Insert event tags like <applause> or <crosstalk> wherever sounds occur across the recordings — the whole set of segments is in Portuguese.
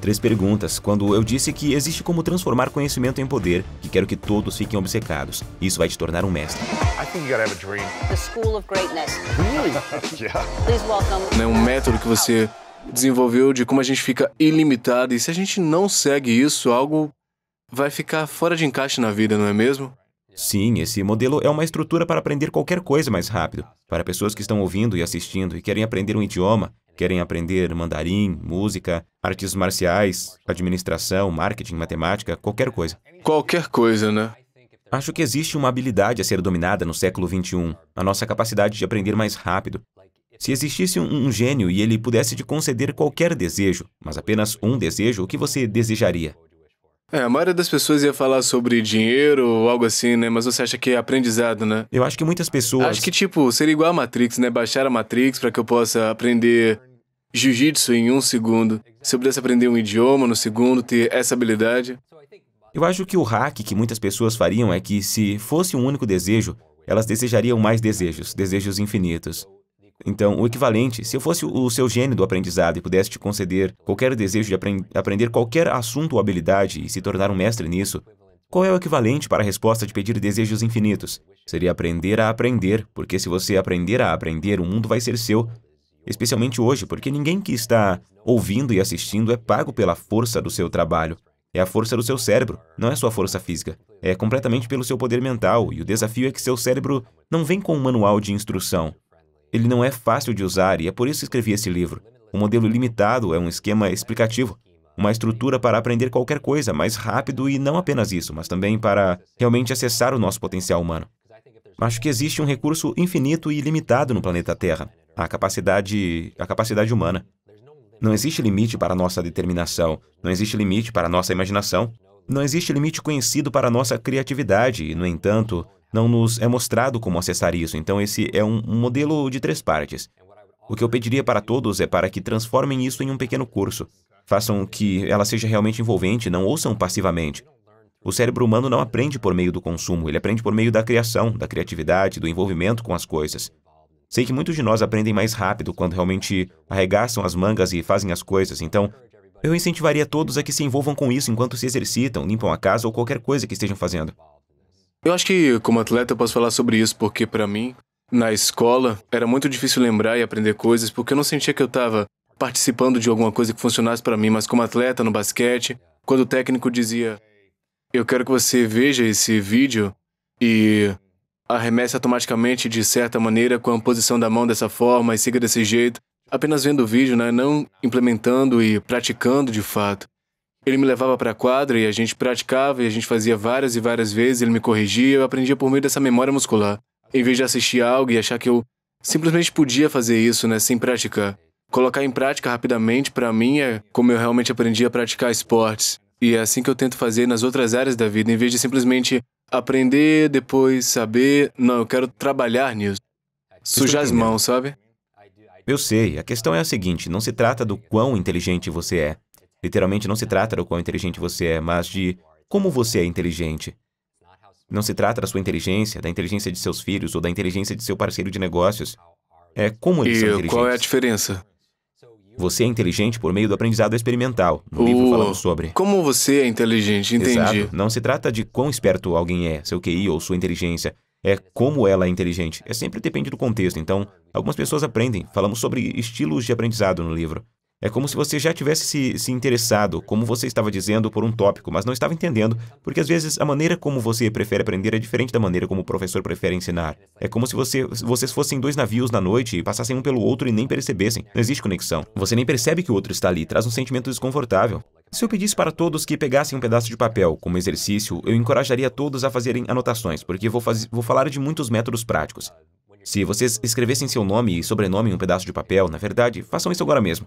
Três perguntas, quando eu disse que existe como transformar conhecimento em poder, que quero que todos fiquem obcecados. Isso vai te tornar um mestre. É um método que você desenvolveu de como a gente fica ilimitado e se a gente não segue isso, algo vai ficar fora de encaixe na vida, não é mesmo? Sim, esse modelo é uma estrutura para aprender qualquer coisa mais rápido. Para pessoas que estão ouvindo e assistindo e querem aprender um idioma, querem aprender mandarim, música, artes marciais, administração, marketing, matemática, qualquer coisa. Qualquer coisa, né? Acho que existe uma habilidade a ser dominada no século XXI, a nossa capacidade de aprender mais rápido. Se existisse um, um gênio e ele pudesse te conceder qualquer desejo, mas apenas um desejo, o que você desejaria? É, a maioria das pessoas ia falar sobre dinheiro ou algo assim, né? Mas você acha que é aprendizado, né? Eu acho que muitas pessoas. Acho que, tipo, seria igual a Matrix, né? Baixar a Matrix para que eu possa aprender jiu-jitsu em um segundo. Se eu pudesse aprender um idioma no segundo, ter essa habilidade. Eu acho que o hack que muitas pessoas fariam é que, se fosse um único desejo, elas desejariam mais desejos, desejos infinitos. Então, o equivalente, se eu fosse o seu gênio do aprendizado e pudesse te conceder qualquer desejo de aprend aprender qualquer assunto ou habilidade e se tornar um mestre nisso, qual é o equivalente para a resposta de pedir desejos infinitos? Seria aprender a aprender, porque se você aprender a aprender, o mundo vai ser seu, especialmente hoje, porque ninguém que está ouvindo e assistindo é pago pela força do seu trabalho. É a força do seu cérebro, não é sua força física. É completamente pelo seu poder mental, e o desafio é que seu cérebro não vem com um manual de instrução. Ele não é fácil de usar e é por isso que escrevi esse livro. O modelo limitado é um esquema explicativo, uma estrutura para aprender qualquer coisa mais rápido e não apenas isso, mas também para realmente acessar o nosso potencial humano. Acho que existe um recurso infinito e limitado no planeta Terra, a capacidade, a capacidade humana. Não existe limite para a nossa determinação, não existe limite para a nossa imaginação, não existe limite conhecido para a nossa criatividade e, no entanto, não nos é mostrado como acessar isso, então esse é um, modelo de três partes. O que eu pediria para todos é para que transformem isso em um pequeno curso. Façam que ela seja realmente envolvente, não ouçam passivamente. O cérebro humano não aprende por meio do consumo, ele aprende por meio da criação, da criatividade, do envolvimento com as coisas. Sei que muitos de nós aprendem mais rápido quando realmente arregaçam as mangas e fazem as coisas, então eu incentivaria todos a que se envolvam com isso enquanto se exercitam, limpam a casa ou qualquer coisa que estejam fazendo. Eu acho que, como atleta, eu posso falar sobre isso, porque para mim, na escola, era muito difícil lembrar e aprender coisas, porque eu não sentia que eu estava participando de alguma coisa que funcionasse para mim, mas como atleta no basquete, quando o técnico dizia: Eu quero que você veja esse vídeo e arremesse automaticamente de certa maneira, com a posição da mão dessa forma e siga desse jeito, apenas vendo o vídeo, né? não implementando e praticando de fato. Ele me levava para a quadra e a gente praticava e a gente fazia várias e várias vezes, ele me corrigia eu aprendia por meio dessa memória muscular. Em vez de assistir algo e achar que eu simplesmente podia fazer isso, né, sem praticar. Colocar em prática rapidamente, para mim, é como eu realmente aprendi a praticar esportes. E é assim que eu tento fazer nas outras áreas da vida, em vez de simplesmente aprender, depois saber. Não, eu quero trabalhar nisso. Sujar as mãos, sabe? Eu sei. A questão é a seguinte: não se trata do quão inteligente você é, Literalmente, não se trata do quão inteligente você é, mas de como você é inteligente. Não se trata da sua inteligência, da inteligência de seus filhos ou da inteligência de seu parceiro de negócios. É como eles e são inteligentes. qual é a diferença? Você é inteligente por meio do aprendizado experimental. No uh, livro falamos sobre. Como você é inteligente, entendi. Exato. Não se trata de quão esperto alguém é, seu QI ou sua inteligência. É como ela é inteligente. É sempre depende do contexto. Então, algumas pessoas aprendem. Falamos sobre estilos de aprendizado no livro. É como se você já tivesse se, se interessado, como você estava dizendo, por um tópico, mas não estava entendendo, porque às vezes a maneira como você prefere aprender é diferente da maneira como o professor prefere ensinar. É como se você, vocês fossem dois navios na noite e passassem um pelo outro e nem percebessem. Não existe conexão. Você nem percebe que o outro está ali, traz um sentimento desconfortável. Se eu pedisse para todos que pegassem um pedaço de papel como exercício, eu encorajaria todos a fazerem anotações, porque vou, faz... vou falar de muitos métodos práticos. Se vocês escrevessem seu nome e sobrenome em um pedaço de papel, na verdade, façam isso agora mesmo.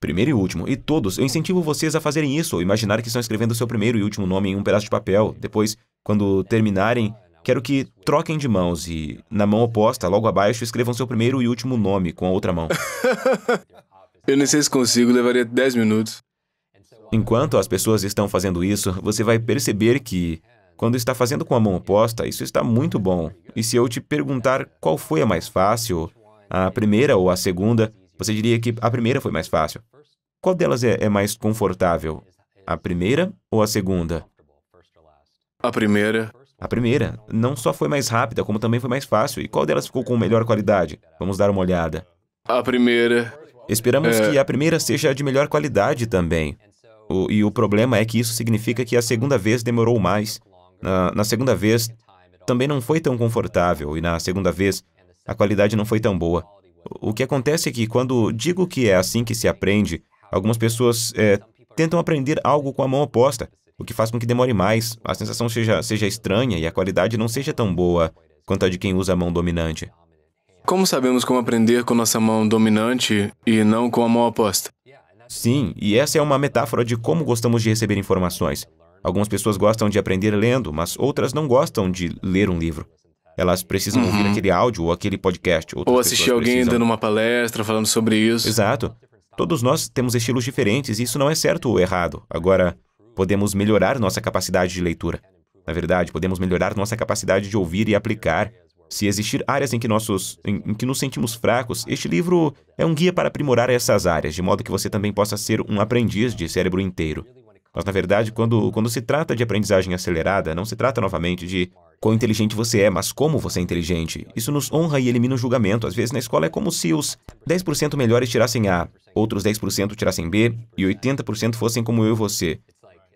Primeiro e último. E todos, eu incentivo vocês a fazerem isso, ou imaginar que estão escrevendo o seu primeiro e último nome em um pedaço de papel. Depois, quando terminarem, quero que troquem de mãos e, na mão oposta, logo abaixo, escrevam seu primeiro e último nome com a outra mão. <laughs> eu nem sei se consigo, levaria 10 minutos. Enquanto as pessoas estão fazendo isso, você vai perceber que, quando está fazendo com a mão oposta, isso está muito bom. E se eu te perguntar qual foi a mais fácil, a primeira ou a segunda, você diria que a primeira foi mais fácil. Qual delas é, é mais confortável? A primeira ou a segunda? A primeira. A primeira não só foi mais rápida, como também foi mais fácil. E qual delas ficou com melhor qualidade? Vamos dar uma olhada. A primeira. Esperamos é... que a primeira seja de melhor qualidade também. O, e o problema é que isso significa que a segunda vez demorou mais. Na, na segunda vez também não foi tão confortável, e na segunda vez a qualidade não foi tão boa. O que acontece é que, quando digo que é assim que se aprende, Algumas pessoas é, tentam aprender algo com a mão oposta, o que faz com que demore mais, a sensação seja, seja estranha e a qualidade não seja tão boa quanto a de quem usa a mão dominante. Como sabemos como aprender com nossa mão dominante e não com a mão oposta? Sim, e essa é uma metáfora de como gostamos de receber informações. Algumas pessoas gostam de aprender lendo, mas outras não gostam de ler um livro. Elas precisam uhum. ouvir aquele áudio ou aquele podcast. Outras ou assistir alguém precisam... dando uma palestra falando sobre isso. Exato. Todos nós temos estilos diferentes e isso não é certo ou errado. Agora, podemos melhorar nossa capacidade de leitura. Na verdade, podemos melhorar nossa capacidade de ouvir e aplicar. Se existir áreas em que, nossos, em, em que nos sentimos fracos, este livro é um guia para aprimorar essas áreas, de modo que você também possa ser um aprendiz de cérebro inteiro. Mas, na verdade, quando, quando se trata de aprendizagem acelerada, não se trata novamente de quão inteligente você é, mas como você é inteligente. Isso nos honra e elimina o julgamento. Às vezes na escola é como se os 10% melhores tirassem A, outros 10% tirassem B e 80% fossem como eu e você.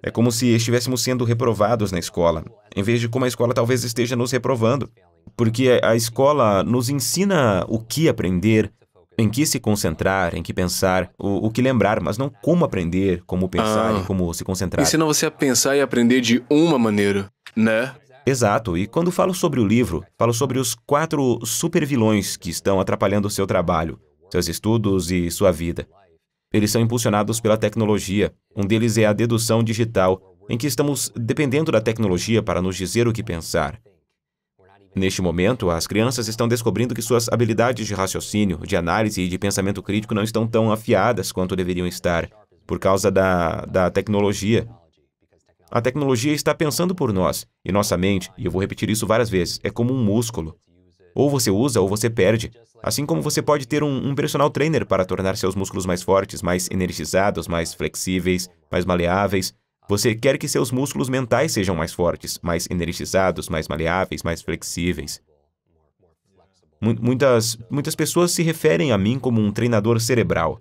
É como se estivéssemos sendo reprovados na escola, em vez de como a escola talvez esteja nos reprovando. Porque a escola nos ensina o que aprender, em que se concentrar, em que pensar, o, o que lembrar, mas não como aprender, como pensar ah, e como se concentrar. Ensina você a pensar e aprender de uma maneira, né? Exato, e quando falo sobre o livro, falo sobre os quatro supervilões que estão atrapalhando seu trabalho, seus estudos e sua vida. Eles são impulsionados pela tecnologia. Um deles é a dedução digital, em que estamos dependendo da tecnologia para nos dizer o que pensar. Neste momento, as crianças estão descobrindo que suas habilidades de raciocínio, de análise e de pensamento crítico não estão tão afiadas quanto deveriam estar, por causa da, da tecnologia. A tecnologia está pensando por nós, e nossa mente, e eu vou repetir isso várias vezes, é como um músculo. Ou você usa ou você perde. Assim como você pode ter um, um personal trainer para tornar seus músculos mais fortes, mais energizados, mais flexíveis, mais maleáveis, você quer que seus músculos mentais sejam mais fortes, mais energizados, mais maleáveis, mais flexíveis. Muitas, muitas pessoas se referem a mim como um treinador cerebral,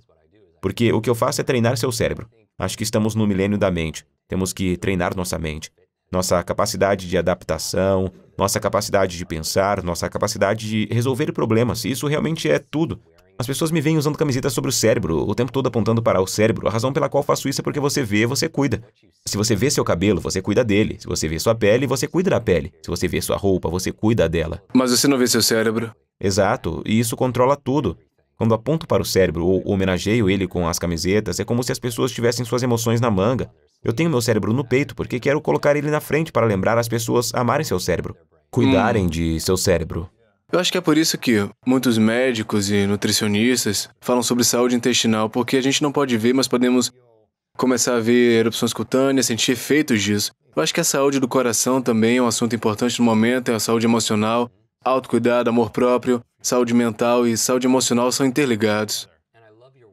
porque o que eu faço é treinar seu cérebro. Acho que estamos no milênio da mente. Temos que treinar nossa mente, nossa capacidade de adaptação, nossa capacidade de pensar, nossa capacidade de resolver problemas. Isso realmente é tudo. As pessoas me veem usando camisetas sobre o cérebro, o tempo todo apontando para o cérebro. A razão pela qual faço isso é porque você vê, você cuida. Se você vê seu cabelo, você cuida dele. Se você vê sua pele, você cuida da pele. Se você vê sua roupa, você cuida dela. Mas você não vê seu cérebro. Exato, e isso controla tudo. Quando aponto para o cérebro ou homenageio ele com as camisetas, é como se as pessoas tivessem suas emoções na manga. Eu tenho meu cérebro no peito porque quero colocar ele na frente para lembrar as pessoas amarem seu cérebro, cuidarem hum. de seu cérebro. Eu acho que é por isso que muitos médicos e nutricionistas falam sobre saúde intestinal, porque a gente não pode ver, mas podemos começar a ver erupções cutâneas, sentir efeitos disso. Eu acho que a saúde do coração também é um assunto importante no momento, é a saúde emocional. Autocuidado, amor próprio, saúde mental e saúde emocional são interligados.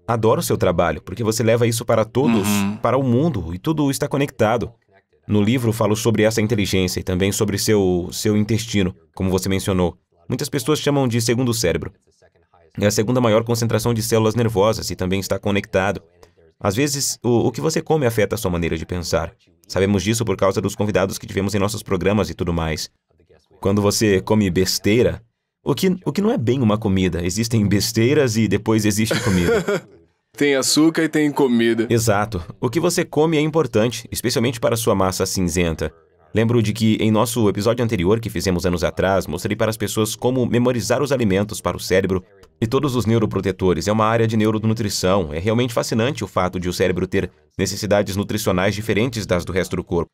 Adoro o seu trabalho, porque você leva isso para todos, uhum. para o mundo, e tudo está conectado. No livro falo sobre essa inteligência e também sobre seu, seu intestino, como você mencionou. Muitas pessoas chamam de segundo cérebro. É a segunda maior concentração de células nervosas e também está conectado. Às vezes, o, o que você come afeta a sua maneira de pensar. Sabemos disso por causa dos convidados que tivemos em nossos programas e tudo mais. Quando você come besteira, o que, o que não é bem uma comida. Existem besteiras e depois existe comida. <laughs> tem açúcar e tem comida. Exato. O que você come é importante, especialmente para sua massa cinzenta. Lembro de que, em nosso episódio anterior que fizemos anos atrás, mostrei para as pessoas como memorizar os alimentos para o cérebro e todos os neuroprotetores. É uma área de neuronutrição. É realmente fascinante o fato de o cérebro ter necessidades nutricionais diferentes das do resto do corpo.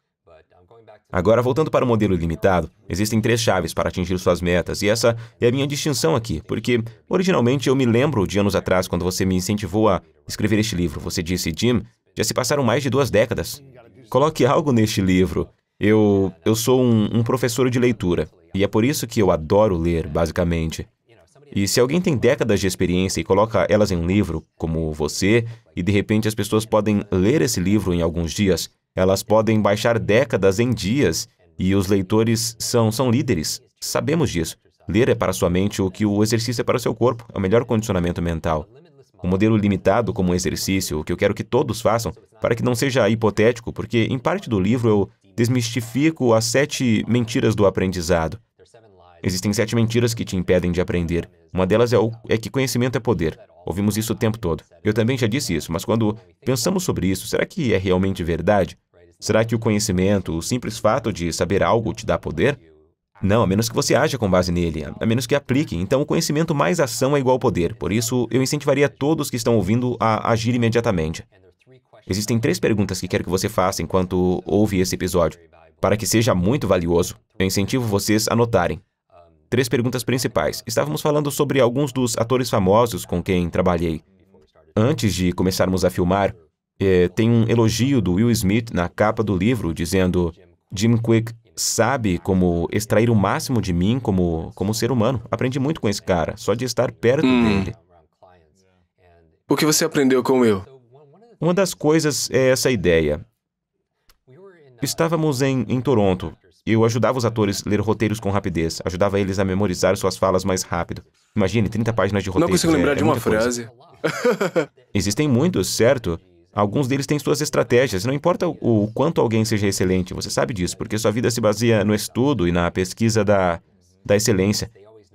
Agora, voltando para o modelo limitado, existem três chaves para atingir suas metas, e essa é a minha distinção aqui, porque originalmente eu me lembro de anos atrás, quando você me incentivou a escrever este livro. Você disse, Jim, já se passaram mais de duas décadas. Coloque algo neste livro. Eu, eu sou um, um professor de leitura, e é por isso que eu adoro ler, basicamente. E se alguém tem décadas de experiência e coloca elas em um livro, como você, e de repente as pessoas podem ler esse livro em alguns dias, elas podem baixar décadas em dias e os leitores são, são líderes. Sabemos disso. Ler é para sua mente o que o exercício é para o seu corpo, é o melhor condicionamento mental. O modelo limitado como exercício, o que eu quero que todos façam, para que não seja hipotético, porque em parte do livro eu desmistifico as sete mentiras do aprendizado. Existem sete mentiras que te impedem de aprender. Uma delas é, o, é que conhecimento é poder. Ouvimos isso o tempo todo. Eu também já disse isso, mas quando pensamos sobre isso, será que é realmente verdade? Será que o conhecimento, o simples fato de saber algo, te dá poder? Não, a menos que você haja com base nele, a menos que aplique. Então, o conhecimento mais ação é igual poder. Por isso, eu incentivaria todos que estão ouvindo a agir imediatamente. Existem três perguntas que quero que você faça enquanto ouve esse episódio, para que seja muito valioso. Eu incentivo vocês a notarem Três perguntas principais. Estávamos falando sobre alguns dos atores famosos com quem trabalhei. Antes de começarmos a filmar, é, tem um elogio do Will Smith na capa do livro, dizendo: Jim Quick sabe como extrair o máximo de mim como, como ser humano. Aprendi muito com esse cara, só de estar perto hum. dele. O que você aprendeu com o Uma das coisas é essa ideia. Estávamos em, em Toronto. Eu ajudava os atores a ler roteiros com rapidez, ajudava eles a memorizar suas falas mais rápido. Imagine, 30 páginas de roteiro. Não consigo lembrar é, é de uma frase. <laughs> Existem muitos, certo? Alguns deles têm suas estratégias. Não importa o quanto alguém seja excelente, você sabe disso, porque sua vida se baseia no estudo e na pesquisa da, da excelência.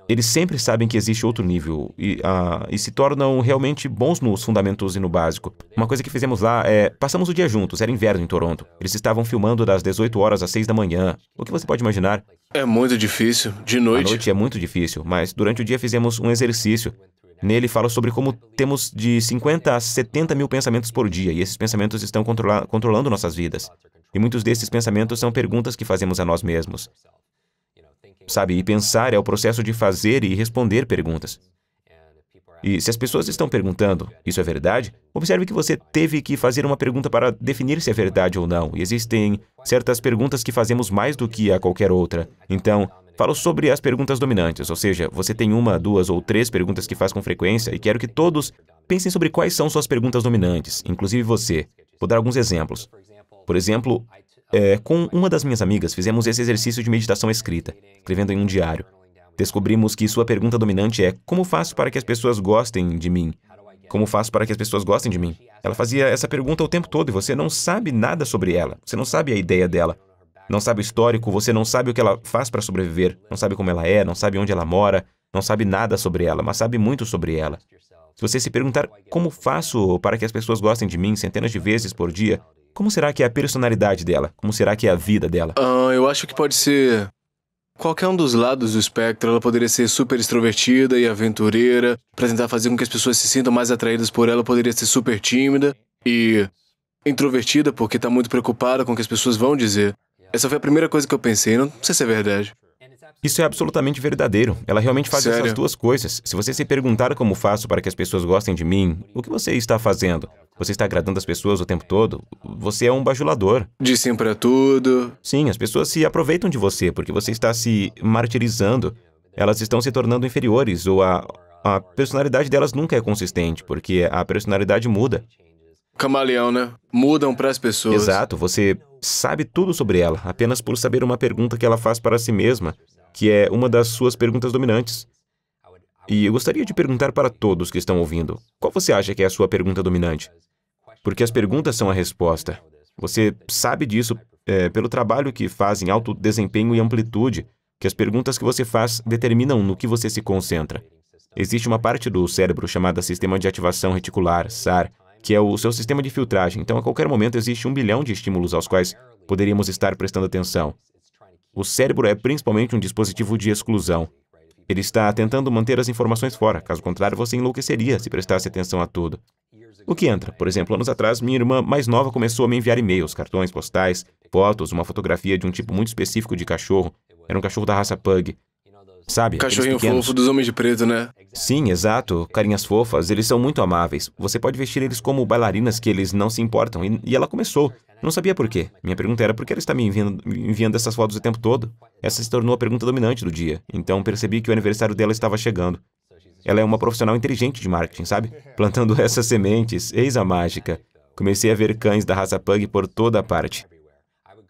Eles sempre sabem que existe outro nível e, uh, e se tornam realmente bons nos fundamentos e no básico. Uma coisa que fizemos lá é. Passamos o dia juntos, era inverno em Toronto. Eles estavam filmando das 18 horas às 6 da manhã. O que você pode imaginar? É muito difícil. De noite. À noite é muito difícil, mas durante o dia fizemos um exercício. Nele fala sobre como temos de 50 a 70 mil pensamentos por dia e esses pensamentos estão controla controlando nossas vidas. E muitos desses pensamentos são perguntas que fazemos a nós mesmos. Sabe, e pensar é o processo de fazer e responder perguntas. E se as pessoas estão perguntando, isso é verdade? Observe que você teve que fazer uma pergunta para definir se é verdade ou não. E existem certas perguntas que fazemos mais do que a qualquer outra. Então, falo sobre as perguntas dominantes, ou seja, você tem uma, duas ou três perguntas que faz com frequência e quero que todos pensem sobre quais são suas perguntas dominantes, inclusive você. Vou dar alguns exemplos. Por exemplo, é, com uma das minhas amigas fizemos esse exercício de meditação escrita, escrevendo em um diário. Descobrimos que sua pergunta dominante é: como faço para que as pessoas gostem de mim? Como faço para que as pessoas gostem de mim? Ela fazia essa pergunta o tempo todo e você não sabe nada sobre ela, você não sabe a ideia dela. Não sabe o histórico, você não sabe o que ela faz para sobreviver, não sabe como ela é, não sabe onde ela mora, não sabe nada sobre ela, mas sabe muito sobre ela. Se você se perguntar como faço para que as pessoas gostem de mim centenas de vezes por dia, como será que é a personalidade dela? Como será que é a vida dela? Ah, eu acho que pode ser Qualquer um dos lados do espectro, ela poderia ser super extrovertida e aventureira, para tentar fazer com que as pessoas se sintam mais atraídas por ela, poderia ser super tímida e introvertida porque está muito preocupada com o que as pessoas vão dizer. Essa foi a primeira coisa que eu pensei, não sei se é verdade. Isso é absolutamente verdadeiro. Ela realmente faz Sério? essas duas coisas. Se você se perguntar como faço para que as pessoas gostem de mim, o que você está fazendo? Você está agradando as pessoas o tempo todo? Você é um bajulador. De sim para tudo. Sim, as pessoas se aproveitam de você porque você está se martirizando. Elas estão se tornando inferiores ou a, a personalidade delas nunca é consistente porque a personalidade muda camaleão, né? Mudam para as pessoas. Exato, você sabe tudo sobre ela, apenas por saber uma pergunta que ela faz para si mesma, que é uma das suas perguntas dominantes. E eu gostaria de perguntar para todos que estão ouvindo: qual você acha que é a sua pergunta dominante? Porque as perguntas são a resposta. Você sabe disso é, pelo trabalho que faz em alto desempenho e amplitude, que as perguntas que você faz determinam no que você se concentra. Existe uma parte do cérebro chamada sistema de ativação reticular, SAR, que é o seu sistema de filtragem. Então, a qualquer momento, existe um bilhão de estímulos aos quais poderíamos estar prestando atenção. O cérebro é principalmente um dispositivo de exclusão. Ele está tentando manter as informações fora, caso contrário, você enlouqueceria se prestasse atenção a tudo. O que entra? Por exemplo, anos atrás, minha irmã mais nova começou a me enviar e-mails, cartões postais, fotos, uma fotografia de um tipo muito específico de cachorro. Era um cachorro da raça Pug sabe? Cachorrinho fofo dos homens de preto, né? Sim, exato. Carinhas fofas, eles são muito amáveis. Você pode vestir eles como bailarinas que eles não se importam. E, e ela começou. Não sabia por quê. Minha pergunta era por que ela está me enviando, me enviando essas fotos o tempo todo? Essa se tornou a pergunta dominante do dia. Então percebi que o aniversário dela estava chegando. Ela é uma profissional inteligente de marketing, sabe? Plantando <laughs> essas sementes, eis a mágica. Comecei a ver cães da raça Pug por toda a parte.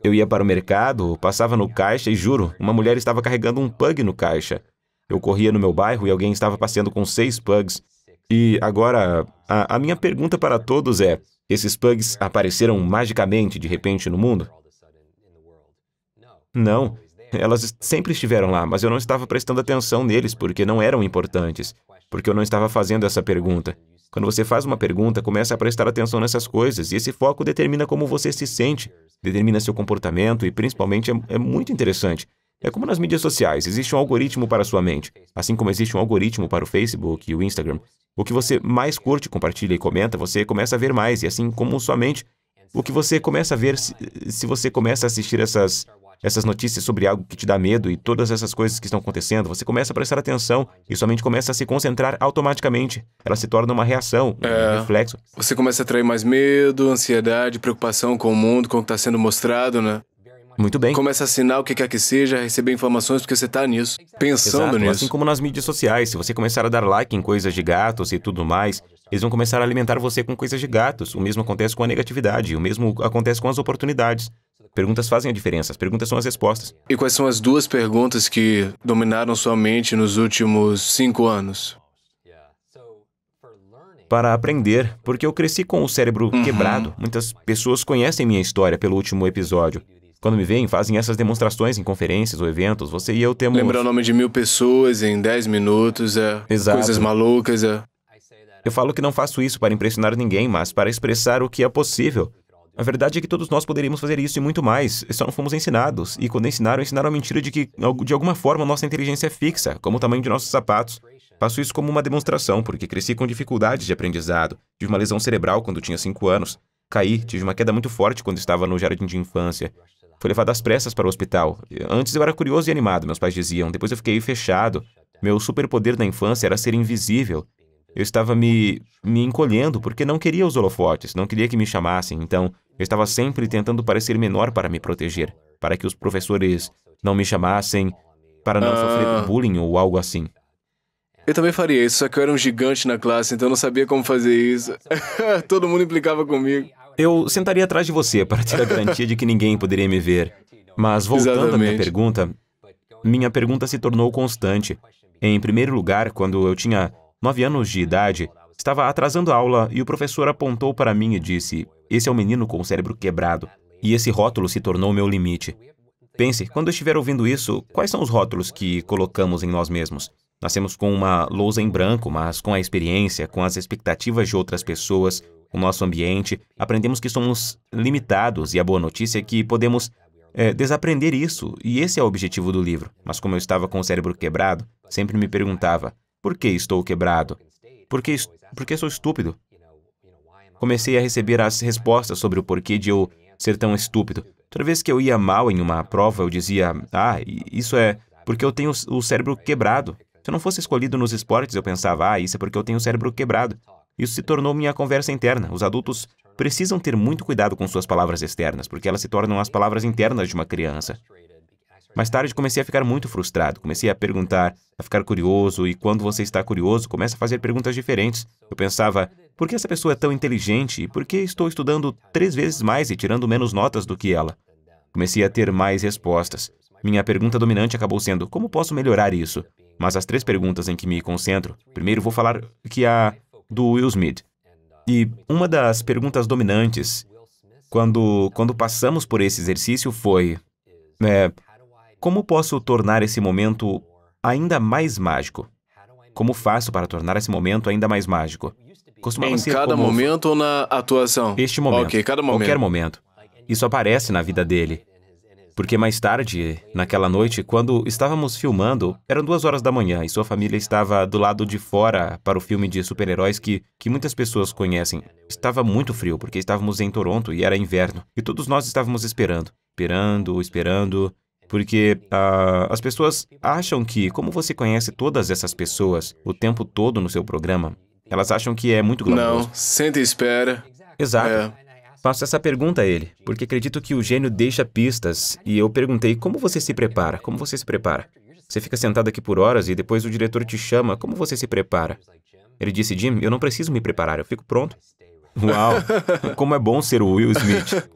Eu ia para o mercado, passava no caixa e juro, uma mulher estava carregando um pug no caixa. Eu corria no meu bairro e alguém estava passeando com seis pugs. E agora, a, a minha pergunta para todos é: esses pugs apareceram magicamente de repente no mundo? Não, elas sempre estiveram lá, mas eu não estava prestando atenção neles porque não eram importantes, porque eu não estava fazendo essa pergunta. Quando você faz uma pergunta, começa a prestar atenção nessas coisas, e esse foco determina como você se sente, determina seu comportamento e, principalmente, é, é muito interessante. É como nas mídias sociais, existe um algoritmo para a sua mente, assim como existe um algoritmo para o Facebook e o Instagram. O que você mais curte, compartilha e comenta, você começa a ver mais, e assim como sua mente, o que você começa a ver se, se você começa a assistir essas essas notícias sobre algo que te dá medo e todas essas coisas que estão acontecendo, você começa a prestar atenção e sua mente começa a se concentrar automaticamente. Ela se torna uma reação, um é, reflexo. Você começa a atrair mais medo, ansiedade, preocupação com o mundo, com o que está sendo mostrado, né? Muito bem. Começa a assinar o que quer que seja, receber informações porque você está nisso, pensando Exato, nisso. Assim como nas mídias sociais, se você começar a dar like em coisas de gatos e tudo mais, eles vão começar a alimentar você com coisas de gatos. O mesmo acontece com a negatividade, o mesmo acontece com as oportunidades. Perguntas fazem a diferença, as perguntas são as respostas. E quais são as duas perguntas que dominaram sua mente nos últimos cinco anos? para aprender, porque eu cresci com o cérebro uhum. quebrado. Muitas pessoas conhecem minha história pelo último episódio. Quando me veem, fazem essas demonstrações em conferências ou eventos. Você e eu temos. Lembrar o nome de mil pessoas em dez minutos, é. Exato. Coisas malucas, é. Eu falo que não faço isso para impressionar ninguém, mas para expressar o que é possível. A verdade é que todos nós poderíamos fazer isso e muito mais, só não fomos ensinados. E quando ensinaram, ensinaram a mentira de que, de alguma forma, nossa inteligência é fixa, como o tamanho de nossos sapatos. Faço isso como uma demonstração, porque cresci com dificuldades de aprendizado. Tive uma lesão cerebral quando tinha 5 anos. Caí, tive uma queda muito forte quando estava no jardim de infância. Fui levado às pressas para o hospital. Antes eu era curioso e animado, meus pais diziam. Depois eu fiquei fechado. Meu superpoder na infância era ser invisível. Eu estava me, me encolhendo porque não queria os holofotes, não queria que me chamassem, então eu estava sempre tentando parecer menor para me proteger, para que os professores não me chamassem, para não ah. sofrer bullying ou algo assim. Eu também faria isso, só que eu era um gigante na classe, então eu não sabia como fazer isso. <laughs> Todo mundo implicava comigo. Eu sentaria atrás de você para ter a garantia de que ninguém poderia me ver. Mas voltando Exatamente. à minha pergunta, minha pergunta se tornou constante. Em primeiro lugar, quando eu tinha nove anos de idade, estava atrasando a aula e o professor apontou para mim e disse: Esse é o menino com o cérebro quebrado. E esse rótulo se tornou meu limite. Pense, quando estiver ouvindo isso, quais são os rótulos que colocamos em nós mesmos? Nascemos com uma lousa em branco, mas com a experiência, com as expectativas de outras pessoas, o nosso ambiente, aprendemos que somos limitados e a boa notícia é que podemos é, desaprender isso, e esse é o objetivo do livro. Mas como eu estava com o cérebro quebrado, sempre me perguntava: por que estou quebrado? Por que, por que sou estúpido? Comecei a receber as respostas sobre o porquê de eu ser tão estúpido. Toda vez que eu ia mal em uma prova, eu dizia: Ah, isso é porque eu tenho o cérebro quebrado. Se eu não fosse escolhido nos esportes, eu pensava: Ah, isso é porque eu tenho o cérebro quebrado. Isso se tornou minha conversa interna. Os adultos precisam ter muito cuidado com suas palavras externas, porque elas se tornam as palavras internas de uma criança. Mais tarde comecei a ficar muito frustrado, comecei a perguntar, a ficar curioso, e quando você está curioso, começa a fazer perguntas diferentes. Eu pensava, por que essa pessoa é tão inteligente e por que estou estudando três vezes mais e tirando menos notas do que ela? Comecei a ter mais respostas. Minha pergunta dominante acabou sendo: como posso melhorar isso? Mas as três perguntas em que me concentro, primeiro vou falar que a do Will Smith. E uma das perguntas dominantes quando, quando passamos por esse exercício foi: é, como posso tornar esse momento ainda mais mágico? Como faço para tornar esse momento ainda mais mágico? Costumava em cada como... momento ou na atuação? Este momento. Ok, cada momento. Qualquer momento. Isso aparece na vida dele. Porque mais tarde, naquela noite, quando estávamos filmando, eram duas horas da manhã e sua família estava do lado de fora para o filme de super-heróis que, que muitas pessoas conhecem. Estava muito frio, porque estávamos em Toronto e era inverno, e todos nós estávamos esperando, esperando, esperando, porque ah, as pessoas acham que, como você conhece todas essas pessoas o tempo todo no seu programa, elas acham que é muito glamouroso. Não, senta e espera. Exato. É. Faço essa pergunta a ele, porque acredito que o gênio deixa pistas, e eu perguntei como você se prepara, como você se prepara. Você fica sentado aqui por horas e depois o diretor te chama, como você se prepara? Ele disse, Jim, eu não preciso me preparar, eu fico pronto. <laughs> Uau, como é bom ser o Will Smith.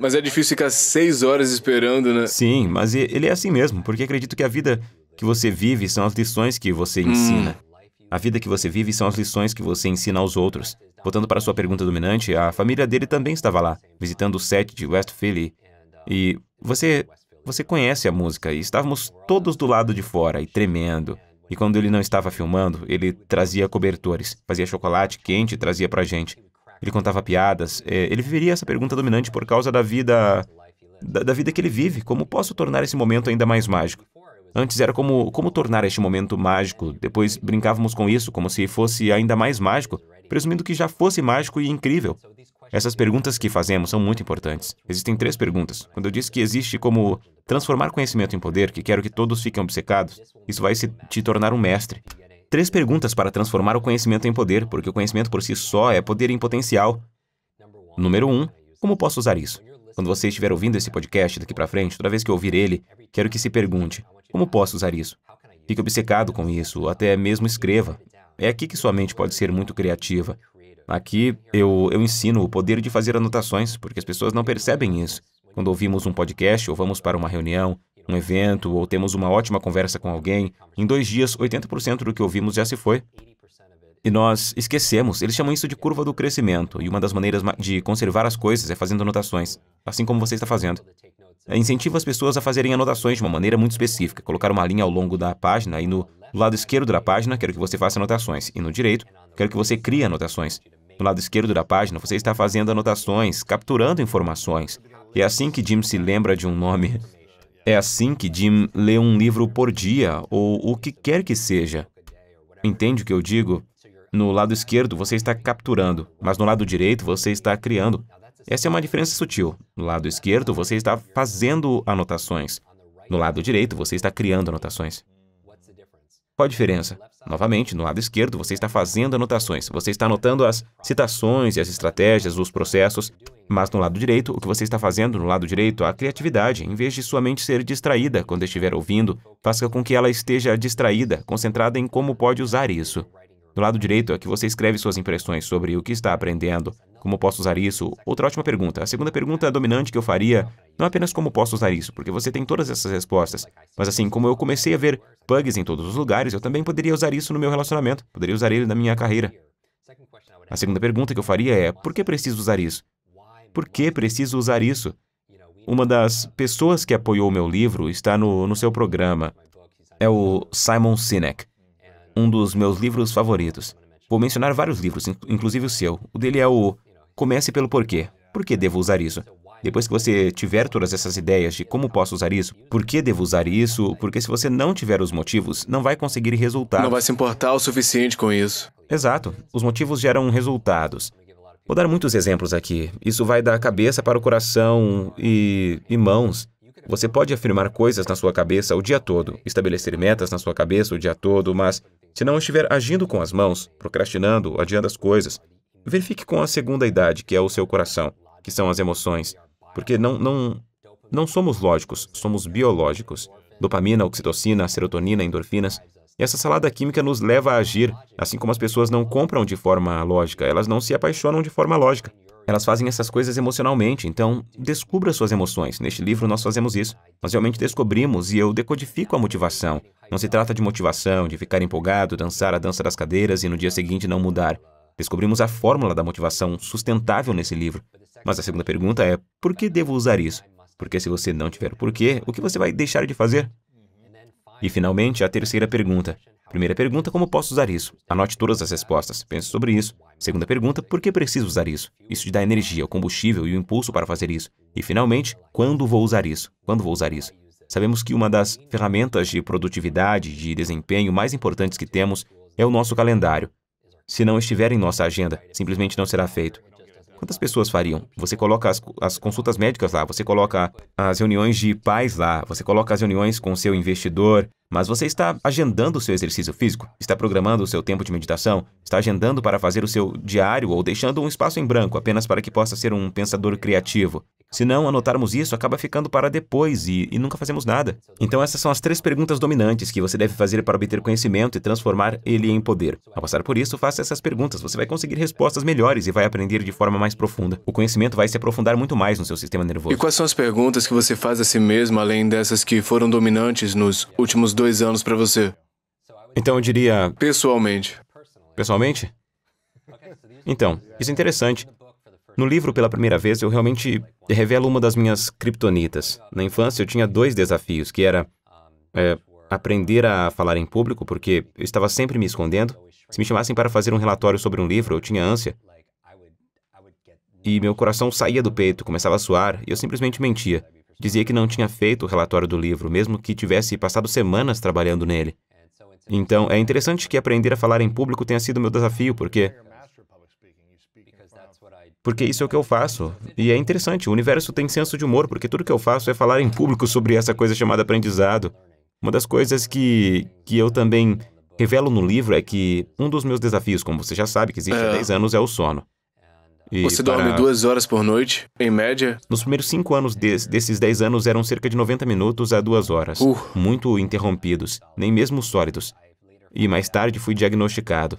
Mas é difícil ficar seis horas esperando, né? Sim, mas ele é assim mesmo, porque acredito que a vida que você vive são as lições que você hum. ensina. Hum. A vida que você vive são as lições que você ensina aos outros. Voltando para sua pergunta dominante, a família dele também estava lá, visitando o set de West Philly. E você você conhece a música, e estávamos todos do lado de fora e tremendo. E quando ele não estava filmando, ele trazia cobertores, fazia chocolate quente e trazia pra gente ele contava piadas. É, ele viveria essa pergunta dominante por causa da vida. Da, da vida que ele vive. Como posso tornar esse momento ainda mais mágico? Antes era como, como tornar este momento mágico, depois brincávamos com isso, como se fosse ainda mais mágico, presumindo que já fosse mágico e incrível. Essas perguntas que fazemos são muito importantes. Existem três perguntas. Quando eu disse que existe como transformar conhecimento em poder, que quero que todos fiquem obcecados, isso vai se, te tornar um mestre. Três perguntas para transformar o conhecimento em poder, porque o conhecimento por si só é poder em potencial. Número um, como posso usar isso? Quando você estiver ouvindo esse podcast daqui para frente, toda vez que ouvir ele, quero que se pergunte: como posso usar isso? Fique obcecado com isso, até mesmo escreva. É aqui que sua mente pode ser muito criativa. Aqui eu, eu ensino o poder de fazer anotações, porque as pessoas não percebem isso. Quando ouvimos um podcast ou vamos para uma reunião, um evento ou temos uma ótima conversa com alguém, em dois dias, 80% do que ouvimos já se foi. E nós esquecemos, eles chamam isso de curva do crescimento, e uma das maneiras de conservar as coisas é fazendo anotações, assim como você está fazendo. É, incentiva as pessoas a fazerem anotações de uma maneira muito específica, colocar uma linha ao longo da página e no lado esquerdo da página quero que você faça anotações, e no direito quero que você crie anotações. No lado esquerdo da página você está fazendo anotações, capturando informações. E é assim que Jim se lembra de um nome é assim que Jim lê um livro por dia, ou o que quer que seja. Entende o que eu digo? No lado esquerdo você está capturando, mas no lado direito você está criando. Essa é uma diferença sutil. No lado esquerdo você está fazendo anotações. No lado direito você está criando anotações. Qual a diferença? Novamente, no lado esquerdo você está fazendo anotações. Você está anotando as citações e as estratégias, os processos. Mas no lado direito, o que você está fazendo no lado direito, a criatividade, em vez de sua mente ser distraída quando estiver ouvindo, faça com que ela esteja distraída, concentrada em como pode usar isso. No lado direito é que você escreve suas impressões sobre o que está aprendendo. Como posso usar isso? Outra ótima pergunta. A segunda pergunta dominante que eu faria não é apenas como posso usar isso, porque você tem todas essas respostas, mas assim como eu comecei a ver bugs em todos os lugares, eu também poderia usar isso no meu relacionamento, poderia usar ele na minha carreira. A segunda pergunta que eu faria é: por que preciso usar isso? Por que preciso usar isso? Uma das pessoas que apoiou meu livro está no, no seu programa. É o Simon Sinek, um dos meus livros favoritos. Vou mencionar vários livros, inclusive o seu. O dele é o Comece pelo Porquê. Por que devo usar isso? Depois que você tiver todas essas ideias de como posso usar isso, por que devo usar isso, porque se você não tiver os motivos, não vai conseguir resultados. Não vai se importar o suficiente com isso. Exato. Os motivos geram resultados. Vou dar muitos exemplos aqui. Isso vai da cabeça para o coração e, e mãos. Você pode afirmar coisas na sua cabeça o dia todo, estabelecer metas na sua cabeça o dia todo, mas se não estiver agindo com as mãos, procrastinando, adiando as coisas, verifique com a segunda idade, que é o seu coração, que são as emoções, porque não não não somos lógicos, somos biológicos. Dopamina, oxitocina, serotonina, endorfinas e essa salada química nos leva a agir, assim como as pessoas não compram de forma lógica, elas não se apaixonam de forma lógica. Elas fazem essas coisas emocionalmente, então descubra suas emoções. Neste livro nós fazemos isso. Nós realmente descobrimos e eu decodifico a motivação. Não se trata de motivação, de ficar empolgado, dançar a dança das cadeiras e no dia seguinte não mudar. Descobrimos a fórmula da motivação sustentável nesse livro. Mas a segunda pergunta é: por que devo usar isso? Porque se você não tiver o porquê, o que você vai deixar de fazer? E finalmente, a terceira pergunta. Primeira pergunta, como posso usar isso? Anote todas as respostas, pense sobre isso. Segunda pergunta, por que preciso usar isso? Isso te dá energia, o combustível e o impulso para fazer isso. E finalmente, quando vou usar isso? Quando vou usar isso? Sabemos que uma das ferramentas de produtividade, de desempenho mais importantes que temos é o nosso calendário. Se não estiver em nossa agenda, simplesmente não será feito. Quantas pessoas fariam? Você coloca as, as consultas médicas lá, você coloca as reuniões de pais lá, você coloca as reuniões com seu investidor, mas você está agendando o seu exercício físico, está programando o seu tempo de meditação, está agendando para fazer o seu diário ou deixando um espaço em branco apenas para que possa ser um pensador criativo. Se não anotarmos isso, acaba ficando para depois e, e nunca fazemos nada. Então, essas são as três perguntas dominantes que você deve fazer para obter conhecimento e transformar ele em poder. Ao passar por isso, faça essas perguntas. Você vai conseguir respostas melhores e vai aprender de forma mais profunda. O conhecimento vai se aprofundar muito mais no seu sistema nervoso. E quais são as perguntas que você faz a si mesmo, além dessas que foram dominantes nos últimos dois anos para você? Então eu diria... Pessoalmente. Pessoalmente? Então, isso é interessante. No livro, pela primeira vez, eu realmente revelo uma das minhas criptonitas. Na infância, eu tinha dois desafios, que era é, aprender a falar em público, porque eu estava sempre me escondendo. Se me chamassem para fazer um relatório sobre um livro, eu tinha ânsia. E meu coração saía do peito, começava a suar, e eu simplesmente mentia. Dizia que não tinha feito o relatório do livro, mesmo que tivesse passado semanas trabalhando nele. Então, é interessante que aprender a falar em público tenha sido meu desafio, porque porque isso é o que eu faço. E é interessante, o universo tem senso de humor, porque tudo que eu faço é falar em público sobre essa coisa chamada aprendizado. Uma das coisas que, que eu também revelo no livro é que um dos meus desafios, como você já sabe, que existe há 10 é. anos, é o sono. Você para... dorme duas horas por noite, em média? Nos primeiros cinco anos de... desses dez anos eram cerca de 90 minutos a duas horas. Uh. Muito interrompidos, nem mesmo sólidos. E mais tarde fui diagnosticado.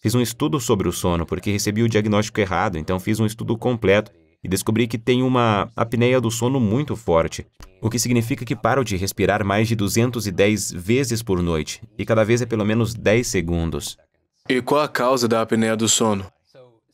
Fiz um estudo sobre o sono, porque recebi o diagnóstico errado, então fiz um estudo completo e descobri que tem uma apneia do sono muito forte, o que significa que paro de respirar mais de 210 vezes por noite, e cada vez é pelo menos 10 segundos. E qual a causa da apneia do sono?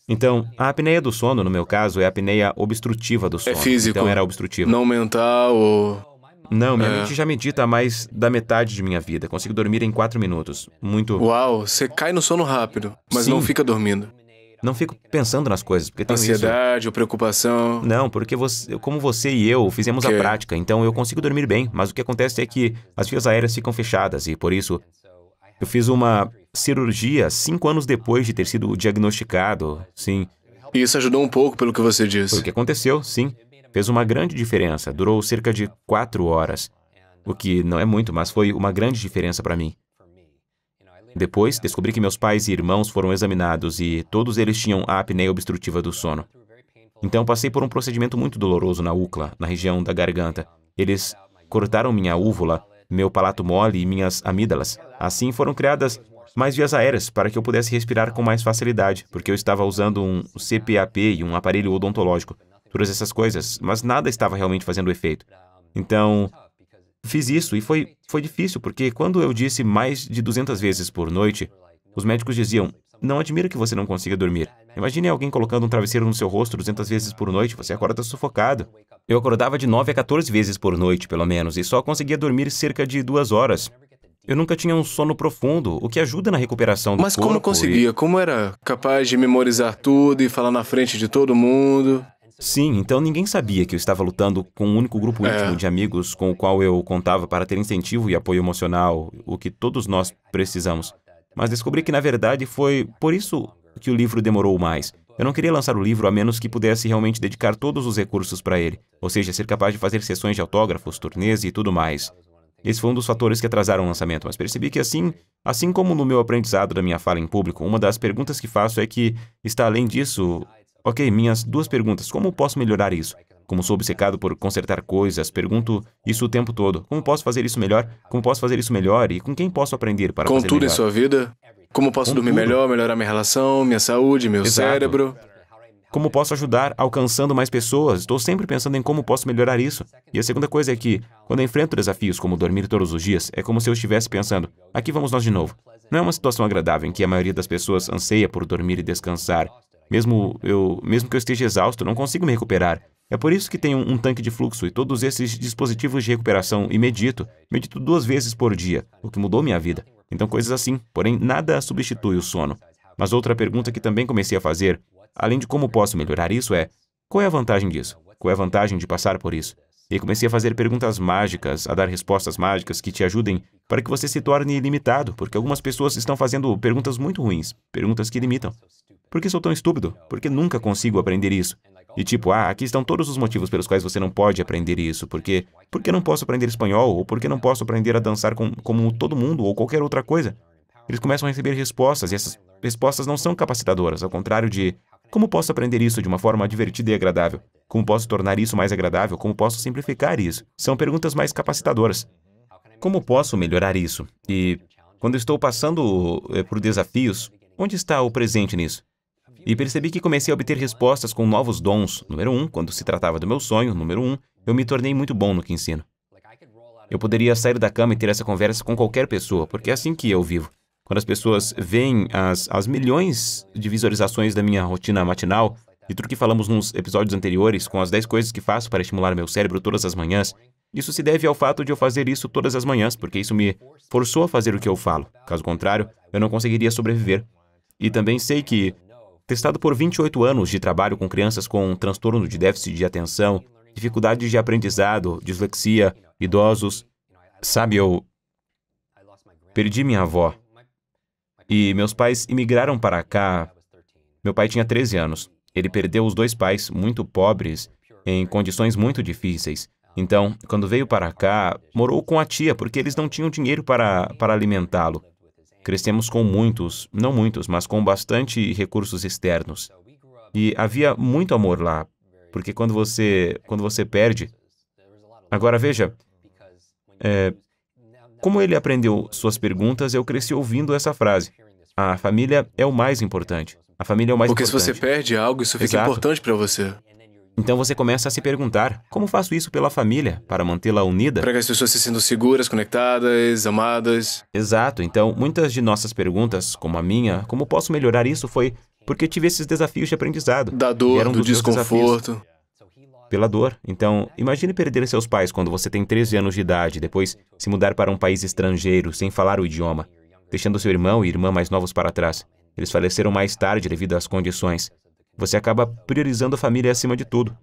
Então, a apneia do sono, no meu caso, é a apneia obstrutiva do é sono. É físico. Então era obstrutiva. Não mental ou... Não, minha é. mente já medita há mais da metade de minha vida. Consigo dormir em quatro minutos. Muito... Uau, você cai no sono rápido, mas Sim. não fica dormindo. Não fico pensando nas coisas, porque tem Ansiedade isso. ou preocupação. Não, porque você, como você e eu fizemos okay. a prática, então eu consigo dormir bem, mas o que acontece é que as vias aéreas ficam fechadas e, por isso, eu fiz uma cirurgia cinco anos depois de ter sido diagnosticado, sim. Isso ajudou um pouco pelo que você disse. Foi o que aconteceu, sim. Fez uma grande diferença. Durou cerca de quatro horas, o que não é muito, mas foi uma grande diferença para mim. Depois, descobri que meus pais e irmãos foram examinados e todos eles tinham a apneia obstrutiva do sono. Então, passei por um procedimento muito doloroso na UCLA, na região da garganta. Eles cortaram minha úvula meu palato mole e minhas amígdalas. Assim foram criadas mais vias aéreas para que eu pudesse respirar com mais facilidade, porque eu estava usando um CPAP e um aparelho odontológico, todas essas coisas, mas nada estava realmente fazendo efeito. Então, fiz isso e foi, foi difícil, porque quando eu disse mais de 200 vezes por noite, os médicos diziam: não admiro que você não consiga dormir. Imagine alguém colocando um travesseiro no seu rosto 200 vezes por noite, você acorda sufocado. Eu acordava de 9 a 14 vezes por noite, pelo menos, e só conseguia dormir cerca de duas horas. Eu nunca tinha um sono profundo, o que ajuda na recuperação do Mas corpo. Mas como conseguia? E... Como era capaz de memorizar tudo e falar na frente de todo mundo? Sim, então ninguém sabia que eu estava lutando com um único grupo é. íntimo é. de amigos com o qual eu contava para ter incentivo e apoio emocional, o que todos nós precisamos mas descobri que, na verdade, foi por isso que o livro demorou mais. Eu não queria lançar o livro a menos que pudesse realmente dedicar todos os recursos para ele, ou seja, ser capaz de fazer sessões de autógrafos, turnês e tudo mais. Esse foi um dos fatores que atrasaram o lançamento, mas percebi que assim, assim como no meu aprendizado da minha fala em público, uma das perguntas que faço é que está além disso. Ok, minhas duas perguntas. Como posso melhorar isso? Como sou obcecado por consertar coisas, pergunto isso o tempo todo. Como posso fazer isso melhor? Como posso fazer isso melhor? E com quem posso aprender para com fazer tudo melhor? em sua vida? Como posso com dormir tudo. melhor, melhorar minha relação, minha saúde, meu Exato. cérebro? Como posso ajudar alcançando mais pessoas? Estou sempre pensando em como posso melhorar isso. E a segunda coisa é que, quando enfrento desafios como dormir todos os dias, é como se eu estivesse pensando: aqui vamos nós de novo. Não é uma situação agradável em que a maioria das pessoas anseia por dormir e descansar. Mesmo eu, mesmo que eu esteja exausto, não consigo me recuperar. É por isso que tenho um tanque de fluxo e todos esses dispositivos de recuperação e medito. Medito duas vezes por dia, o que mudou minha vida. Então, coisas assim, porém, nada substitui o sono. Mas outra pergunta que também comecei a fazer, além de como posso melhorar isso, é: qual é a vantagem disso? Qual é a vantagem de passar por isso? E comecei a fazer perguntas mágicas, a dar respostas mágicas que te ajudem para que você se torne ilimitado, porque algumas pessoas estão fazendo perguntas muito ruins, perguntas que limitam. Por que sou tão estúpido? Por que nunca consigo aprender isso? E tipo, ah, aqui estão todos os motivos pelos quais você não pode aprender isso, porque porque não posso aprender espanhol, ou porque não posso aprender a dançar com, como todo mundo, ou qualquer outra coisa. Eles começam a receber respostas, e essas respostas não são capacitadoras, ao contrário de como posso aprender isso de uma forma divertida e agradável? Como posso tornar isso mais agradável? Como posso simplificar isso? São perguntas mais capacitadoras. Como posso melhorar isso? E quando estou passando eh, por desafios, onde está o presente nisso? e percebi que comecei a obter respostas com novos dons. Número um, quando se tratava do meu sonho, número um, eu me tornei muito bom no que ensino. Eu poderia sair da cama e ter essa conversa com qualquer pessoa, porque é assim que eu vivo. Quando as pessoas veem as, as milhões de visualizações da minha rotina matinal, e tudo que falamos nos episódios anteriores, com as 10 coisas que faço para estimular meu cérebro todas as manhãs, isso se deve ao fato de eu fazer isso todas as manhãs, porque isso me forçou a fazer o que eu falo. Caso contrário, eu não conseguiria sobreviver. E também sei que Testado por 28 anos de trabalho com crianças com um transtorno de déficit de atenção, dificuldades de aprendizado, dislexia, idosos. Sabe, eu perdi minha avó. E meus pais imigraram para cá. Meu pai tinha 13 anos. Ele perdeu os dois pais, muito pobres, em condições muito difíceis. Então, quando veio para cá, morou com a tia porque eles não tinham dinheiro para, para alimentá-lo. Crescemos com muitos, não muitos, mas com bastante recursos externos. E havia muito amor lá, porque quando você, quando você perde. Agora veja, é, como ele aprendeu suas perguntas, eu cresci ouvindo essa frase. A família é o mais importante. A família é o mais Porque importante. Porque se você perde algo, isso fica Exato. importante para você. Então você começa a se perguntar: como faço isso pela família, para mantê-la unida? Para que as pessoas se sintam seguras, conectadas, amadas. Exato, então muitas de nossas perguntas, como a minha, como posso melhorar isso, foi porque tive esses desafios de aprendizado. Da dor, do desconforto. Pela dor. Então, imagine perder seus pais quando você tem 13 anos de idade, depois se mudar para um país estrangeiro sem falar o idioma, deixando seu irmão e irmã mais novos para trás. Eles faleceram mais tarde devido às condições. Você acaba priorizando a família acima de tudo.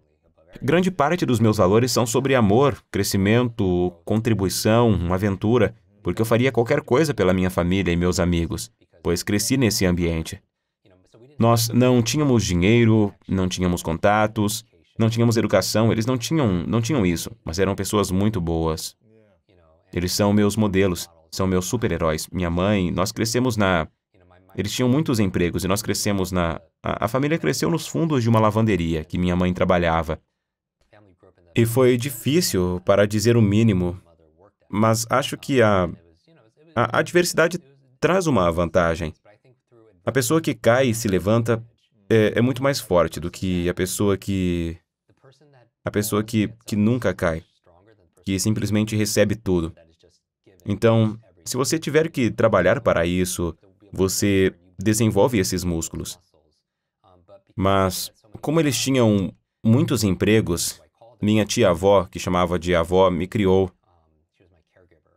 Grande parte dos meus valores são sobre amor, crescimento, contribuição, aventura, porque eu faria qualquer coisa pela minha família e meus amigos, pois cresci nesse ambiente. Nós não tínhamos dinheiro, não tínhamos contatos, não tínhamos educação, eles não tinham, não tinham isso, mas eram pessoas muito boas. Eles são meus modelos, são meus super-heróis. Minha mãe, nós crescemos na eles tinham muitos empregos e nós crescemos na. A, a família cresceu nos fundos de uma lavanderia que minha mãe trabalhava. E foi difícil, para dizer o mínimo, mas acho que a, a, diversidade traz uma vantagem. A pessoa que cai e se levanta é, é, muito mais forte do que a pessoa que. a pessoa que, que nunca cai, que simplesmente recebe tudo. Então, se você tiver que trabalhar para isso, você desenvolve esses músculos. Mas, como eles tinham muitos empregos, minha tia-avó, que chamava de avó, me criou.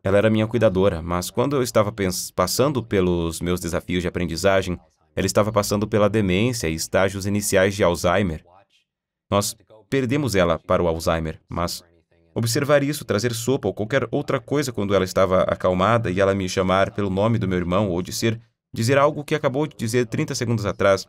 Ela era minha cuidadora, mas quando eu estava passando pelos meus desafios de aprendizagem, ela estava passando pela demência e estágios iniciais de Alzheimer. Nós perdemos ela para o Alzheimer, mas observar isso, trazer sopa ou qualquer outra coisa quando ela estava acalmada e ela me chamar pelo nome do meu irmão ou de ser dizer algo que acabou de dizer 30 segundos atrás,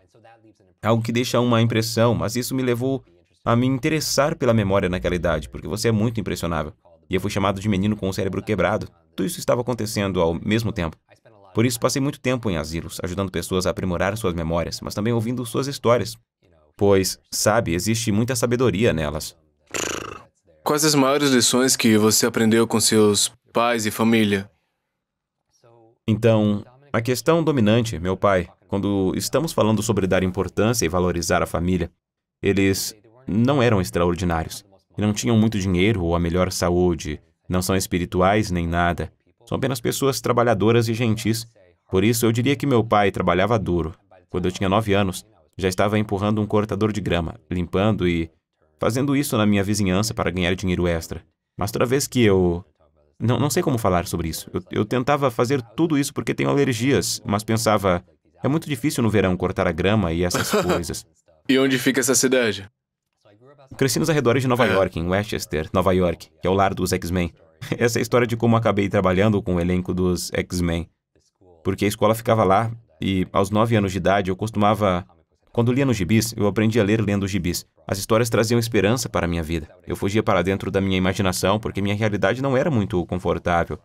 algo que deixa uma impressão, mas isso me levou a me interessar pela memória naquela idade, porque você é muito impressionável. E eu fui chamado de menino com o cérebro quebrado. Tudo isso estava acontecendo ao mesmo tempo. Por isso, passei muito tempo em asilos, ajudando pessoas a aprimorar suas memórias, mas também ouvindo suas histórias. Pois, sabe, existe muita sabedoria nelas. Quais as maiores lições que você aprendeu com seus pais e família? Então, a questão dominante, meu pai, quando estamos falando sobre dar importância e valorizar a família, eles não eram extraordinários e não tinham muito dinheiro ou a melhor saúde, não são espirituais nem nada. São apenas pessoas trabalhadoras e gentis. Por isso, eu diria que meu pai trabalhava duro. Quando eu tinha nove anos, já estava empurrando um cortador de grama, limpando e fazendo isso na minha vizinhança para ganhar dinheiro extra. Mas toda vez que eu não, não sei como falar sobre isso. Eu, eu tentava fazer tudo isso porque tenho alergias, mas pensava, é muito difícil no verão cortar a grama e essas <laughs> coisas. e onde fica essa cidade? Cresci nos arredores de Nova é. York, em Westchester, Nova York, que é o lar dos X-Men. <laughs> Essa é a história de como acabei trabalhando com o elenco dos X-Men. Porque a escola ficava lá e, aos nove anos de idade, eu costumava quando lia nos gibis, eu aprendi a ler lendo os gibis. As histórias traziam esperança para a minha vida. Eu fugia para dentro da minha imaginação porque minha realidade não era muito confortável.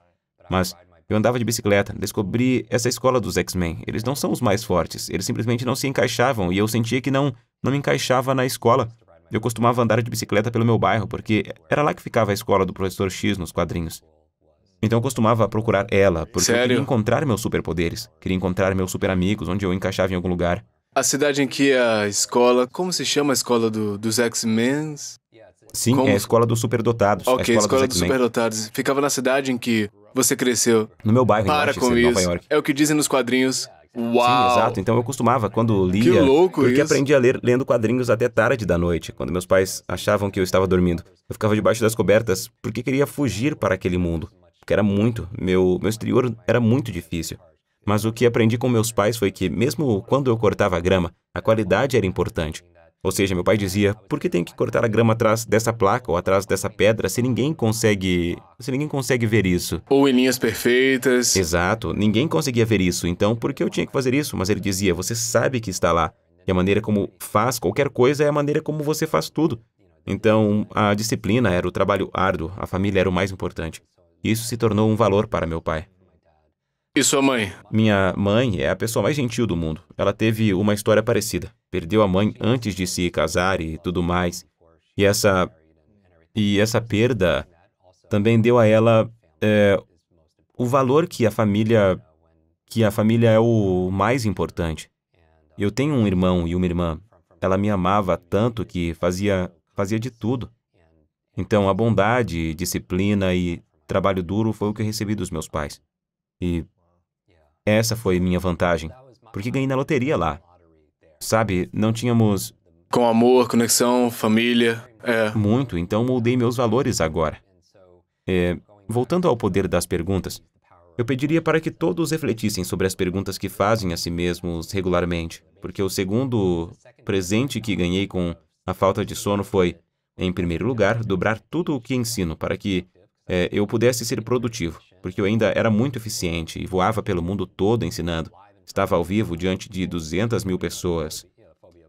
Mas eu andava de bicicleta, descobri essa escola dos X-Men. Eles não são os mais fortes, eles simplesmente não se encaixavam e eu sentia que não, não me encaixava na escola. Eu costumava andar de bicicleta pelo meu bairro porque era lá que ficava a escola do professor X nos quadrinhos. Então eu costumava procurar ela, porque Sério? eu queria encontrar meus superpoderes, queria encontrar meus super amigos, onde eu encaixava em algum lugar. A cidade em que a escola. Como se chama a escola do, dos X-Men? Sim, como... é a escola dos superdotados. É ok, a escola, escola dos, dos superdotados. Ficava na cidade em que você cresceu. No meu bairro, Para em Para com isso. Nova York. É o que dizem nos quadrinhos. Uau! Sim, exato. Então eu costumava, quando lia. Que louco porque isso. aprendi a ler lendo quadrinhos até tarde da noite, quando meus pais achavam que eu estava dormindo. Eu ficava debaixo das cobertas porque queria fugir para aquele mundo. Porque era muito. Meu, meu exterior era muito difícil. Mas o que aprendi com meus pais foi que, mesmo quando eu cortava a grama, a qualidade era importante. Ou seja, meu pai dizia: por que tem que cortar a grama atrás dessa placa ou atrás dessa pedra se ninguém consegue. se ninguém consegue ver isso? Ou em linhas perfeitas. Exato, ninguém conseguia ver isso, então por que eu tinha que fazer isso? Mas ele dizia: você sabe que está lá. E a maneira como faz qualquer coisa é a maneira como você faz tudo. Então, a disciplina era o trabalho árduo, a família era o mais importante. Isso se tornou um valor para meu pai. E sua mãe? Minha mãe é a pessoa mais gentil do mundo. Ela teve uma história parecida. Perdeu a mãe antes de se casar e tudo mais. E essa e essa perda também deu a ela é, o valor que a família que a família é o mais importante. Eu tenho um irmão e uma irmã. Ela me amava tanto que fazia fazia de tudo. Então a bondade, disciplina e trabalho duro foi o que eu recebi dos meus pais. E essa foi minha vantagem, porque ganhei na loteria lá. Sabe, não tínhamos. Com amor, conexão, família. É. Muito, então moldei meus valores agora. É, voltando ao poder das perguntas, eu pediria para que todos refletissem sobre as perguntas que fazem a si mesmos regularmente, porque o segundo presente que ganhei com a falta de sono foi, em primeiro lugar, dobrar tudo o que ensino para que é, eu pudesse ser produtivo porque eu ainda era muito eficiente e voava pelo mundo todo ensinando. Estava ao vivo diante de 200 mil pessoas.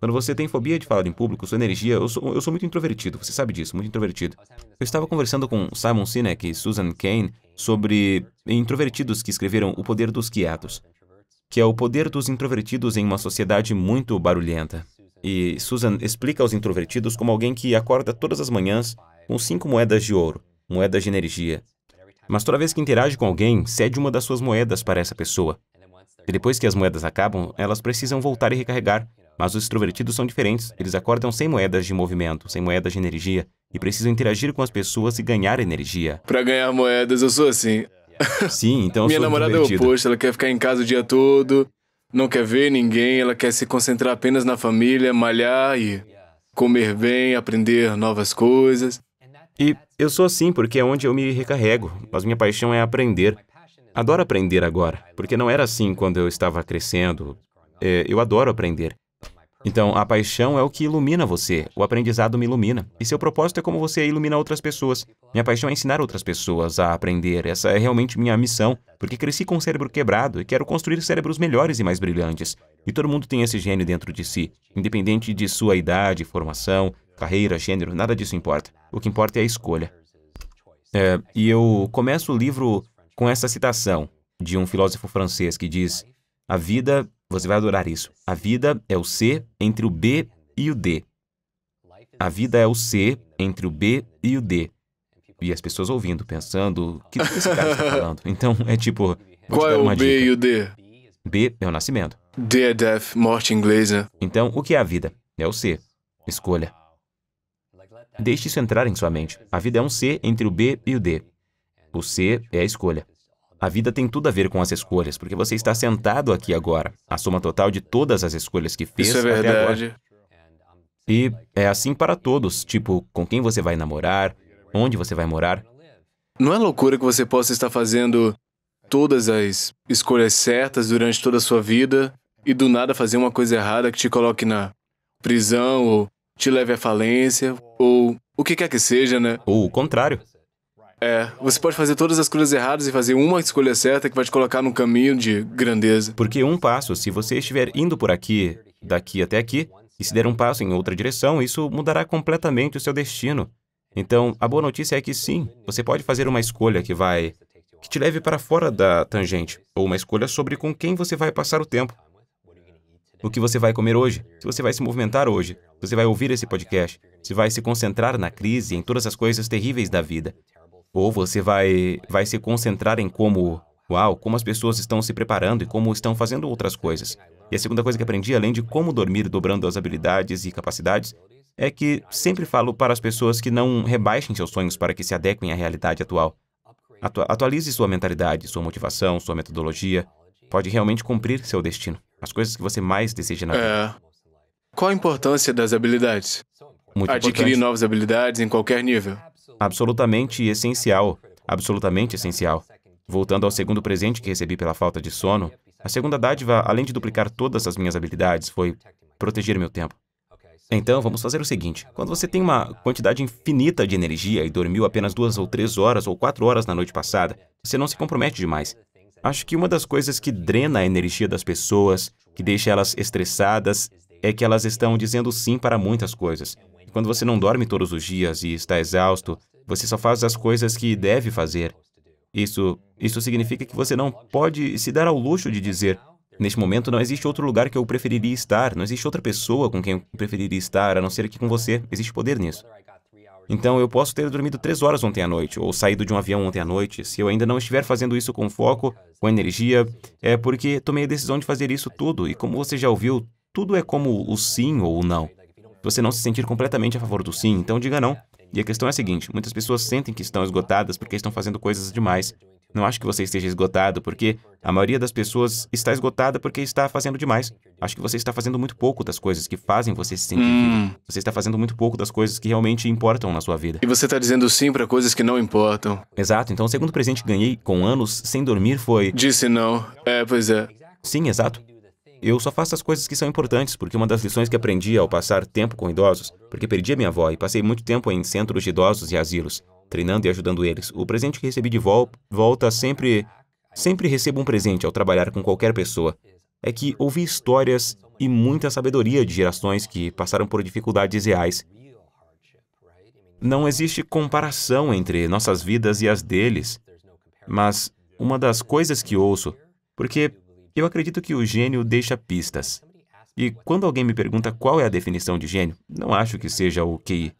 Quando você tem fobia de falar em público, sua energia. Eu sou, eu sou muito introvertido, você sabe disso, muito introvertido. Eu estava conversando com Simon Sinek e Susan Kane sobre introvertidos que escreveram O Poder dos Quietos, que é o poder dos introvertidos em uma sociedade muito barulhenta. E Susan explica aos introvertidos como alguém que acorda todas as manhãs com cinco moedas de ouro, moedas de energia, mas toda vez que interage com alguém, cede uma das suas moedas para essa pessoa. E depois que as moedas acabam, elas precisam voltar e recarregar. Mas os extrovertidos são diferentes, eles acordam sem moedas de movimento, sem moedas de energia, e precisam interagir com as pessoas e ganhar energia. Para ganhar moedas, eu sou assim. Sim, então eu Minha sou namorada é é oposta, ela quer ficar em casa o dia todo, não quer ver ninguém, ela quer se concentrar apenas na família, malhar e comer bem, aprender novas coisas. E eu sou assim porque é onde eu me recarrego, mas minha paixão é aprender. Adoro aprender agora, porque não era assim quando eu estava crescendo. É, eu adoro aprender. Então, a paixão é o que ilumina você. O aprendizado me ilumina. E seu propósito é como você ilumina outras pessoas. Minha paixão é ensinar outras pessoas a aprender. Essa é realmente minha missão, porque cresci com o cérebro quebrado e quero construir cérebros melhores e mais brilhantes. E todo mundo tem esse gênio dentro de si, independente de sua idade, formação, carreira, gênero, nada disso importa. O que importa é a escolha. É, e eu começo o livro com essa citação de um filósofo francês que diz: A vida, você vai adorar isso, a vida é o C entre o B e o D. A vida é o C entre o B e o D. E as pessoas ouvindo, pensando: O que esse cara está <laughs> falando? Então é tipo. Qual é o B dica. e o D? B é o nascimento. D é death, morte inglesa. Então, o que é a vida? É o C. Escolha. Deixe isso entrar em sua mente. A vida é um C entre o B e o D. O C é a escolha. A vida tem tudo a ver com as escolhas, porque você está sentado aqui agora. A soma total de todas as escolhas que fez Isso é verdade. E é assim para todos, tipo, com quem você vai namorar, onde você vai morar. Não é loucura que você possa estar fazendo todas as escolhas certas durante toda a sua vida e do nada fazer uma coisa errada que te coloque na prisão ou te leve à falência, ou o que quer que seja, né? Ou o contrário. É, você pode fazer todas as coisas erradas e fazer uma escolha certa que vai te colocar num caminho de grandeza. Porque um passo, se você estiver indo por aqui, daqui até aqui, e se der um passo em outra direção, isso mudará completamente o seu destino. Então, a boa notícia é que sim, você pode fazer uma escolha que vai que te leve para fora da tangente, ou uma escolha sobre com quem você vai passar o tempo. O que você vai comer hoje, se você vai se movimentar hoje, se você vai ouvir esse podcast, se vai se concentrar na crise, em todas as coisas terríveis da vida. Ou você vai, vai se concentrar em como, uau, como as pessoas estão se preparando e como estão fazendo outras coisas. E a segunda coisa que aprendi, além de como dormir dobrando as habilidades e capacidades, é que sempre falo para as pessoas que não rebaixem seus sonhos para que se adequem à realidade atual. atualize sua mentalidade, sua motivação, sua metodologia. Pode realmente cumprir seu destino. As coisas que você mais deseja na é. vida. É. Qual a importância das habilidades? Muito Adquirir importante. novas habilidades em qualquer nível. Absolutamente essencial. Absolutamente essencial. Voltando ao segundo presente que recebi pela falta de sono, a segunda dádiva, além de duplicar todas as minhas habilidades, foi proteger meu tempo. Então, vamos fazer o seguinte: quando você tem uma quantidade infinita de energia e dormiu apenas duas ou três horas ou quatro horas na noite passada, você não se compromete demais. Acho que uma das coisas que drena a energia das pessoas, que deixa elas estressadas, é que elas estão dizendo sim para muitas coisas. E quando você não dorme todos os dias e está exausto, você só faz as coisas que deve fazer. Isso, isso significa que você não pode se dar ao luxo de dizer Neste momento, não existe outro lugar que eu preferiria estar, não existe outra pessoa com quem eu preferiria estar, a não ser aqui com você. Existe poder nisso. Então eu posso ter dormido três horas ontem à noite, ou saído de um avião ontem à noite. Se eu ainda não estiver fazendo isso com foco, com energia, é porque tomei a decisão de fazer isso tudo. E como você já ouviu, tudo é como o sim ou o não. Se você não se sentir completamente a favor do sim, então diga não. E a questão é a seguinte: muitas pessoas sentem que estão esgotadas porque estão fazendo coisas demais, não acho que você esteja esgotado, porque a maioria das pessoas está esgotada porque está fazendo demais. Acho que você está fazendo muito pouco das coisas que fazem você se sentir hum. Você está fazendo muito pouco das coisas que realmente importam na sua vida. E você está dizendo sim para coisas que não importam. Exato. Então, o segundo presente que ganhei com anos sem dormir foi. Disse não. É, pois é. Sim, exato. Eu só faço as coisas que são importantes, porque uma das lições que aprendi ao passar tempo com idosos, porque perdi a minha avó e passei muito tempo em centros de idosos e asilos, treinando e ajudando eles. O presente que recebi de vol volta sempre. Sempre recebo um presente ao trabalhar com qualquer pessoa. É que ouvi histórias e muita sabedoria de gerações que passaram por dificuldades reais. Não existe comparação entre nossas vidas e as deles. Mas uma das coisas que ouço, porque eu acredito que o gênio deixa pistas. E quando alguém me pergunta qual é a definição de gênio, não acho que seja o QI.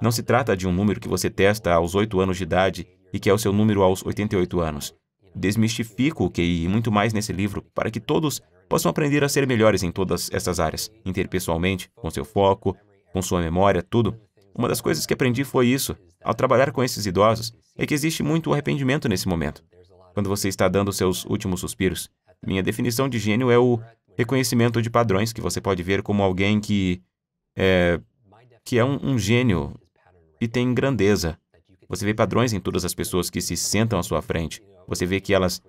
Não se trata de um número que você testa aos 8 anos de idade e que é o seu número aos 88 anos. Desmistifico o QI e muito mais nesse livro para que todos possam aprender a ser melhores em todas essas áreas, interpessoalmente, com seu foco, com sua memória, tudo. Uma das coisas que aprendi foi isso, ao trabalhar com esses idosos, é que existe muito arrependimento nesse momento. Quando você está dando seus últimos suspiros, minha definição de gênio é o reconhecimento de padrões que você pode ver como alguém que é que é um, um gênio e tem grandeza. Você vê padrões em todas as pessoas que se sentam à sua frente. Você vê que elas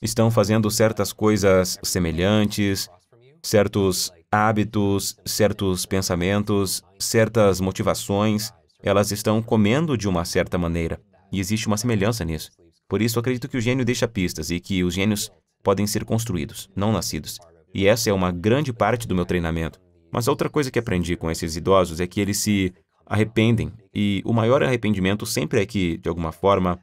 estão fazendo certas coisas semelhantes, certos hábitos, certos pensamentos, certas motivações. Elas estão comendo de uma certa maneira. E existe uma semelhança nisso. Por isso, acredito que o gênio deixa pistas e que os gênios podem ser construídos, não nascidos. E essa é uma grande parte do meu treinamento. Mas outra coisa que aprendi com esses idosos é que eles se arrependem. E o maior arrependimento sempre é que, de alguma forma,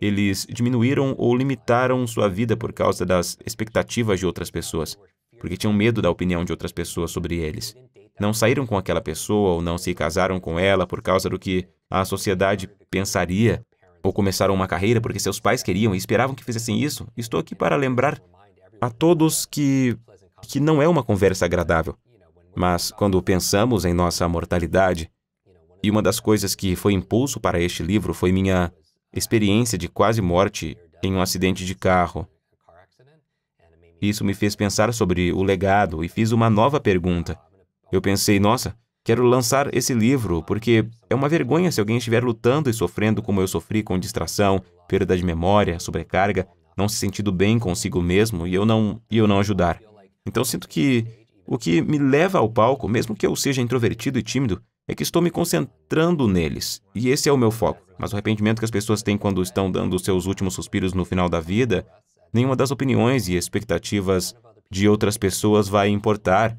eles diminuíram ou limitaram sua vida por causa das expectativas de outras pessoas, porque tinham medo da opinião de outras pessoas sobre eles. Não saíram com aquela pessoa ou não se casaram com ela por causa do que a sociedade pensaria, ou começaram uma carreira porque seus pais queriam e esperavam que fizessem isso. Estou aqui para lembrar a todos que que não é uma conversa agradável. Mas quando pensamos em nossa mortalidade, e uma das coisas que foi impulso para este livro foi minha experiência de quase morte em um acidente de carro. Isso me fez pensar sobre o legado e fiz uma nova pergunta. Eu pensei, nossa, quero lançar esse livro porque é uma vergonha se alguém estiver lutando e sofrendo como eu sofri com distração, perda de memória, sobrecarga, não se sentindo bem consigo mesmo e eu não e eu não ajudar. Então sinto que o que me leva ao palco, mesmo que eu seja introvertido e tímido, é que estou me concentrando neles, e esse é o meu foco. Mas o arrependimento que as pessoas têm quando estão dando os seus últimos suspiros no final da vida, nenhuma das opiniões e expectativas de outras pessoas vai importar.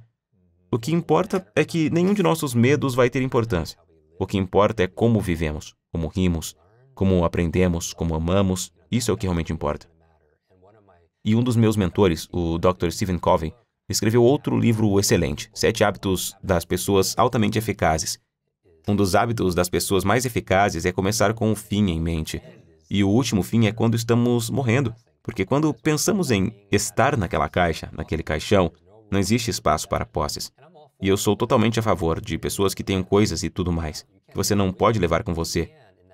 O que importa é que nenhum de nossos medos vai ter importância. O que importa é como vivemos, como rimos, como aprendemos, como amamos. Isso é o que realmente importa. E um dos meus mentores, o Dr. Stephen Covey, escreveu outro livro excelente, Sete Hábitos das Pessoas Altamente Eficazes. Um dos hábitos das pessoas mais eficazes é começar com o fim em mente. E o último fim é quando estamos morrendo, porque quando pensamos em estar naquela caixa, naquele caixão, não existe espaço para posses. E eu sou totalmente a favor de pessoas que tenham coisas e tudo mais, que você não pode levar com você.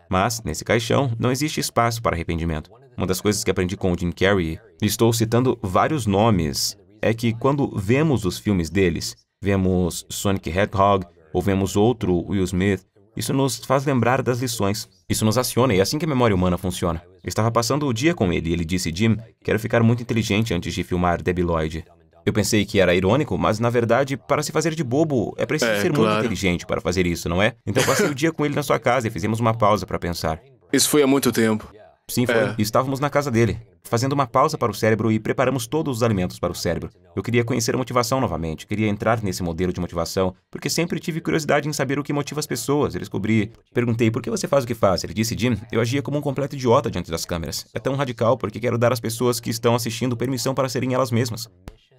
Mas, nesse caixão, não existe espaço para arrependimento. Uma das coisas que aprendi com o Jim Carrey, estou citando vários nomes é que quando vemos os filmes deles, vemos Sonic Hedgehog ou vemos outro Will Smith, isso nos faz lembrar das lições. Isso nos aciona e é assim que a memória humana funciona. Eu estava passando o dia com ele e ele disse: Jim, quero ficar muito inteligente antes de filmar Debbie Lloyd. Eu pensei que era irônico, mas na verdade, para se fazer de bobo, é preciso é, ser claro. muito inteligente para fazer isso, não é? Então passei o dia com ele na sua casa e fizemos uma pausa para pensar. Isso foi há muito tempo. Sim, foi. É. Estávamos na casa dele, fazendo uma pausa para o cérebro e preparamos todos os alimentos para o cérebro. Eu queria conhecer a motivação novamente, queria entrar nesse modelo de motivação, porque sempre tive curiosidade em saber o que motiva as pessoas. Eu descobri. Perguntei por que você faz o que faz. Ele disse: Jim, eu agia como um completo idiota diante das câmeras. É tão radical porque quero dar às pessoas que estão assistindo permissão para serem elas mesmas.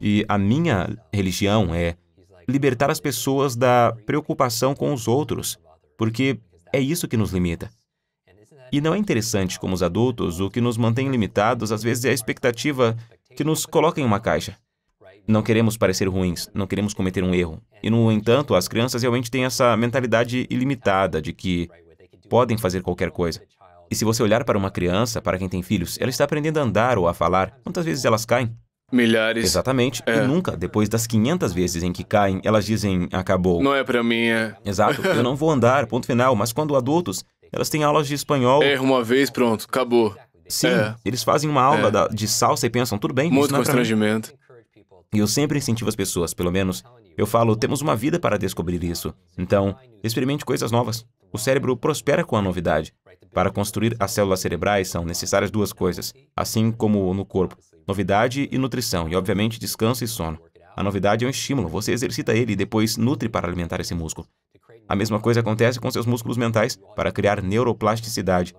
E a minha religião é libertar as pessoas da preocupação com os outros, porque é isso que nos limita. E não é interessante, como os adultos, o que nos mantém limitados às vezes é a expectativa que nos coloca em uma caixa. Não queremos parecer ruins, não queremos cometer um erro. E, no entanto, as crianças realmente têm essa mentalidade ilimitada de que podem fazer qualquer coisa. E se você olhar para uma criança, para quem tem filhos, ela está aprendendo a andar ou a falar. Quantas vezes elas caem? Milhares. Exatamente. É. E nunca, depois das 500 vezes em que caem, elas dizem acabou. Não é para mim, é. Exato. Eu não vou andar, ponto final. Mas quando adultos, elas têm aulas de espanhol. Erra uma vez, pronto, acabou. Sim, é. eles fazem uma aula é. de salsa e pensam, tudo bem. Muito é constrangimento. E eu sempre incentivo as pessoas, pelo menos. Eu falo, temos uma vida para descobrir isso. Então, experimente coisas novas. O cérebro prospera com a novidade. Para construir as células cerebrais são necessárias duas coisas, assim como no corpo: novidade e nutrição, e obviamente descanso e sono. A novidade é um estímulo, você exercita ele e depois nutre para alimentar esse músculo. A mesma coisa acontece com seus músculos mentais para criar neuroplasticidade.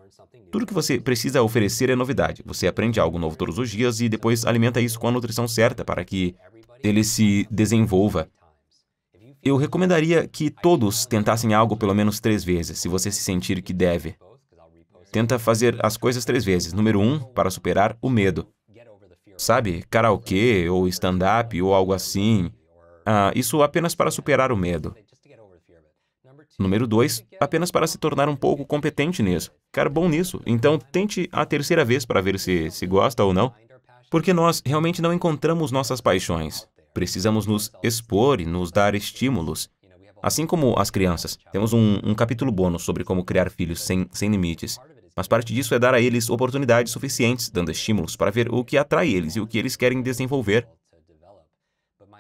Tudo que você precisa oferecer é novidade. Você aprende algo novo todos os dias e depois alimenta isso com a nutrição certa para que ele se desenvolva. Eu recomendaria que todos tentassem algo pelo menos três vezes, se você se sentir que deve. Tenta fazer as coisas três vezes. Número um, para superar o medo. Sabe, karaokê ou stand-up ou algo assim. Ah, isso apenas para superar o medo. Número 2, apenas para se tornar um pouco competente nisso, ficar bom nisso. Então, tente a terceira vez para ver se, se gosta ou não, porque nós realmente não encontramos nossas paixões. Precisamos nos expor e nos dar estímulos. Assim como as crianças, temos um, um capítulo bônus sobre como criar filhos sem, sem limites. Mas parte disso é dar a eles oportunidades suficientes, dando estímulos para ver o que atrai eles e o que eles querem desenvolver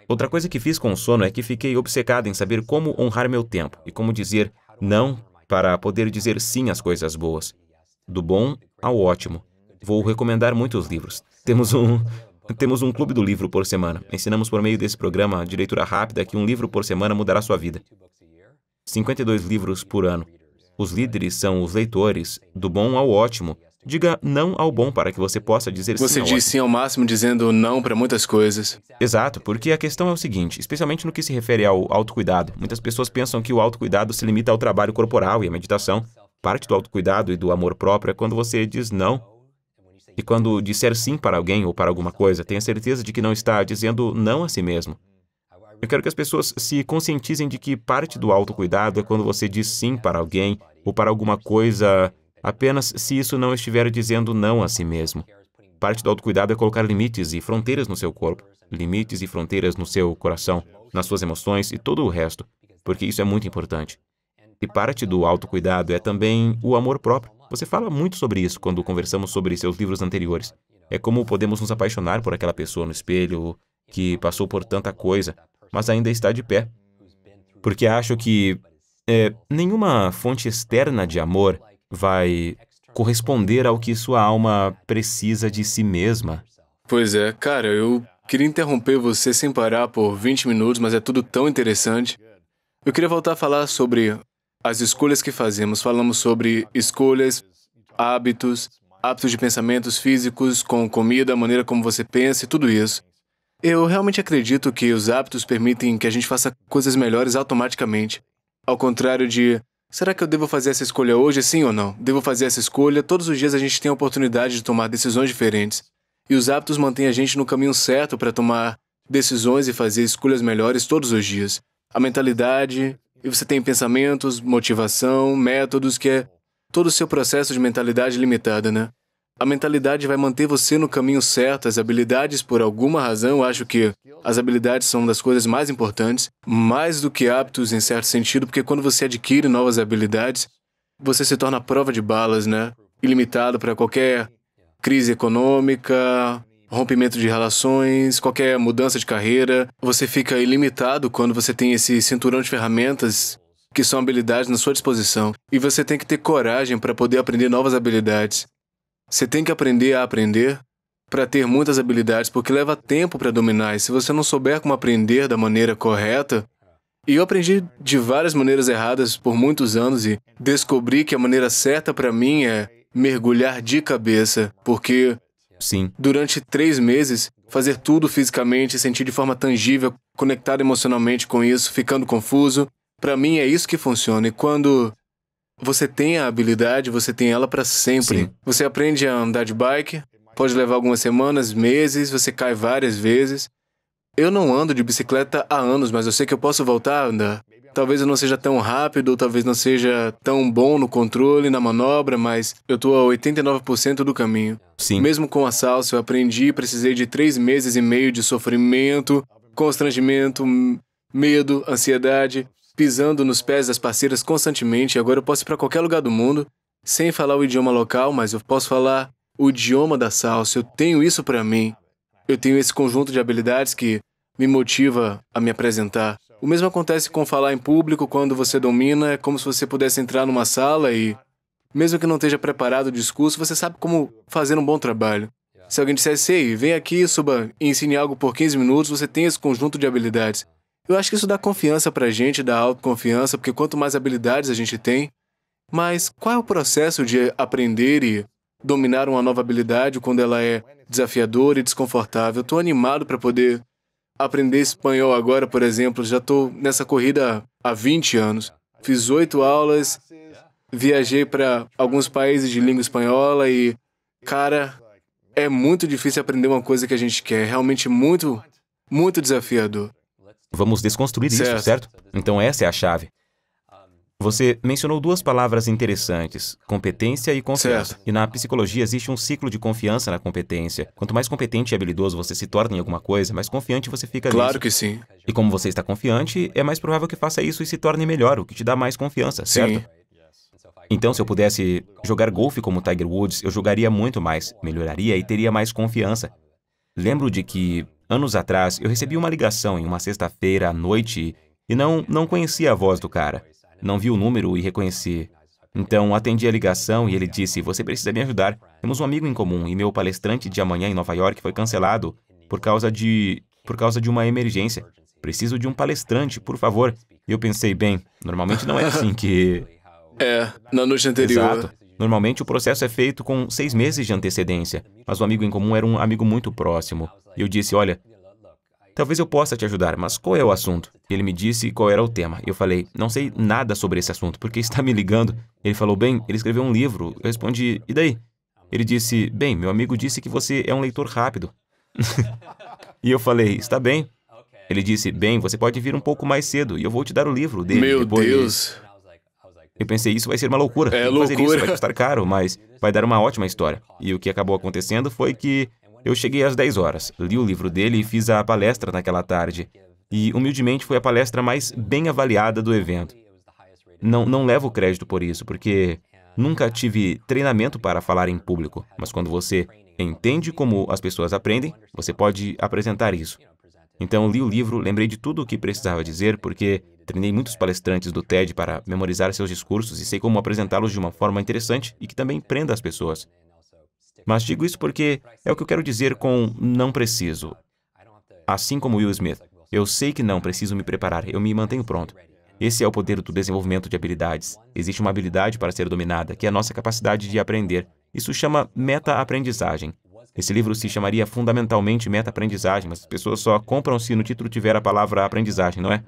Outra coisa que fiz com o sono é que fiquei obcecado em saber como honrar meu tempo e como dizer não para poder dizer sim às coisas boas. Do bom ao ótimo. Vou recomendar muitos livros. Temos um <laughs> temos um clube do livro por semana. Ensinamos por meio desse programa de leitura rápida que um livro por semana mudará sua vida. 52 livros por ano. Os líderes são os leitores, do bom ao ótimo, Diga não ao bom para que você possa dizer você sim. Você diz sim ao máximo dizendo não para muitas coisas. Exato, porque a questão é o seguinte, especialmente no que se refere ao autocuidado. Muitas pessoas pensam que o autocuidado se limita ao trabalho corporal e à meditação. Parte do autocuidado e do amor próprio é quando você diz não. E quando disser sim para alguém ou para alguma coisa, tenha certeza de que não está dizendo não a si mesmo. Eu quero que as pessoas se conscientizem de que parte do autocuidado é quando você diz sim para alguém ou para alguma coisa apenas se isso não estiver dizendo não a si mesmo. Parte do autocuidado é colocar limites e fronteiras no seu corpo, limites e fronteiras no seu coração, nas suas emoções e todo o resto, porque isso é muito importante. E parte do autocuidado é também o amor próprio. Você fala muito sobre isso quando conversamos sobre seus livros anteriores. É como podemos nos apaixonar por aquela pessoa no espelho que passou por tanta coisa, mas ainda está de pé. Porque acho que é, nenhuma fonte externa de amor vai corresponder ao que sua alma precisa de si mesma. Pois é, cara, eu queria interromper você sem parar por 20 minutos, mas é tudo tão interessante. Eu queria voltar a falar sobre as escolhas que fazemos. Falamos sobre escolhas, hábitos, hábitos de pensamentos físicos, com comida, a maneira como você pensa e tudo isso. Eu realmente acredito que os hábitos permitem que a gente faça coisas melhores automaticamente, ao contrário de Será que eu devo fazer essa escolha hoje, sim ou não? Devo fazer essa escolha? Todos os dias a gente tem a oportunidade de tomar decisões diferentes. E os hábitos mantêm a gente no caminho certo para tomar decisões e fazer escolhas melhores todos os dias. A mentalidade, e você tem pensamentos, motivação, métodos, que é todo o seu processo de mentalidade limitada, né? A mentalidade vai manter você no caminho certo, as habilidades, por alguma razão, acho que as habilidades são uma das coisas mais importantes, mais do que hábitos, em certo sentido, porque quando você adquire novas habilidades, você se torna prova de balas, né? Ilimitado para qualquer crise econômica, rompimento de relações, qualquer mudança de carreira. Você fica ilimitado quando você tem esse cinturão de ferramentas que são habilidades na sua disposição. E você tem que ter coragem para poder aprender novas habilidades. Você tem que aprender a aprender para ter muitas habilidades, porque leva tempo para dominar. E se você não souber como aprender da maneira correta, e eu aprendi de várias maneiras erradas por muitos anos e descobri que a maneira certa para mim é mergulhar de cabeça, porque sim, durante três meses fazer tudo fisicamente, sentir de forma tangível, conectar emocionalmente com isso, ficando confuso, para mim é isso que funciona. E quando você tem a habilidade, você tem ela para sempre. Sim. Você aprende a andar de bike, pode levar algumas semanas, meses, você cai várias vezes. Eu não ando de bicicleta há anos, mas eu sei que eu posso voltar a andar. Talvez eu não seja tão rápido, talvez não seja tão bom no controle, na manobra, mas eu tô a 89% do caminho. Sim. Mesmo com a salsa, eu aprendi e precisei de três meses e meio de sofrimento, constrangimento, medo, ansiedade pisando nos pés das parceiras constantemente. Agora eu posso ir para qualquer lugar do mundo, sem falar o idioma local, mas eu posso falar o idioma da salsa. Eu tenho isso para mim. Eu tenho esse conjunto de habilidades que me motiva a me apresentar. O mesmo acontece com falar em público quando você domina, é como se você pudesse entrar numa sala e, mesmo que não esteja preparado o discurso, você sabe como fazer um bom trabalho. Se alguém dissesse, ei, vem aqui, suba e ensine algo por 15 minutos, você tem esse conjunto de habilidades. Eu acho que isso dá confiança pra gente, dá autoconfiança, porque quanto mais habilidades a gente tem, mas qual é o processo de aprender e dominar uma nova habilidade quando ela é desafiadora e desconfortável? Estou animado para poder aprender espanhol agora, por exemplo. Já estou nessa corrida há 20 anos. Fiz oito aulas, viajei para alguns países de língua espanhola e, cara, é muito difícil aprender uma coisa que a gente quer. É realmente muito, muito desafiador. Vamos desconstruir certo. isso, certo? Então essa é a chave. Você mencionou duas palavras interessantes: competência e confiança. Certo. E na psicologia existe um ciclo de confiança na competência. Quanto mais competente e habilidoso você se torna em alguma coisa, mais confiante você fica Claro nisso. que sim. E como você está confiante, é mais provável que faça isso e se torne melhor, o que te dá mais confiança, certo? Sim. Então, se eu pudesse jogar golfe como Tiger Woods, eu jogaria muito mais, melhoraria e teria mais confiança. Lembro de que, anos atrás, eu recebi uma ligação em uma sexta-feira à noite e não, não conhecia a voz do cara. Não vi o número e reconheci. Então, atendi a ligação e ele disse: Você precisa me ajudar. Temos um amigo em comum e meu palestrante de amanhã em Nova York foi cancelado por causa de. por causa de uma emergência. Preciso de um palestrante, por favor. E eu pensei: bem, normalmente não é assim que. é, na noite anterior. Exato. Normalmente o processo é feito com seis meses de antecedência, mas o amigo em comum era um amigo muito próximo. E eu disse: Olha, talvez eu possa te ajudar, mas qual é o assunto? Ele me disse qual era o tema. Eu falei: Não sei nada sobre esse assunto, porque está me ligando. Ele falou: Bem, ele escreveu um livro. Eu respondi: E daí? Ele disse: Bem, meu amigo disse que você é um leitor rápido. <laughs> e eu falei: Está bem. Ele disse: Bem, você pode vir um pouco mais cedo e eu vou te dar o livro dele. Meu Depois, Deus! Eu pensei, isso vai ser uma loucura. É loucura. Fazer isso vai custar caro, mas vai dar uma ótima história. E o que acabou acontecendo foi que eu cheguei às 10 horas, li o livro dele e fiz a palestra naquela tarde. E, humildemente, foi a palestra mais bem avaliada do evento. Não, não levo crédito por isso, porque nunca tive treinamento para falar em público, mas quando você entende como as pessoas aprendem, você pode apresentar isso. Então li o livro, lembrei de tudo o que precisava dizer, porque treinei muitos palestrantes do TED para memorizar seus discursos e sei como apresentá-los de uma forma interessante e que também prenda as pessoas. Mas digo isso porque é o que eu quero dizer com não preciso. Assim como Will Smith, eu sei que não preciso me preparar, eu me mantenho pronto. Esse é o poder do desenvolvimento de habilidades. Existe uma habilidade para ser dominada, que é a nossa capacidade de aprender. Isso chama meta-aprendizagem. Esse livro se chamaria fundamentalmente meta-aprendizagem, mas as pessoas só compram se no título tiver a palavra aprendizagem, não é?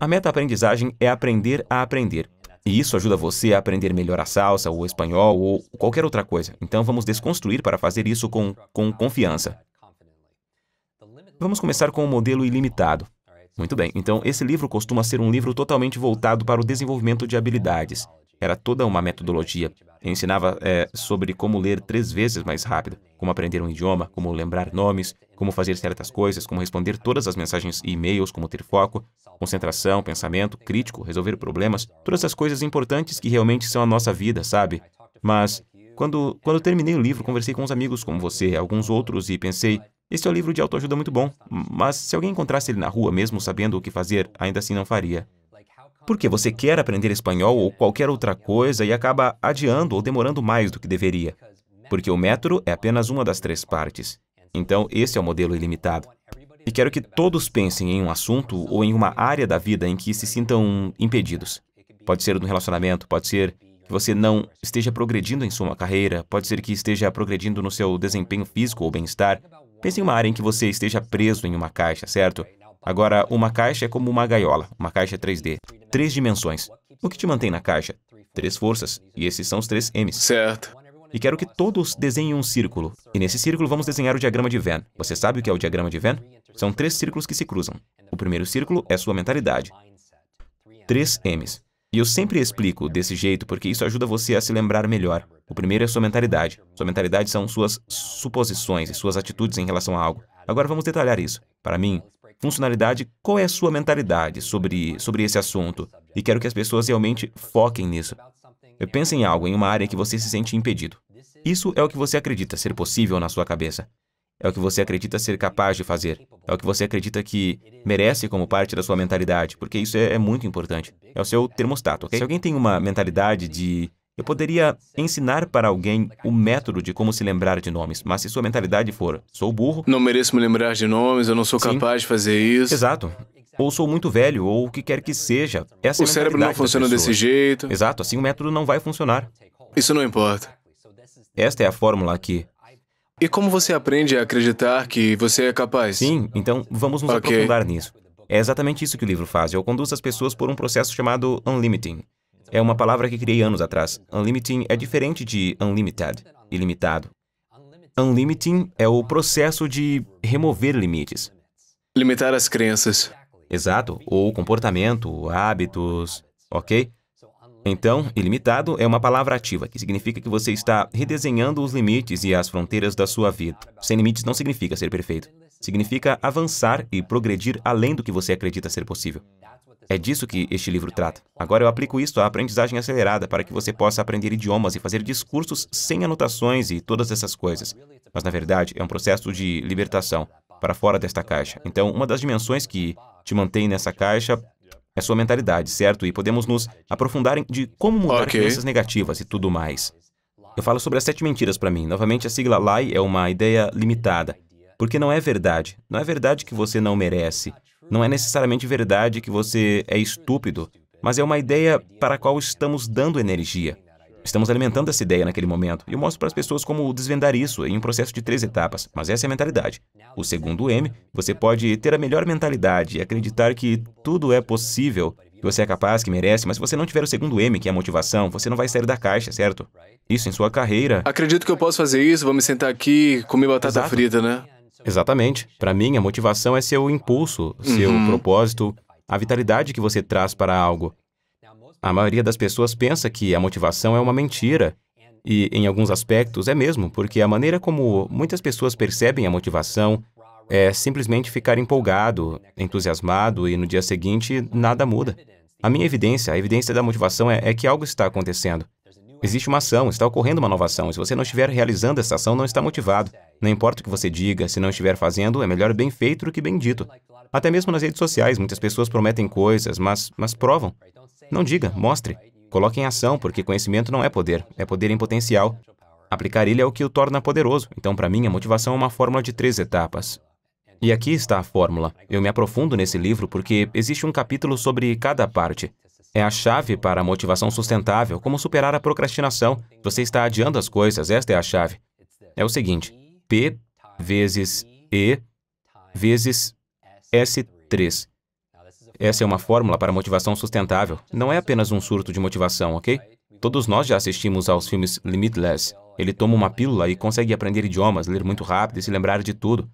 A meta-aprendizagem é aprender a aprender. E isso ajuda você a aprender melhor a salsa, ou espanhol, ou qualquer outra coisa. Então vamos desconstruir para fazer isso com, com confiança. Vamos começar com o um modelo ilimitado. Muito bem, então esse livro costuma ser um livro totalmente voltado para o desenvolvimento de habilidades. Era toda uma metodologia ensinava é, sobre como ler três vezes mais rápido, como aprender um idioma, como lembrar nomes, como fazer certas coisas, como responder todas as mensagens e e-mails, como ter foco, concentração, pensamento crítico, resolver problemas, todas as coisas importantes que realmente são a nossa vida, sabe? Mas quando, quando terminei o livro, conversei com uns amigos como você, alguns outros, e pensei, este é um livro de autoajuda muito bom, mas se alguém encontrasse ele na rua, mesmo sabendo o que fazer, ainda assim não faria porque você quer aprender espanhol ou qualquer outra coisa e acaba adiando ou demorando mais do que deveria. Porque o método é apenas uma das três partes. Então, esse é o modelo ilimitado. E quero que todos pensem em um assunto ou em uma área da vida em que se sintam impedidos. Pode ser no relacionamento, pode ser que você não esteja progredindo em sua carreira, pode ser que esteja progredindo no seu desempenho físico ou bem-estar. Pense em uma área em que você esteja preso em uma caixa, certo? Agora, uma caixa é como uma gaiola, uma caixa 3D, é três dimensões. O que te mantém na caixa? Três forças, e esses são os três M's. Certo. E quero que todos desenhem um círculo. E nesse círculo vamos desenhar o diagrama de Venn. Você sabe o que é o diagrama de Venn? São três círculos que se cruzam. O primeiro círculo é sua mentalidade. Três M's. E eu sempre explico desse jeito porque isso ajuda você a se lembrar melhor. O primeiro é sua mentalidade. Sua mentalidade são suas suposições e suas atitudes em relação a algo. Agora vamos detalhar isso. Para mim, Funcionalidade, qual é a sua mentalidade sobre, sobre esse assunto? E quero que as pessoas realmente foquem nisso. Pense em algo, em uma área que você se sente impedido. Isso é o que você acredita ser possível na sua cabeça. É o que você acredita ser capaz de fazer. É o que você acredita que merece como parte da sua mentalidade, porque isso é, é muito importante. É o seu termostato, ok? Se alguém tem uma mentalidade de eu poderia ensinar para alguém o método de como se lembrar de nomes, mas se sua mentalidade for sou burro. Não mereço me lembrar de nomes, eu não sou capaz Sim. de fazer isso. Exato. Ou sou muito velho, ou o que quer que seja. Essa o é cérebro não funciona desse jeito. Exato, assim o método não vai funcionar. Isso não importa. Esta é a fórmula aqui. E como você aprende a acreditar que você é capaz? Sim, então vamos nos okay. aprofundar nisso. É exatamente isso que o livro faz. Eu conduzo as pessoas por um processo chamado unlimiting é uma palavra que criei anos atrás. Unlimiting é diferente de unlimited, ilimitado. Unlimiting é o processo de remover limites. Limitar as crenças. Exato, ou comportamento, hábitos, ok? Então, ilimitado é uma palavra ativa, que significa que você está redesenhando os limites e as fronteiras da sua vida. Sem limites não significa ser perfeito. Significa avançar e progredir além do que você acredita ser possível. É disso que este livro trata. Agora eu aplico isso à aprendizagem acelerada para que você possa aprender idiomas e fazer discursos sem anotações e todas essas coisas. Mas na verdade é um processo de libertação para fora desta caixa. Então, uma das dimensões que te mantém nessa caixa é sua mentalidade, certo? E podemos nos aprofundar de como mudar okay. crenças negativas e tudo mais. Eu falo sobre as sete mentiras para mim. Novamente, a sigla lie é uma ideia limitada, porque não é verdade. Não é verdade que você não merece. Não é necessariamente verdade que você é estúpido, mas é uma ideia para a qual estamos dando energia. Estamos alimentando essa ideia naquele momento. E eu mostro para as pessoas como desvendar isso em um processo de três etapas, mas essa é a mentalidade. O segundo M, você pode ter a melhor mentalidade e acreditar que tudo é possível, que você é capaz, que merece, mas se você não tiver o segundo M, que é a motivação, você não vai sair da caixa, certo? Isso em sua carreira. Acredito que eu posso fazer isso, vou me sentar aqui, comer batata Exato. frita, né? Exatamente. Para mim, a motivação é seu impulso, seu uhum. propósito, a vitalidade que você traz para algo. A maioria das pessoas pensa que a motivação é uma mentira. E, em alguns aspectos, é mesmo, porque a maneira como muitas pessoas percebem a motivação é simplesmente ficar empolgado, entusiasmado e no dia seguinte nada muda. A minha evidência, a evidência da motivação é, é que algo está acontecendo. Existe uma ação, está ocorrendo uma nova ação. Se você não estiver realizando essa ação, não está motivado. Não importa o que você diga, se não estiver fazendo, é melhor bem feito do que bem dito. Até mesmo nas redes sociais, muitas pessoas prometem coisas, mas, mas provam. Não diga, mostre. Coloque em ação, porque conhecimento não é poder, é poder em potencial. Aplicar ele é o que o torna poderoso. Então, para mim, a motivação é uma fórmula de três etapas. E aqui está a fórmula. Eu me aprofundo nesse livro porque existe um capítulo sobre cada parte. É a chave para a motivação sustentável, como superar a procrastinação. Você está adiando as coisas, esta é a chave. É o seguinte: P vezes E vezes S3. Essa é uma fórmula para motivação sustentável. Não é apenas um surto de motivação, ok? Todos nós já assistimos aos filmes Limitless. Ele toma uma pílula e consegue aprender idiomas, ler muito rápido e se lembrar de tudo.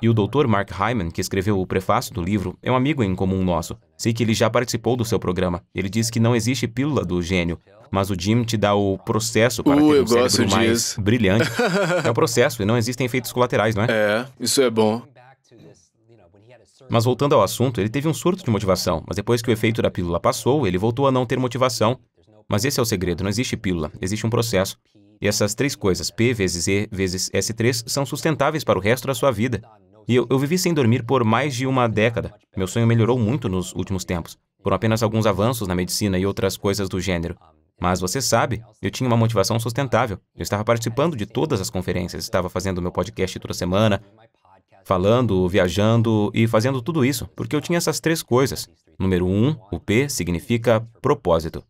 E o Dr. Mark Hyman, que escreveu o prefácio do livro, é um amigo em comum nosso. Sei que ele já participou do seu programa. Ele diz que não existe pílula do gênio, mas o Jim te dá o processo para uh, ter um cérebro mais disso. brilhante. <laughs> é o processo e não existem efeitos colaterais, não é? É, isso é bom. Mas voltando ao assunto, ele teve um surto de motivação, mas depois que o efeito da pílula passou, ele voltou a não ter motivação. Mas esse é o segredo, não existe pílula, existe um processo. E essas três coisas, P vezes E vezes S3, são sustentáveis para o resto da sua vida. E eu, eu vivi sem dormir por mais de uma década. Meu sonho melhorou muito nos últimos tempos, por apenas alguns avanços na medicina e outras coisas do gênero. Mas você sabe, eu tinha uma motivação sustentável. Eu estava participando de todas as conferências, estava fazendo meu podcast toda semana, falando, viajando e fazendo tudo isso, porque eu tinha essas três coisas. Número um, o P significa propósito.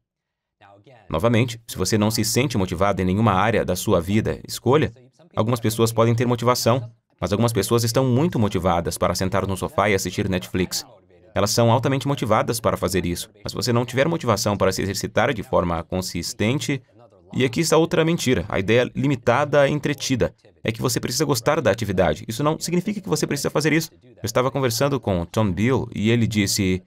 Novamente, se você não se sente motivado em nenhuma área da sua vida, escolha. Algumas pessoas podem ter motivação, mas algumas pessoas estão muito motivadas para sentar no sofá e assistir Netflix. Elas são altamente motivadas para fazer isso. Mas se você não tiver motivação para se exercitar de forma consistente, e aqui está outra mentira, a ideia limitada e entretida. É que você precisa gostar da atividade. Isso não significa que você precisa fazer isso. Eu estava conversando com Tom Bill e ele disse: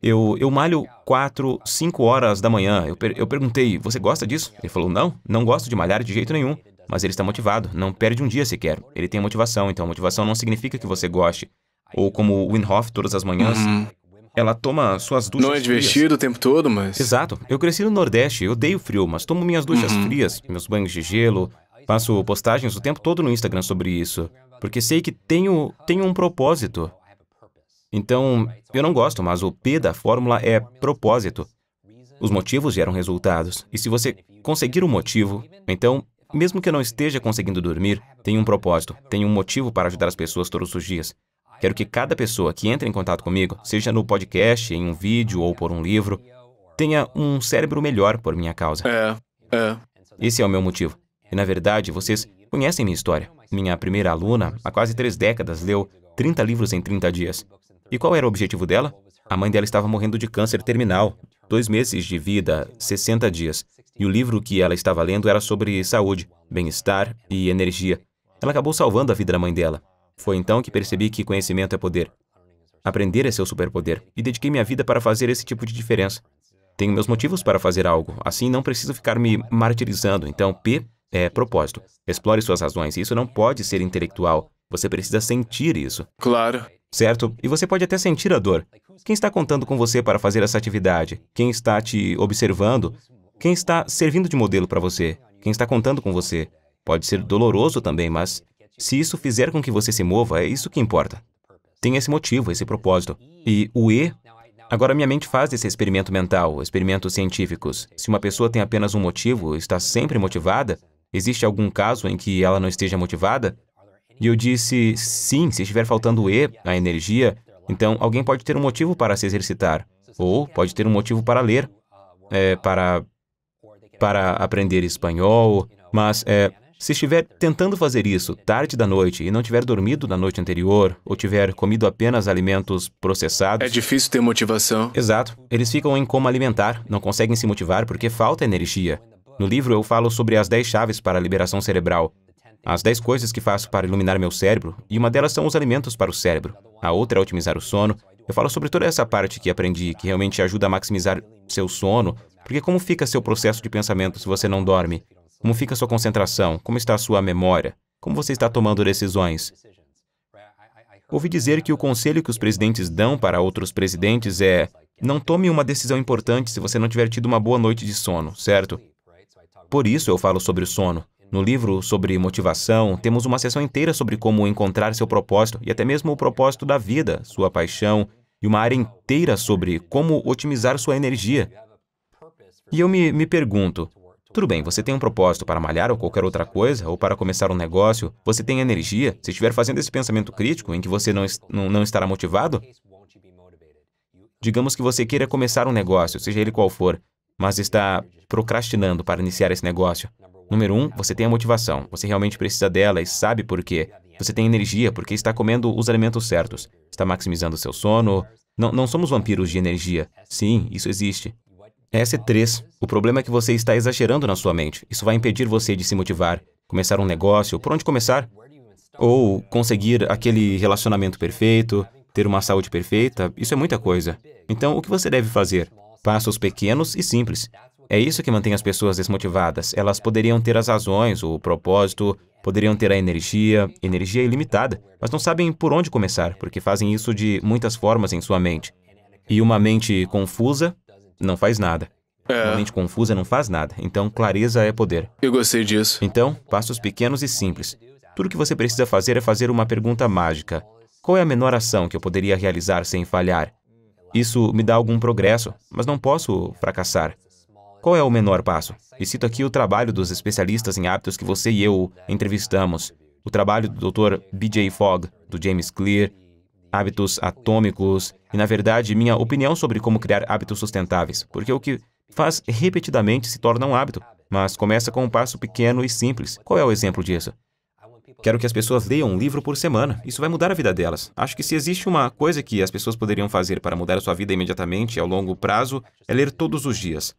Eu, eu malho 4, 5 horas da manhã. Eu, per eu perguntei: Você gosta disso? Ele falou: Não, não gosto de malhar de jeito nenhum mas ele está motivado, não perde um dia sequer. Ele tem motivação, então motivação não significa que você goste. Ou como o Winhoff todas as manhãs, uhum. ela toma suas duchas Não é divertido frias. o tempo todo, mas... Exato. Eu cresci no Nordeste, eu odeio frio, mas tomo minhas duchas uhum. frias, meus banhos de gelo, faço postagens o tempo todo no Instagram sobre isso, porque sei que tenho, tenho um propósito. Então, eu não gosto, mas o P da fórmula é propósito. Os motivos geram resultados, e se você conseguir o um motivo, então mesmo que eu não esteja conseguindo dormir, tenho um propósito, tenho um motivo para ajudar as pessoas todos os dias. Quero que cada pessoa que entre em contato comigo, seja no podcast, em um vídeo ou por um livro, tenha um cérebro melhor por minha causa. É, é. Esse é o meu motivo. E na verdade, vocês conhecem minha história. Minha primeira aluna, há quase três décadas, leu 30 livros em 30 dias. E qual era o objetivo dela? A mãe dela estava morrendo de câncer terminal, dois meses de vida, 60 dias e o livro que ela estava lendo era sobre saúde, bem-estar e energia. Ela acabou salvando a vida da mãe dela. Foi então que percebi que conhecimento é poder. Aprender é seu superpoder e dediquei minha vida para fazer esse tipo de diferença. Tenho meus motivos para fazer algo, assim não preciso ficar me martirizando. Então, P é propósito. Explore suas razões. Isso não pode ser intelectual. Você precisa sentir isso. Claro. Certo? E você pode até sentir a dor. Quem está contando com você para fazer essa atividade? Quem está te observando? Quem está servindo de modelo para você, quem está contando com você. Pode ser doloroso também, mas se isso fizer com que você se mova, é isso que importa. Tem esse motivo, esse propósito. E o E. Agora minha mente faz esse experimento mental, experimentos científicos. Se uma pessoa tem apenas um motivo, está sempre motivada, existe algum caso em que ela não esteja motivada? E eu disse, sim, se estiver faltando o E, a energia, então alguém pode ter um motivo para se exercitar, ou pode ter um motivo para ler, é, para para aprender espanhol, mas é, se estiver tentando fazer isso tarde da noite e não tiver dormido na noite anterior ou tiver comido apenas alimentos processados. É difícil ter motivação. Exato. Eles ficam em coma alimentar, não conseguem se motivar porque falta energia. No livro eu falo sobre as 10 chaves para a liberação cerebral. As 10 coisas que faço para iluminar meu cérebro, e uma delas são os alimentos para o cérebro. A outra é otimizar o sono, eu falo sobre toda essa parte que aprendi, que realmente ajuda a maximizar seu sono, porque como fica seu processo de pensamento se você não dorme? Como fica sua concentração? Como está sua memória? Como você está tomando decisões? Ouvi dizer que o conselho que os presidentes dão para outros presidentes é: não tome uma decisão importante se você não tiver tido uma boa noite de sono, certo? Por isso eu falo sobre o sono. No livro sobre motivação, temos uma sessão inteira sobre como encontrar seu propósito e até mesmo o propósito da vida, sua paixão e uma área inteira sobre como otimizar sua energia. E eu me, me pergunto, tudo bem, você tem um propósito para malhar ou qualquer outra coisa, ou para começar um negócio, você tem energia, se estiver fazendo esse pensamento crítico em que você não, não, não estará motivado? Digamos que você queira começar um negócio, seja ele qual for, mas está procrastinando para iniciar esse negócio. Número um, você tem a motivação, você realmente precisa dela e sabe por quê. Você tem energia porque está comendo os alimentos certos, está maximizando seu sono. Não, não somos vampiros de energia. Sim, isso existe. S3. O problema é que você está exagerando na sua mente. Isso vai impedir você de se motivar, começar um negócio, por onde começar? Ou conseguir aquele relacionamento perfeito, ter uma saúde perfeita, isso é muita coisa. Então, o que você deve fazer? Passos pequenos e simples. É isso que mantém as pessoas desmotivadas. Elas poderiam ter as razões, o propósito, Poderiam ter a energia, energia ilimitada, mas não sabem por onde começar, porque fazem isso de muitas formas em sua mente. E uma mente confusa não faz nada. É. Uma mente confusa não faz nada, então clareza é poder. Eu gostei disso. Então, passos pequenos e simples. Tudo que você precisa fazer é fazer uma pergunta mágica. Qual é a menor ação que eu poderia realizar sem falhar? Isso me dá algum progresso, mas não posso fracassar. Qual é o menor passo? E cito aqui o trabalho dos especialistas em hábitos que você e eu entrevistamos. O trabalho do Dr. B.J. Fogg, do James Clear, hábitos atômicos e, na verdade, minha opinião sobre como criar hábitos sustentáveis, porque o que faz repetidamente se torna um hábito, mas começa com um passo pequeno e simples. Qual é o exemplo disso? Quero que as pessoas leiam um livro por semana. Isso vai mudar a vida delas. Acho que se existe uma coisa que as pessoas poderiam fazer para mudar a sua vida imediatamente e ao longo prazo, é ler todos os dias.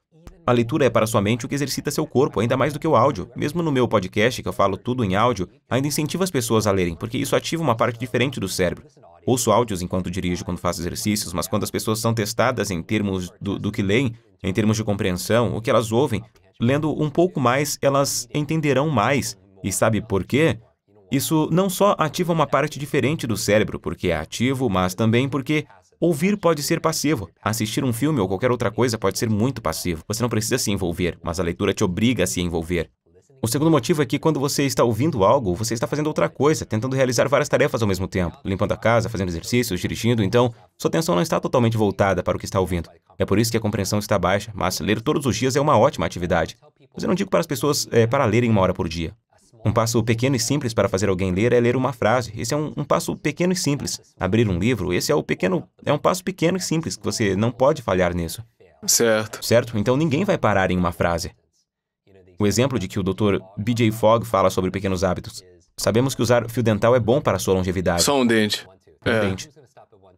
A leitura é para sua mente o que exercita seu corpo, ainda mais do que o áudio. Mesmo no meu podcast, que eu falo tudo em áudio, ainda incentivo as pessoas a lerem, porque isso ativa uma parte diferente do cérebro. Ouço áudios enquanto dirijo, quando faço exercícios, mas quando as pessoas são testadas em termos do, do que leem, em termos de compreensão, o que elas ouvem, lendo um pouco mais, elas entenderão mais. E sabe por quê? Isso não só ativa uma parte diferente do cérebro, porque é ativo, mas também porque Ouvir pode ser passivo. Assistir um filme ou qualquer outra coisa pode ser muito passivo. Você não precisa se envolver, mas a leitura te obriga a se envolver. O segundo motivo é que quando você está ouvindo algo, você está fazendo outra coisa, tentando realizar várias tarefas ao mesmo tempo, limpando a casa, fazendo exercícios, dirigindo, então sua atenção não está totalmente voltada para o que está ouvindo. É por isso que a compreensão está baixa, mas ler todos os dias é uma ótima atividade. Mas eu não digo para as pessoas é, para lerem uma hora por dia. Um passo pequeno e simples para fazer alguém ler é ler uma frase. Esse é um, um, passo pequeno e simples. Abrir um livro, esse é o pequeno, é um passo pequeno e simples que você não pode falhar nisso. Certo. Certo? Então ninguém vai parar em uma frase. O exemplo de que o Dr. B.J. Fogg fala sobre pequenos hábitos. Sabemos que usar fio dental é bom para a sua longevidade. Só um dente. Um é. dente.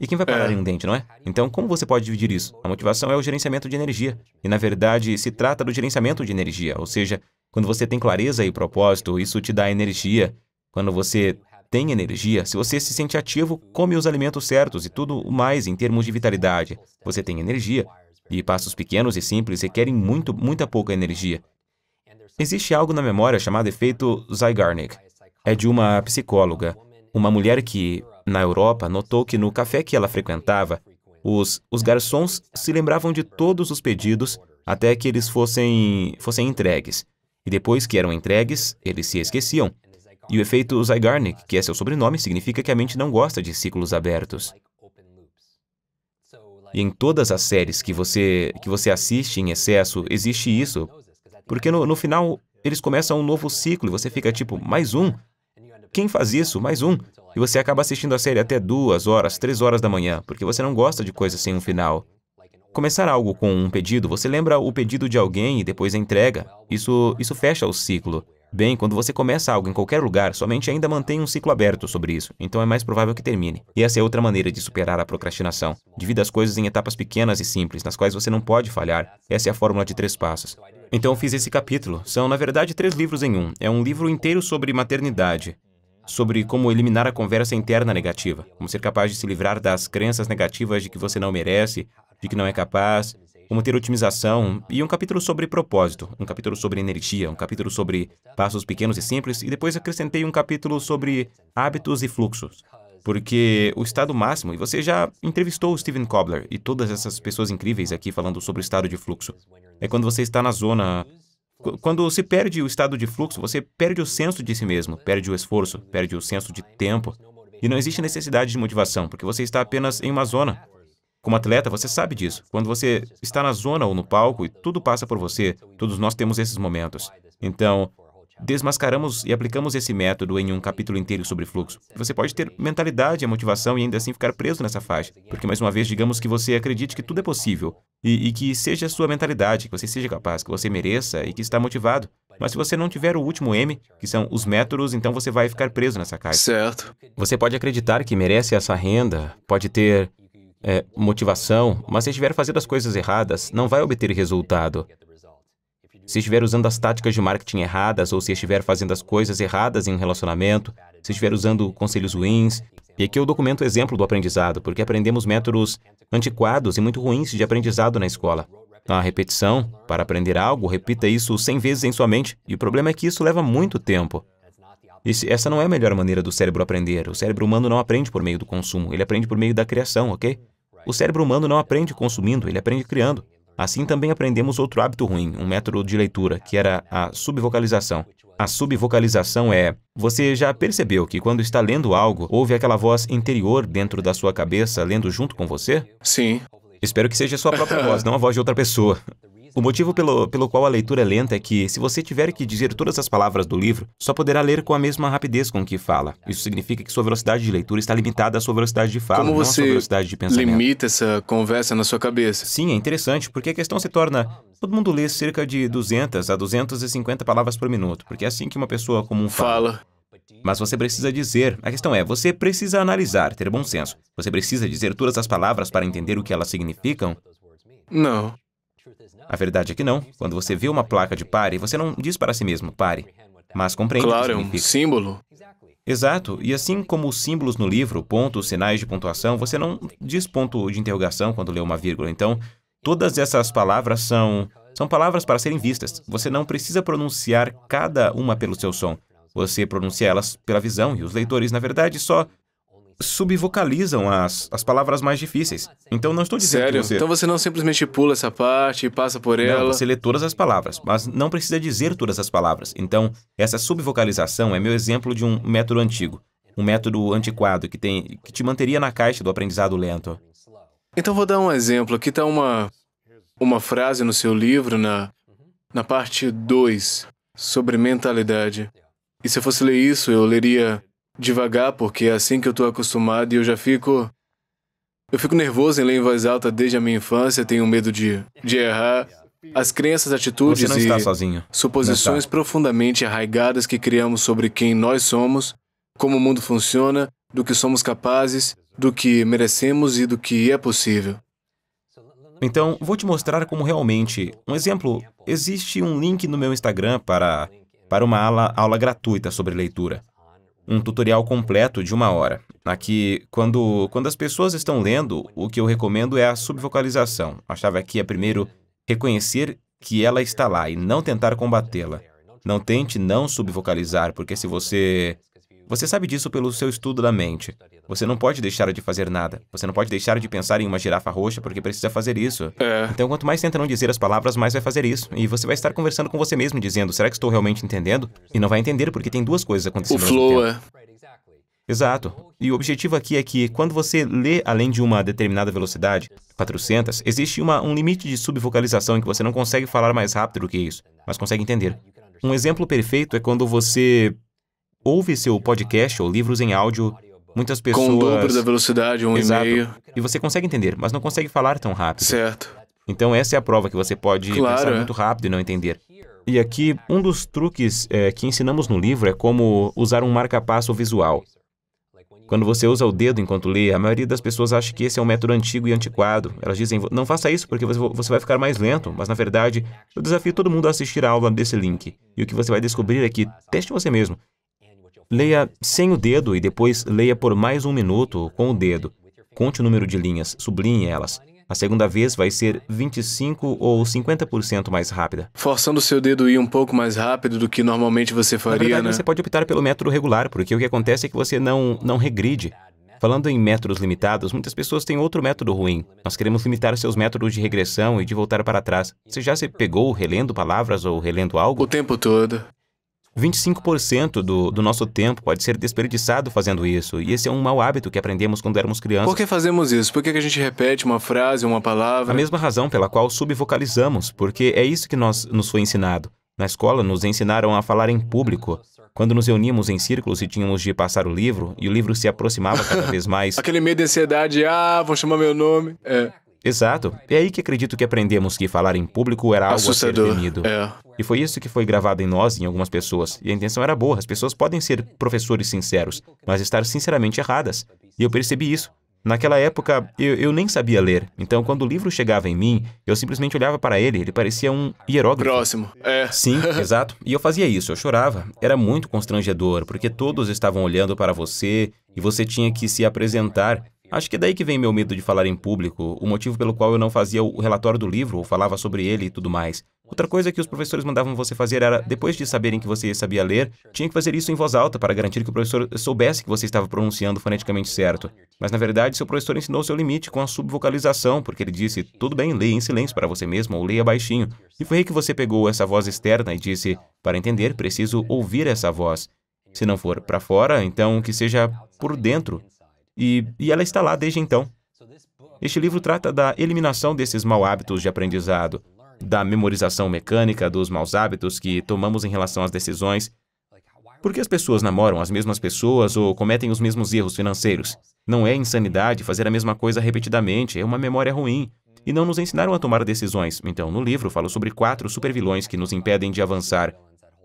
E quem vai parar é. em um dente, não é? Então, como você pode dividir isso? A motivação é o gerenciamento de energia. E, na verdade, se trata do gerenciamento de energia, ou seja, quando você tem clareza e propósito, isso te dá energia. Quando você tem energia, se você se sente ativo, come os alimentos certos e tudo mais em termos de vitalidade. Você tem energia. E passos pequenos e simples requerem muito, muita pouca energia. Existe algo na memória chamado efeito Zygarnik. É de uma psicóloga, uma mulher que na Europa, notou que no café que ela frequentava, os, os garçons se lembravam de todos os pedidos até que eles fossem, fossem entregues. E depois que eram entregues, eles se esqueciam. E o efeito Zygarnik, que é seu sobrenome, significa que a mente não gosta de ciclos abertos. E em todas as séries que você, que você assiste em excesso, existe isso. Porque no, no final, eles começam um novo ciclo e você fica tipo, mais um? Quem faz isso? Mais um. E você acaba assistindo a série até duas horas, três horas da manhã, porque você não gosta de coisas sem um final. Começar algo com um pedido, você lembra o pedido de alguém e depois a entrega. Isso, isso fecha o ciclo. Bem, quando você começa algo em qualquer lugar, sua mente ainda mantém um ciclo aberto sobre isso, então é mais provável que termine. E essa é outra maneira de superar a procrastinação. Divida as coisas em etapas pequenas e simples, nas quais você não pode falhar. Essa é a fórmula de três passos. Então fiz esse capítulo. São, na verdade, três livros em um. É um livro inteiro sobre maternidade sobre como eliminar a conversa interna negativa, como ser capaz de se livrar das crenças negativas de que você não merece, de que não é capaz, como ter otimização, e um capítulo sobre propósito, um capítulo sobre energia, um capítulo sobre passos pequenos e simples, e depois acrescentei um capítulo sobre hábitos e fluxos. Porque o estado máximo, e você já entrevistou o Steven Kobler e todas essas pessoas incríveis aqui falando sobre o estado de fluxo, é quando você está na zona quando se perde o estado de fluxo, você perde o senso de si mesmo, perde o esforço, perde o senso de tempo. E não existe necessidade de motivação, porque você está apenas em uma zona. Como atleta, você sabe disso. Quando você está na zona ou no palco e tudo passa por você, todos nós temos esses momentos. Então, Desmascaramos e aplicamos esse método em um capítulo inteiro sobre fluxo. Você pode ter mentalidade e motivação e ainda assim ficar preso nessa faixa, porque mais uma vez digamos que você acredite que tudo é possível e, e que seja a sua mentalidade, que você seja capaz, que você mereça e que está motivado. Mas se você não tiver o último M, que são os métodos, então você vai ficar preso nessa caixa. Certo. Você pode acreditar que merece essa renda, pode ter é, motivação, mas se estiver fazendo as coisas erradas, não vai obter resultado se estiver usando as táticas de marketing erradas ou se estiver fazendo as coisas erradas em um relacionamento, se estiver usando conselhos ruins. E aqui eu documento o exemplo do aprendizado, porque aprendemos métodos antiquados e muito ruins de aprendizado na escola. A repetição, para aprender algo, repita isso 100 vezes em sua mente, e o problema é que isso leva muito tempo. Esse, essa não é a melhor maneira do cérebro aprender. O cérebro humano não aprende por meio do consumo, ele aprende por meio da criação, ok? O cérebro humano não aprende consumindo, ele aprende criando. Assim também aprendemos outro hábito ruim, um método de leitura, que era a subvocalização. A subvocalização é: você já percebeu que quando está lendo algo, ouve aquela voz interior dentro da sua cabeça lendo junto com você? Sim. Espero que seja sua própria voz, não a voz de outra pessoa. <laughs> O motivo pelo, pelo qual a leitura é lenta é que, se você tiver que dizer todas as palavras do livro, só poderá ler com a mesma rapidez com que fala. Isso significa que sua velocidade de leitura está limitada à sua velocidade de fala, Como não à sua velocidade de pensamento. limita essa conversa na sua cabeça? Sim, é interessante, porque a questão se torna... Todo mundo lê cerca de 200 a 250 palavras por minuto, porque é assim que uma pessoa comum fala. fala. Mas você precisa dizer. A questão é, você precisa analisar, ter bom senso. Você precisa dizer todas as palavras para entender o que elas significam? Não. A verdade é que não. Quando você vê uma placa de pare, você não diz para si mesmo pare, mas compreende. Claro, é um símbolo. Exato, e assim como os símbolos no livro, pontos, sinais de pontuação, você não diz ponto de interrogação quando lê uma vírgula. Então, todas essas palavras são são palavras para serem vistas. Você não precisa pronunciar cada uma pelo seu som. Você pronuncia elas pela visão e os leitores, na verdade, só subvocalizam as, as palavras mais difíceis. Então não estou dizendo Sério? que você... Então você não simplesmente pula essa parte e passa por ela? você lê todas as palavras, mas não precisa dizer todas as palavras. Então, essa subvocalização é meu exemplo de um método antigo, um método antiquado que, tem, que te manteria na caixa do aprendizado lento. Então vou dar um exemplo. Aqui está uma, uma frase no seu livro, na, na parte 2, sobre mentalidade. E se eu fosse ler isso, eu leria Devagar, porque é assim que eu tô acostumado e eu já fico. Eu fico nervoso em ler em voz alta desde a minha infância, tenho medo de, de errar. As crenças, atitudes e sozinho. suposições profundamente arraigadas que criamos sobre quem nós somos, como o mundo funciona, do que somos capazes, do que merecemos e do que é possível. Então, vou te mostrar como realmente. Um exemplo: existe um link no meu Instagram para, para uma aula, aula gratuita sobre leitura um tutorial completo de uma hora. Aqui, quando, quando as pessoas estão lendo, o que eu recomendo é a subvocalização. A chave aqui é primeiro reconhecer que ela está lá e não tentar combatê-la. Não tente não subvocalizar, porque se você você sabe disso pelo seu estudo da mente. Você não pode deixar de fazer nada. Você não pode deixar de pensar em uma girafa roxa porque precisa fazer isso. É. Então, quanto mais tenta não dizer as palavras, mais vai fazer isso. E você vai estar conversando com você mesmo, dizendo: será que estou realmente entendendo? E não vai entender porque tem duas coisas acontecendo. O flow é. Exato. E o objetivo aqui é que, quando você lê além de uma determinada velocidade, 400, existe uma, um limite de subvocalização em que você não consegue falar mais rápido do que isso, mas consegue entender. Um exemplo perfeito é quando você ouve seu podcast ou livros em áudio, muitas pessoas... Com o dobro da velocidade, um Exato. e meio. E você consegue entender, mas não consegue falar tão rápido. Certo. Então essa é a prova que você pode claro, pensar é. muito rápido e não entender. E aqui, um dos truques é, que ensinamos no livro é como usar um marca-passo visual. Quando você usa o dedo enquanto lê, a maioria das pessoas acha que esse é um método antigo e antiquado. Elas dizem, não faça isso porque você vai ficar mais lento, mas na verdade, eu desafio todo mundo a assistir a aula desse link. E o que você vai descobrir é que, teste você mesmo, Leia sem o dedo e depois leia por mais um minuto com o dedo. Conte o número de linhas, sublinhe elas. A segunda vez vai ser 25 ou 50% mais rápida. Forçando seu dedo ir um pouco mais rápido do que normalmente você faria, Na verdade, né? Você pode optar pelo método regular, porque o que acontece é que você não, não regride. Falando em métodos limitados, muitas pessoas têm outro método ruim. Nós queremos limitar seus métodos de regressão e de voltar para trás. Você já se pegou relendo palavras ou relendo algo? O tempo todo. 25% do, do nosso tempo pode ser desperdiçado fazendo isso. E esse é um mau hábito que aprendemos quando éramos crianças. Por que fazemos isso? Por que a gente repete uma frase, uma palavra? A mesma razão pela qual subvocalizamos, porque é isso que nós, nos foi ensinado. Na escola, nos ensinaram a falar em público. Quando nos reuníamos em círculos e tínhamos de passar o livro, e o livro se aproximava cada vez mais. <laughs> Aquele medo de ansiedade, ah, vou chamar meu nome. É. Exato. É aí que acredito que aprendemos que falar em público era algo Assustador. a ser temido. É. E foi isso que foi gravado em nós e em algumas pessoas. E a intenção era boa, as pessoas podem ser professores sinceros, mas estar sinceramente erradas. E eu percebi isso. Naquela época, eu, eu nem sabia ler. Então, quando o livro chegava em mim, eu simplesmente olhava para ele, ele parecia um hieróglifo. Próximo, é. Sim, <laughs> exato. E eu fazia isso, eu chorava. Era muito constrangedor, porque todos estavam olhando para você e você tinha que se apresentar. Acho que é daí que vem meu medo de falar em público, o motivo pelo qual eu não fazia o relatório do livro ou falava sobre ele e tudo mais. Outra coisa que os professores mandavam você fazer era, depois de saberem que você sabia ler, tinha que fazer isso em voz alta para garantir que o professor soubesse que você estava pronunciando foneticamente certo. Mas na verdade, seu professor ensinou seu limite com a subvocalização, porque ele disse: tudo bem, leia em silêncio para você mesmo ou leia baixinho. E foi aí que você pegou essa voz externa e disse: para entender, preciso ouvir essa voz. Se não for para fora, então que seja por dentro, e, e ela está lá desde então. Este livro trata da eliminação desses maus hábitos de aprendizado, da memorização mecânica dos maus hábitos que tomamos em relação às decisões. Por que as pessoas namoram as mesmas pessoas ou cometem os mesmos erros financeiros? Não é insanidade fazer a mesma coisa repetidamente, é uma memória ruim. E não nos ensinaram a tomar decisões. Então, no livro, falo sobre quatro supervilões que nos impedem de avançar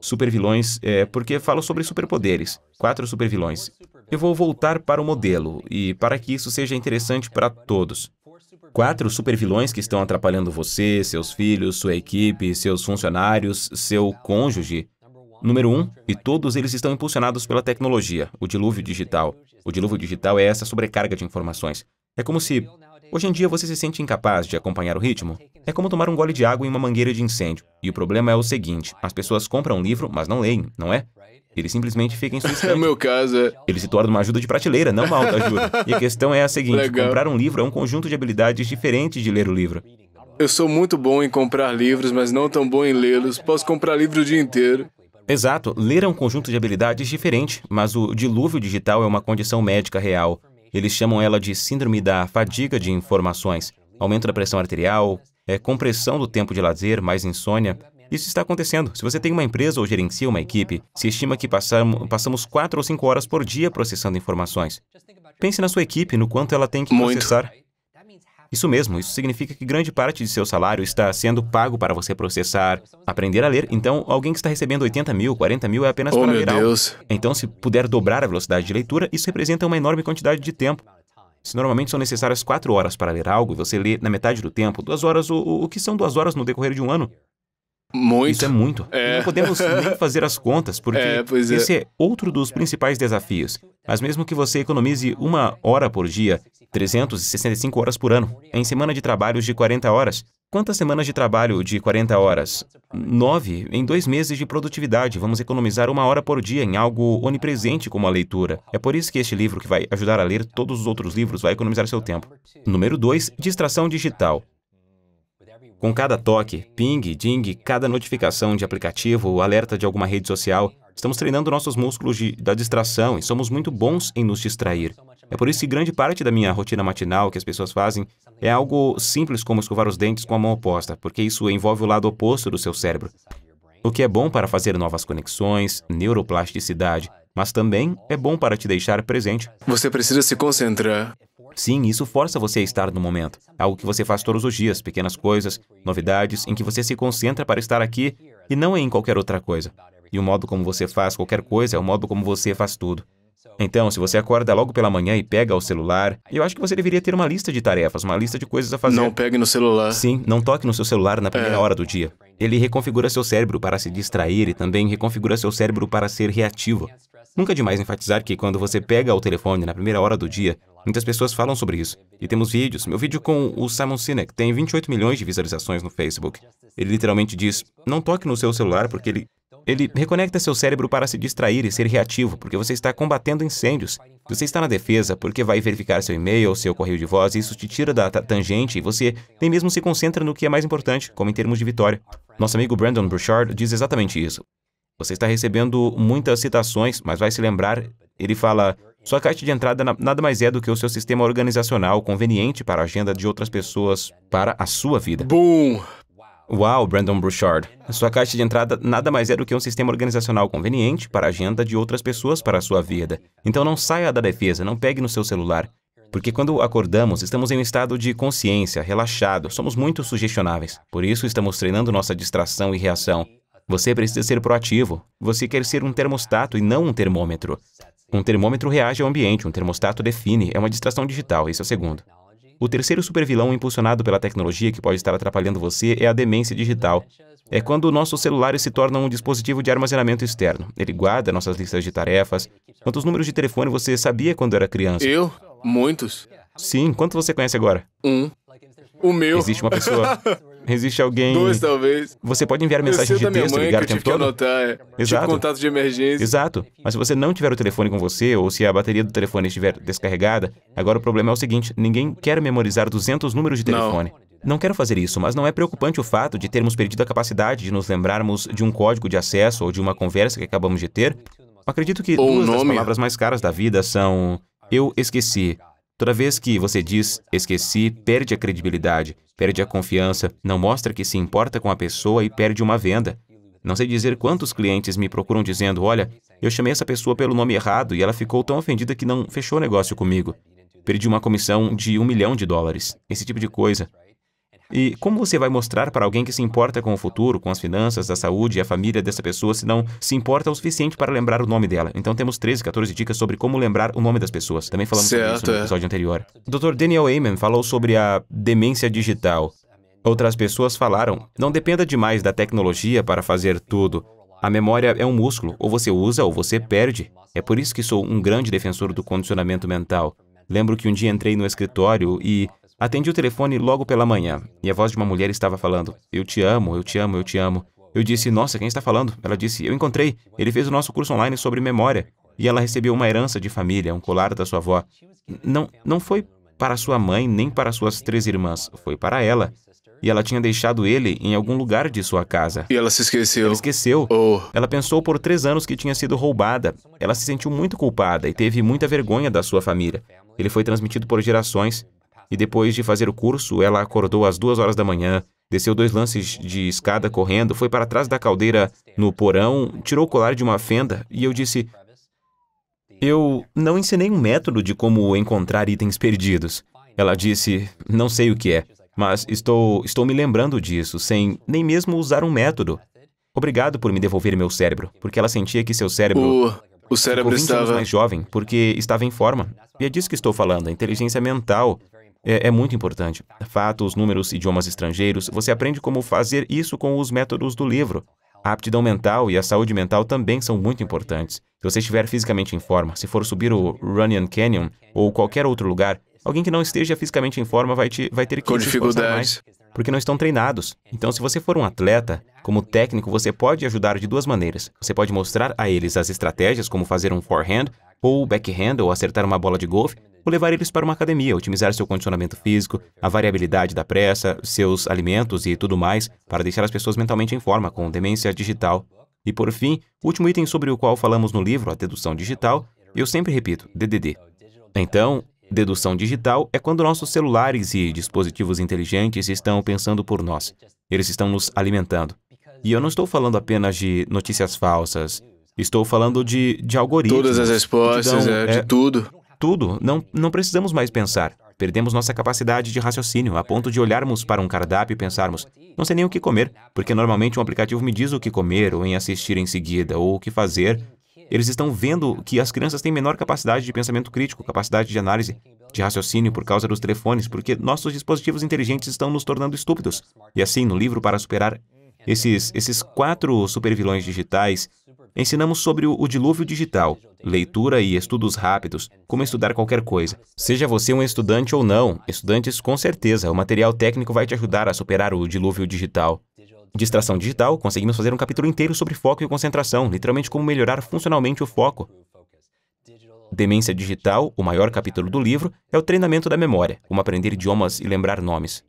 supervilões, é, porque falo sobre superpoderes, quatro supervilões. Eu vou voltar para o modelo e para que isso seja interessante para todos. Quatro supervilões que estão atrapalhando você, seus filhos, sua equipe, seus funcionários, seu cônjuge. Número um, e todos eles estão impulsionados pela tecnologia, o dilúvio digital. O dilúvio digital é essa sobrecarga de informações. É como se Hoje em dia você se sente incapaz de acompanhar o ritmo? É como tomar um gole de água em uma mangueira de incêndio. E o problema é o seguinte: as pessoas compram um livro, mas não leem, não é? Eles simplesmente ficam em sua <laughs> estante. meu caso é. Ele se torna uma ajuda de prateleira, não uma autoajuda. e a questão é a seguinte: Legal. comprar um livro é um conjunto de habilidades diferentes de ler o livro. Eu sou muito bom em comprar livros, mas não tão bom em lê-los. Posso comprar livro o dia inteiro. Exato, ler é um conjunto de habilidades diferente, mas o dilúvio digital é uma condição médica real. Eles chamam ela de síndrome da fadiga de informações, aumento da pressão arterial, é, compressão do tempo de lazer, mais insônia. Isso está acontecendo. Se você tem uma empresa ou gerencia uma equipe, se estima que passamos, passamos ou cinco horas por dia processando informações. Pense na sua equipe, no quanto ela tem que processar. Muito. Isso mesmo, isso significa que grande parte de seu salário está sendo pago para você processar. Aprender a ler, então, alguém que está recebendo 80 mil, 40 mil é apenas oh, para meu ler Deus. Algo. Então, se puder dobrar a velocidade de leitura, isso representa uma enorme quantidade de tempo. Se normalmente são necessárias quatro horas para ler algo e você lê na metade do tempo, duas horas, o, o que são duas horas no decorrer de um ano? Muito. Isso é muito. É. Não podemos <laughs> nem fazer as contas, porque é, é. esse é. é outro dos principais desafios. Mas mesmo que você economize uma hora por dia, 365 horas por ano, em semana de trabalhos de 40 horas, quantas semanas de trabalho de 40 horas? Nove. Em dois meses de produtividade, vamos economizar uma hora por dia em algo onipresente como a leitura. É por isso que este livro, que vai ajudar a ler todos os outros livros, vai economizar seu tempo. Número 2. Distração digital. Com cada toque, ping, ding, cada notificação de aplicativo ou alerta de alguma rede social, estamos treinando nossos músculos de, da distração e somos muito bons em nos distrair. É por isso que grande parte da minha rotina matinal que as pessoas fazem é algo simples como escovar os dentes com a mão oposta, porque isso envolve o lado oposto do seu cérebro o que é bom para fazer novas conexões, neuroplasticidade, mas também é bom para te deixar presente. Você precisa se concentrar. Sim, isso força você a estar no momento. É algo que você faz todos os dias, pequenas coisas, novidades, em que você se concentra para estar aqui e não em qualquer outra coisa. E o modo como você faz qualquer coisa é o modo como você faz tudo. Então, se você acorda logo pela manhã e pega o celular, eu acho que você deveria ter uma lista de tarefas, uma lista de coisas a fazer. Não pegue no celular. Sim, não toque no seu celular na primeira é. hora do dia. Ele reconfigura seu cérebro para se distrair e também reconfigura seu cérebro para ser reativo. Nunca é demais enfatizar que quando você pega o telefone na primeira hora do dia, muitas pessoas falam sobre isso. E temos vídeos. Meu vídeo com o Simon Sinek tem 28 milhões de visualizações no Facebook. Ele literalmente diz: não toque no seu celular porque ele ele reconecta seu cérebro para se distrair e ser reativo, porque você está combatendo incêndios. Você está na defesa, porque vai verificar seu e-mail, seu correio de voz, e isso te tira da tangente e você nem mesmo se concentra no que é mais importante, como em termos de vitória. Nosso amigo Brandon Burchard diz exatamente isso. Você está recebendo muitas citações, mas vai se lembrar, ele fala. Sua caixa de entrada nada mais é do que o seu sistema organizacional conveniente para a agenda de outras pessoas, para a sua vida. Boom! Uau, Brandon Burchard. Sua caixa de entrada nada mais é do que um sistema organizacional conveniente para a agenda de outras pessoas para a sua vida. Então não saia da defesa, não pegue no seu celular. Porque quando acordamos, estamos em um estado de consciência, relaxado, somos muito sugestionáveis. Por isso, estamos treinando nossa distração e reação. Você precisa ser proativo. Você quer ser um termostato e não um termômetro. Um termômetro reage ao ambiente, um termostato define. É uma distração digital, esse é o segundo. O terceiro supervilão impulsionado pela tecnologia que pode estar atrapalhando você é a demência digital. É quando nossos celulares se tornam um dispositivo de armazenamento externo. Ele guarda nossas listas de tarefas. Quantos números de telefone você sabia quando era criança? Eu? Muitos. Sim, quanto você conhece agora? Um. O meu. Existe uma pessoa. <laughs> existe alguém. Dois, talvez. Você pode enviar mensagem de texto, mãe, ligar o tempo todo. Anotar, é, Exato. Tipo contato de emergência. Exato. Mas se você não tiver o telefone com você, ou se a bateria do telefone estiver descarregada, agora o problema é o seguinte, ninguém quer memorizar 200 números de telefone. Não. Não quero fazer isso, mas não é preocupante o fato de termos perdido a capacidade de nos lembrarmos de um código de acesso ou de uma conversa que acabamos de ter. Acredito que ou duas nome. das palavras mais caras da vida são eu esqueci Toda vez que você diz esqueci, perde a credibilidade, perde a confiança, não mostra que se importa com a pessoa e perde uma venda. Não sei dizer quantos clientes me procuram dizendo: olha, eu chamei essa pessoa pelo nome errado e ela ficou tão ofendida que não fechou o negócio comigo. Perdi uma comissão de um milhão de dólares. Esse tipo de coisa. E como você vai mostrar para alguém que se importa com o futuro, com as finanças, a saúde e a família dessa pessoa se não se importa o suficiente para lembrar o nome dela? Então temos 13, 14 dicas sobre como lembrar o nome das pessoas. Também falamos certo, sobre isso no é. episódio anterior. Dr. Daniel Amen falou sobre a demência digital. Outras pessoas falaram: não dependa demais da tecnologia para fazer tudo. A memória é um músculo, ou você usa ou você perde. É por isso que sou um grande defensor do condicionamento mental. Lembro que um dia entrei no escritório e Atendi o telefone logo pela manhã e a voz de uma mulher estava falando: Eu te amo, eu te amo, eu te amo. Eu disse: Nossa, quem está falando? Ela disse: Eu encontrei. Ele fez o nosso curso online sobre memória e ela recebeu uma herança de família, um colar da sua avó. Não, não foi para sua mãe nem para suas três irmãs, foi para ela. E ela tinha deixado ele em algum lugar de sua casa. E ela se esqueceu. Ela esqueceu. Oh. Ela pensou por três anos que tinha sido roubada. Ela se sentiu muito culpada e teve muita vergonha da sua família. Ele foi transmitido por gerações e depois de fazer o curso, ela acordou às duas horas da manhã, desceu dois lances de escada correndo, foi para trás da caldeira no porão, tirou o colar de uma fenda e eu disse: Eu não ensinei um método de como encontrar itens perdidos. Ela disse: Não sei o que é, mas estou, estou me lembrando disso, sem nem mesmo usar um método. Obrigado por me devolver meu cérebro, porque ela sentia que seu cérebro. O, o cérebro estava mais jovem, porque estava em forma. E é disso que estou falando, a inteligência mental é, é, muito importante. Fatos, números, idiomas estrangeiros, você aprende como fazer isso com os métodos do livro. A aptidão mental e a saúde mental também são muito importantes. Se você estiver fisicamente em forma, se for subir o Runyon Canyon ou qualquer outro lugar, alguém que não esteja fisicamente em forma vai, te, vai ter que com dificuldades. Mais porque não estão treinados. Então, se você for um atleta, como técnico, você pode ajudar de duas maneiras. Você pode mostrar a eles as estratégias, como fazer um forehand ou backhand, ou acertar uma bola de golfe, ou levar eles para uma academia, otimizar seu condicionamento físico, a variabilidade da pressa, seus alimentos e tudo mais, para deixar as pessoas mentalmente em forma com demência digital. E por fim, o último item sobre o qual falamos no livro, a dedução digital, eu sempre repito, DDD. Então, Dedução digital é quando nossos celulares e dispositivos inteligentes estão pensando por nós. Eles estão nos alimentando. E eu não estou falando apenas de notícias falsas. Estou falando de, de algoritmos. Todas as respostas, então, é, de é, tudo. Tudo. Não, não precisamos mais pensar. Perdemos nossa capacidade de raciocínio a ponto de olharmos para um cardápio e pensarmos: não sei nem o que comer, porque normalmente um aplicativo me diz o que comer, ou em assistir em seguida, ou o que fazer, eles estão vendo que as crianças têm menor capacidade de pensamento crítico, capacidade de análise, de raciocínio por causa dos telefones, porque nossos dispositivos inteligentes estão nos tornando estúpidos. E assim, no livro Para Superar esses, esses quatro supervilões digitais, ensinamos sobre o, o dilúvio digital, leitura e estudos rápidos, como estudar qualquer coisa. Seja você um estudante ou não, estudantes com certeza, o material técnico vai te ajudar a superar o dilúvio digital. Distração digital, conseguimos fazer um capítulo inteiro sobre foco e concentração, literalmente como melhorar funcionalmente o foco. Demência digital, o maior capítulo do livro, é o treinamento da memória, como aprender idiomas e lembrar nomes.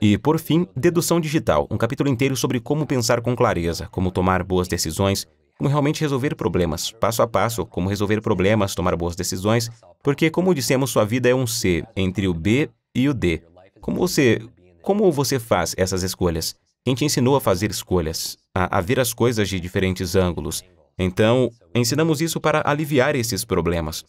E, por fim, Dedução Digital, um capítulo inteiro sobre como pensar com clareza, como tomar boas decisões, como realmente resolver problemas, passo a passo, como resolver problemas, tomar boas decisões, porque, como dissemos, sua vida é um C entre o B e o D. Como você, como você faz essas escolhas? quem te ensinou a fazer escolhas, a, a ver as coisas de diferentes ângulos. Então, ensinamos isso para aliviar esses problemas.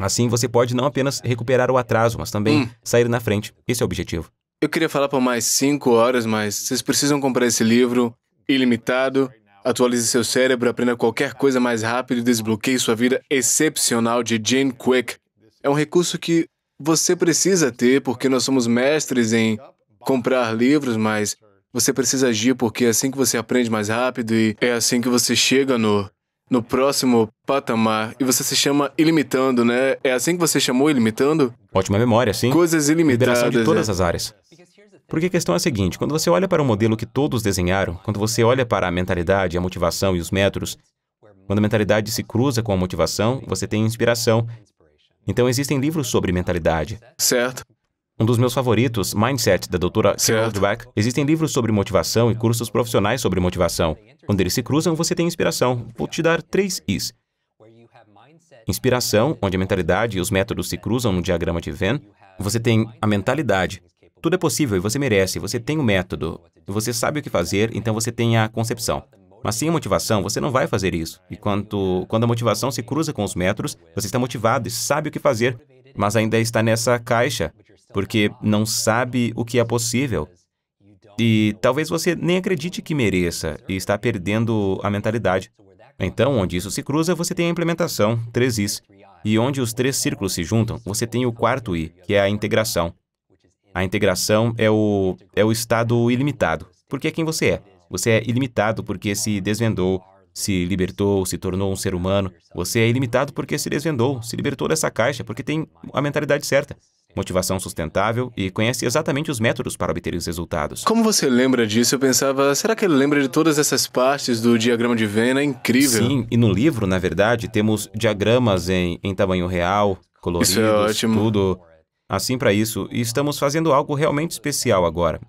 Assim, você pode não apenas recuperar o atraso, mas também hum. sair na frente. Esse é o objetivo. Eu queria falar por mais cinco horas, mas vocês precisam comprar esse livro, ilimitado. Atualize seu cérebro, aprenda qualquer coisa mais rápido e desbloqueie sua vida excepcional de Jane Quick. É um recurso que você precisa ter, porque nós somos mestres em comprar livros, mas você precisa agir porque é assim que você aprende mais rápido e é assim que você chega no no próximo patamar e você se chama ilimitando, né? É assim que você chamou ilimitando? Ótima memória, sim. Coisas ilimitadas. Liberação de todas é. as áreas. Porque a questão é a seguinte, quando você olha para o modelo que todos desenharam, quando você olha para a mentalidade, a motivação e os métodos, quando a mentalidade se cruza com a motivação, você tem inspiração. Então existem livros sobre mentalidade. Certo. Um dos meus favoritos, Mindset, da doutora Dweck. Existem livros sobre motivação e cursos profissionais sobre motivação. Quando eles se cruzam, você tem inspiração. Vou te dar três Is. Inspiração, onde a mentalidade e os métodos se cruzam no diagrama de Venn. Você tem a mentalidade. Tudo é possível e você merece, você tem o método. Você sabe o que fazer, então você tem a concepção. Mas sem a motivação, você não vai fazer isso. E quanto, quando a motivação se cruza com os métodos, você está motivado e sabe o que fazer, mas ainda está nessa caixa porque não sabe o que é possível. E talvez você nem acredite que mereça e está perdendo a mentalidade. Então, onde isso se cruza, você tem a implementação, três Is. E onde os três círculos se juntam, você tem o quarto I, que é a integração. A integração é o, é o estado ilimitado, porque é quem você é. Você é ilimitado porque se desvendou, se libertou, se tornou um ser humano. Você é ilimitado porque se desvendou, se libertou dessa caixa, porque tem a mentalidade certa motivação sustentável e conhece exatamente os métodos para obter os resultados. Como você lembra disso, eu pensava, será que ele lembra de todas essas partes do diagrama de Venn? É incrível. Sim, e no livro, na verdade, temos diagramas em, em tamanho real, coloridos, isso é ótimo. tudo assim para isso, e estamos fazendo algo realmente especial agora.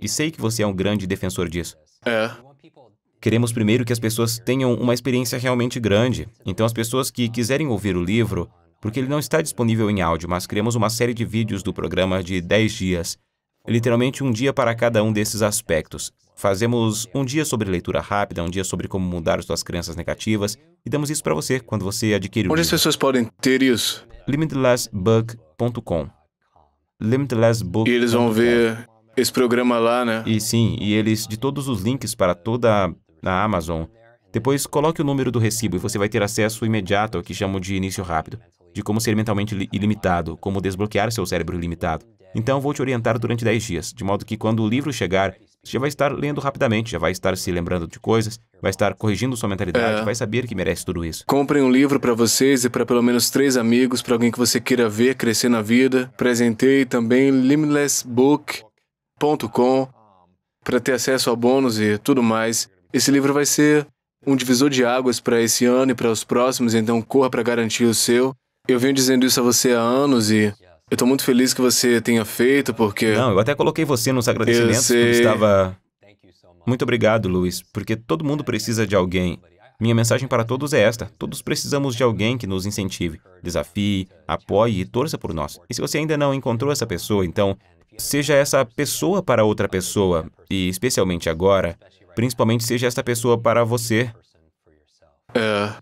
E sei que você é um grande defensor disso. É. Queremos primeiro que as pessoas tenham uma experiência realmente grande. Então, as pessoas que quiserem ouvir o livro porque ele não está disponível em áudio, mas criamos uma série de vídeos do programa de 10 dias, literalmente um dia para cada um desses aspectos. Fazemos um dia sobre leitura rápida, um dia sobre como mudar suas crenças negativas, e damos isso para você quando você adquirir o Onde as pessoas podem ter isso? limitlessbook.com limitlessbook.com E eles vão ver esse programa lá, né? E sim, e eles, de todos os links para toda a Amazon, depois coloque o número do recibo e você vai ter acesso imediato ao que chamo de início rápido de como ser mentalmente ilimitado, como desbloquear seu cérebro ilimitado. Então vou te orientar durante 10 dias, de modo que quando o livro chegar, você já vai estar lendo rapidamente, já vai estar se lembrando de coisas, vai estar corrigindo sua mentalidade, é. vai saber que merece tudo isso. Comprem um livro para vocês e para pelo menos três amigos, para alguém que você queira ver crescer na vida. Presentei também limitlessbook.com para ter acesso a bônus e tudo mais. Esse livro vai ser um divisor de águas para esse ano e para os próximos, então corra para garantir o seu. Eu venho dizendo isso a você há anos e eu estou muito feliz que você tenha feito, porque. Não, eu até coloquei você nos agradecimentos, eu porque estava. Muito obrigado, Luiz, porque todo mundo precisa de alguém. Minha mensagem para todos é esta: todos precisamos de alguém que nos incentive, desafie, apoie e torça por nós. E se você ainda não encontrou essa pessoa, então seja essa pessoa para outra pessoa, e especialmente agora, principalmente seja essa pessoa para você. É.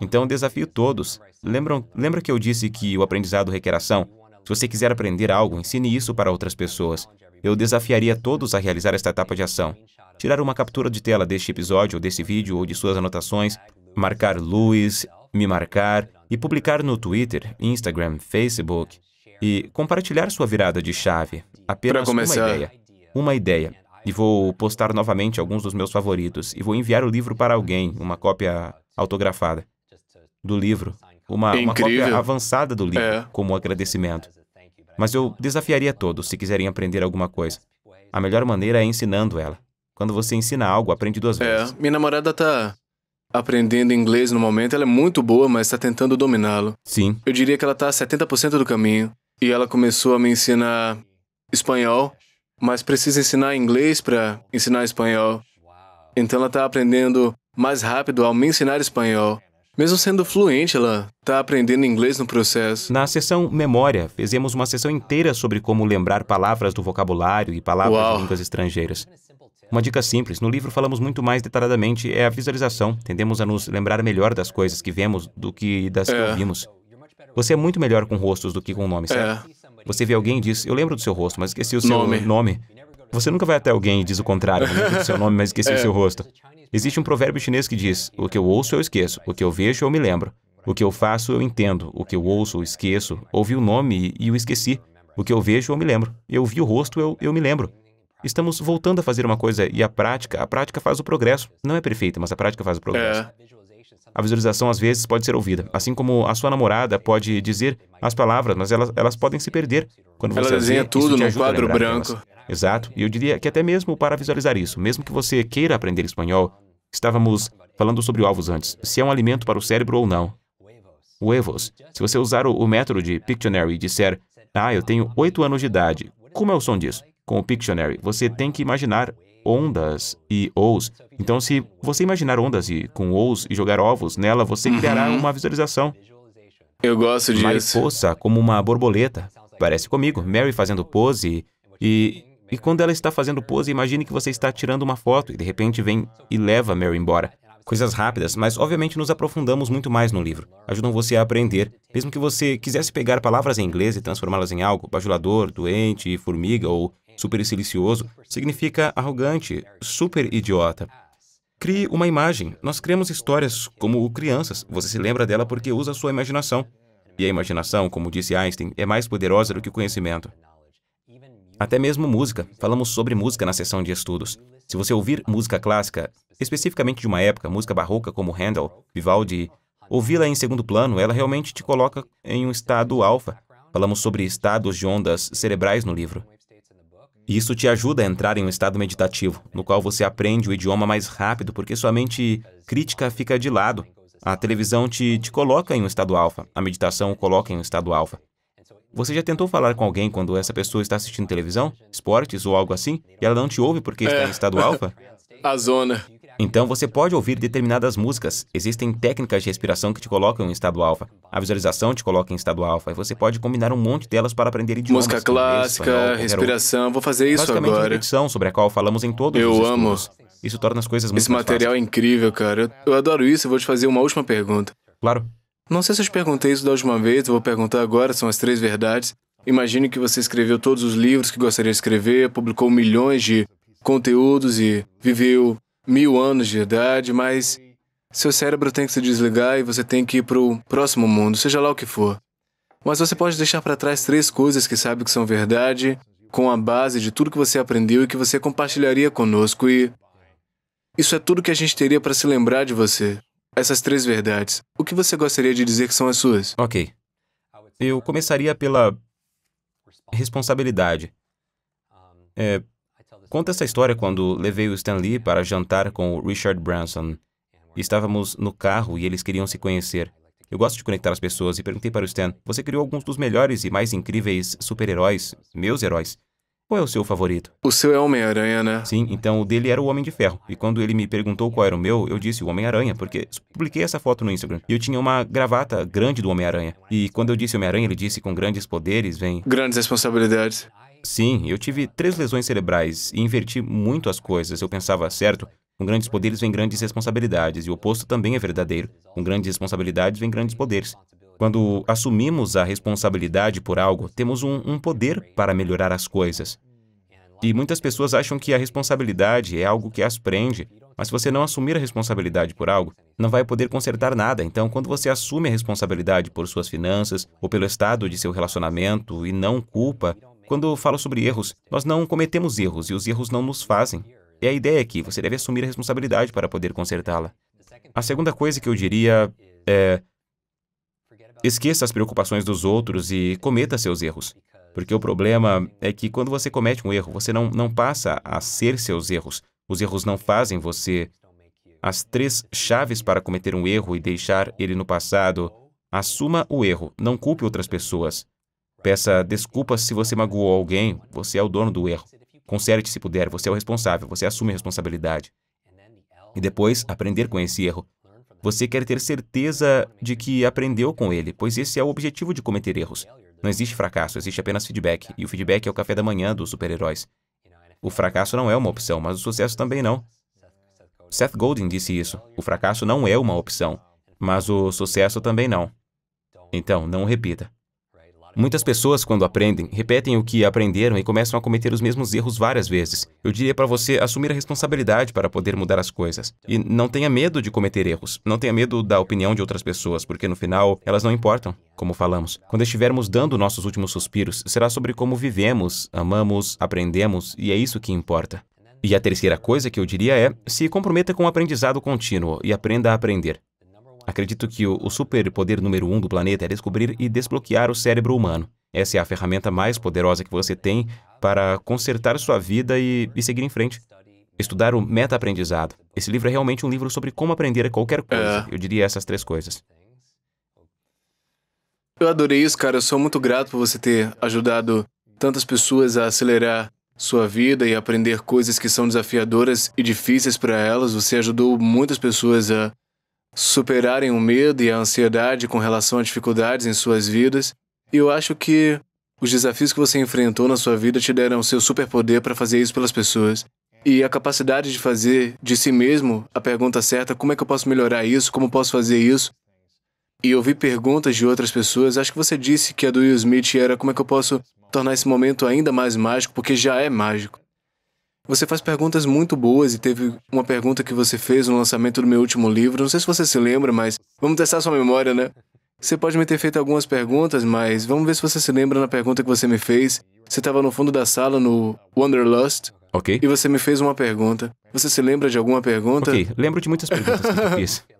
Então, desafio todos. Lembram, lembra que eu disse que o aprendizado requer ação? Se você quiser aprender algo, ensine isso para outras pessoas. Eu desafiaria todos a realizar esta etapa de ação. Tirar uma captura de tela deste episódio, ou desse vídeo, ou de suas anotações, marcar Luiz, me marcar e publicar no Twitter, Instagram, Facebook e compartilhar sua virada de chave. Apenas uma ideia. Uma ideia. E vou postar novamente alguns dos meus favoritos e vou enviar o livro para alguém, uma cópia autografada do livro, uma, uma cópia avançada do livro, é. como um agradecimento. Mas eu desafiaria todos, se quiserem aprender alguma coisa. A melhor maneira é ensinando ela. Quando você ensina algo, aprende duas é, vezes. É, minha namorada tá aprendendo inglês no momento, ela é muito boa, mas está tentando dominá-lo. Sim. Eu diria que ela tá 70% do caminho. E ela começou a me ensinar espanhol, mas precisa ensinar inglês para ensinar espanhol. Então ela está aprendendo mais rápido ao me ensinar espanhol. Mesmo sendo fluente, ela está aprendendo inglês no processo. Na sessão Memória, fizemos uma sessão inteira sobre como lembrar palavras do vocabulário e palavras Uau. de línguas estrangeiras. Uma dica simples, no livro falamos muito mais detalhadamente, é a visualização. Tendemos a nos lembrar melhor das coisas que vemos do que das é. que ouvimos. Você é muito melhor com rostos do que com nomes, certo? É. Você vê alguém e diz, eu lembro do seu rosto, mas esqueci o seu nome. nome. Você nunca vai até alguém e diz o contrário, eu lembro do seu nome, mas esqueci é. o seu rosto. Existe um provérbio chinês que diz: O que eu ouço, eu esqueço. O que eu vejo, eu me lembro. O que eu faço, eu entendo. O que eu ouço, eu esqueço. Ouvi o nome e, e o esqueci. O que eu vejo, eu me lembro. Eu vi o rosto, eu, eu me lembro. Estamos voltando a fazer uma coisa e a prática, a prática faz o progresso. Não é perfeita, mas a prática faz o progresso. É. A visualização às vezes pode ser ouvida, assim como a sua namorada pode dizer as palavras, mas elas, elas podem se perder. Quando você desenha vê, tudo no quadro branco. Exato, e eu diria que até mesmo para visualizar isso, mesmo que você queira aprender espanhol, Estávamos falando sobre ovos antes, se é um alimento para o cérebro ou não. Huevos. Se você usar o método de Pictionary e disser, ah, eu tenho oito anos de idade, como é o som disso? Com o Pictionary, você tem que imaginar ondas e ous. Então, se você imaginar ondas e com ous e jogar ovos nela, você uhum. criará uma visualização. Eu gosto disso. Mariposa como uma borboleta. Parece comigo, Mary fazendo pose e e quando ela está fazendo pose, imagine que você está tirando uma foto e de repente vem e leva Mary embora. Coisas rápidas, mas obviamente nos aprofundamos muito mais no livro. Ajudam você a aprender. Mesmo que você quisesse pegar palavras em inglês e transformá-las em algo, bajulador, doente, formiga ou super silicioso, significa arrogante, super idiota. Crie uma imagem. Nós criamos histórias como crianças. Você se lembra dela porque usa a sua imaginação. E a imaginação, como disse Einstein, é mais poderosa do que o conhecimento. Até mesmo música. Falamos sobre música na sessão de estudos. Se você ouvir música clássica, especificamente de uma época, música barroca como Handel, Vivaldi, ouvi-la em segundo plano, ela realmente te coloca em um estado alfa. Falamos sobre estados de ondas cerebrais no livro. E isso te ajuda a entrar em um estado meditativo, no qual você aprende o idioma mais rápido, porque sua mente crítica fica de lado. A televisão te, te coloca em um estado alfa, a meditação o coloca em um estado alfa. Você já tentou falar com alguém quando essa pessoa está assistindo televisão, esportes ou algo assim, e ela não te ouve porque está em é. estado alfa? <laughs> A zona. Então você pode ouvir determinadas músicas. Existem técnicas de respiração que te colocam em estado alfa. A visualização te coloca em estado alfa. E você pode combinar um monte delas para aprender idiomas. Música clássica, espanhol, respiração. Outro. Vou fazer isso agora. Basicamente repetição sobre a qual falamos em todos Eu os Eu amo. Isso torna as coisas muito Esse material fácil. é incrível, cara. Eu, eu adoro isso. Eu vou te fazer uma última pergunta. Claro. Não sei se eu perguntei isso da última vez, vou perguntar agora, são as três verdades. Imagine que você escreveu todos os livros que gostaria de escrever, publicou milhões de conteúdos e viveu mil anos de idade, mas seu cérebro tem que se desligar e você tem que ir para o próximo mundo, seja lá o que for. Mas você pode deixar para trás três coisas que sabe que são verdade, com a base de tudo que você aprendeu e que você compartilharia conosco, e isso é tudo que a gente teria para se lembrar de você essas três verdades, o que você gostaria de dizer que são as suas? Ok. Eu começaria pela responsabilidade. É, conta essa história quando levei o Stan Lee para jantar com o Richard Branson. Estávamos no carro e eles queriam se conhecer. Eu gosto de conectar as pessoas e perguntei para o Stan: Você criou alguns dos melhores e mais incríveis super-heróis, meus heróis. Qual é o seu favorito? O seu é Homem-Aranha, né? Sim, então o dele era o Homem de Ferro. E quando ele me perguntou qual era o meu, eu disse o Homem-Aranha, porque publiquei essa foto no Instagram. E eu tinha uma gravata grande do Homem-Aranha. E quando eu disse Homem-Aranha, ele disse com grandes poderes vem. Grandes responsabilidades. Sim, eu tive três lesões cerebrais e inverti muito as coisas. Eu pensava, certo, com grandes poderes vem grandes responsabilidades, e o oposto também é verdadeiro. Com grandes responsabilidades vem grandes poderes. Quando assumimos a responsabilidade por algo, temos um, um poder para melhorar as coisas. E muitas pessoas acham que a responsabilidade é algo que as prende, mas se você não assumir a responsabilidade por algo, não vai poder consertar nada. Então, quando você assume a responsabilidade por suas finanças ou pelo estado de seu relacionamento e não culpa, quando falo sobre erros, nós não cometemos erros e os erros não nos fazem. E a ideia é que você deve assumir a responsabilidade para poder consertá-la. A segunda coisa que eu diria é Esqueça as preocupações dos outros e cometa seus erros. Porque o problema é que quando você comete um erro, você não, não passa a ser seus erros. Os erros não fazem você. As três chaves para cometer um erro e deixar ele no passado: assuma o erro, não culpe outras pessoas. Peça desculpas se você magoou alguém, você é o dono do erro. Conserte se puder, você é o responsável, você assume a responsabilidade. E depois, aprender com esse erro você quer ter certeza de que aprendeu com ele, pois esse é o objetivo de cometer erros. Não existe fracasso, existe apenas feedback. E o feedback é o café da manhã dos super-heróis. O fracasso não é uma opção, mas o sucesso também não. Seth Godin disse isso. O fracasso não é uma opção, mas o sucesso também não. Então, não repita. Muitas pessoas, quando aprendem, repetem o que aprenderam e começam a cometer os mesmos erros várias vezes. Eu diria para você assumir a responsabilidade para poder mudar as coisas. E não tenha medo de cometer erros. Não tenha medo da opinião de outras pessoas, porque no final elas não importam, como falamos. Quando estivermos dando nossos últimos suspiros, será sobre como vivemos, amamos, aprendemos, e é isso que importa. E a terceira coisa que eu diria é: se comprometa com o aprendizado contínuo e aprenda a aprender. Acredito que o, o superpoder número um do planeta é descobrir e desbloquear o cérebro humano. Essa é a ferramenta mais poderosa que você tem para consertar sua vida e, e seguir em frente. Estudar o meta-aprendizado. Esse livro é realmente um livro sobre como aprender qualquer é. coisa. É. Eu diria essas três coisas. Eu adorei isso, cara. Eu sou muito grato por você ter ajudado tantas pessoas a acelerar sua vida e aprender coisas que são desafiadoras e difíceis para elas. Você ajudou muitas pessoas a superarem o medo e a ansiedade com relação a dificuldades em suas vidas, e eu acho que os desafios que você enfrentou na sua vida te deram seu superpoder para fazer isso pelas pessoas. E a capacidade de fazer de si mesmo a pergunta certa: como é que eu posso melhorar isso? Como posso fazer isso? E ouvir perguntas de outras pessoas. Acho que você disse que a do Will Smith era: como é que eu posso tornar esse momento ainda mais mágico? Porque já é mágico. Você faz perguntas muito boas e teve uma pergunta que você fez no lançamento do meu último livro. Não sei se você se lembra, mas vamos testar sua memória, né? Você pode me ter feito algumas perguntas, mas vamos ver se você se lembra na pergunta que você me fez. Você estava no fundo da sala no Wanderlust. Ok. E você me fez uma pergunta. Você se lembra de alguma pergunta? Ok, lembro de muitas perguntas que eu fiz. <laughs>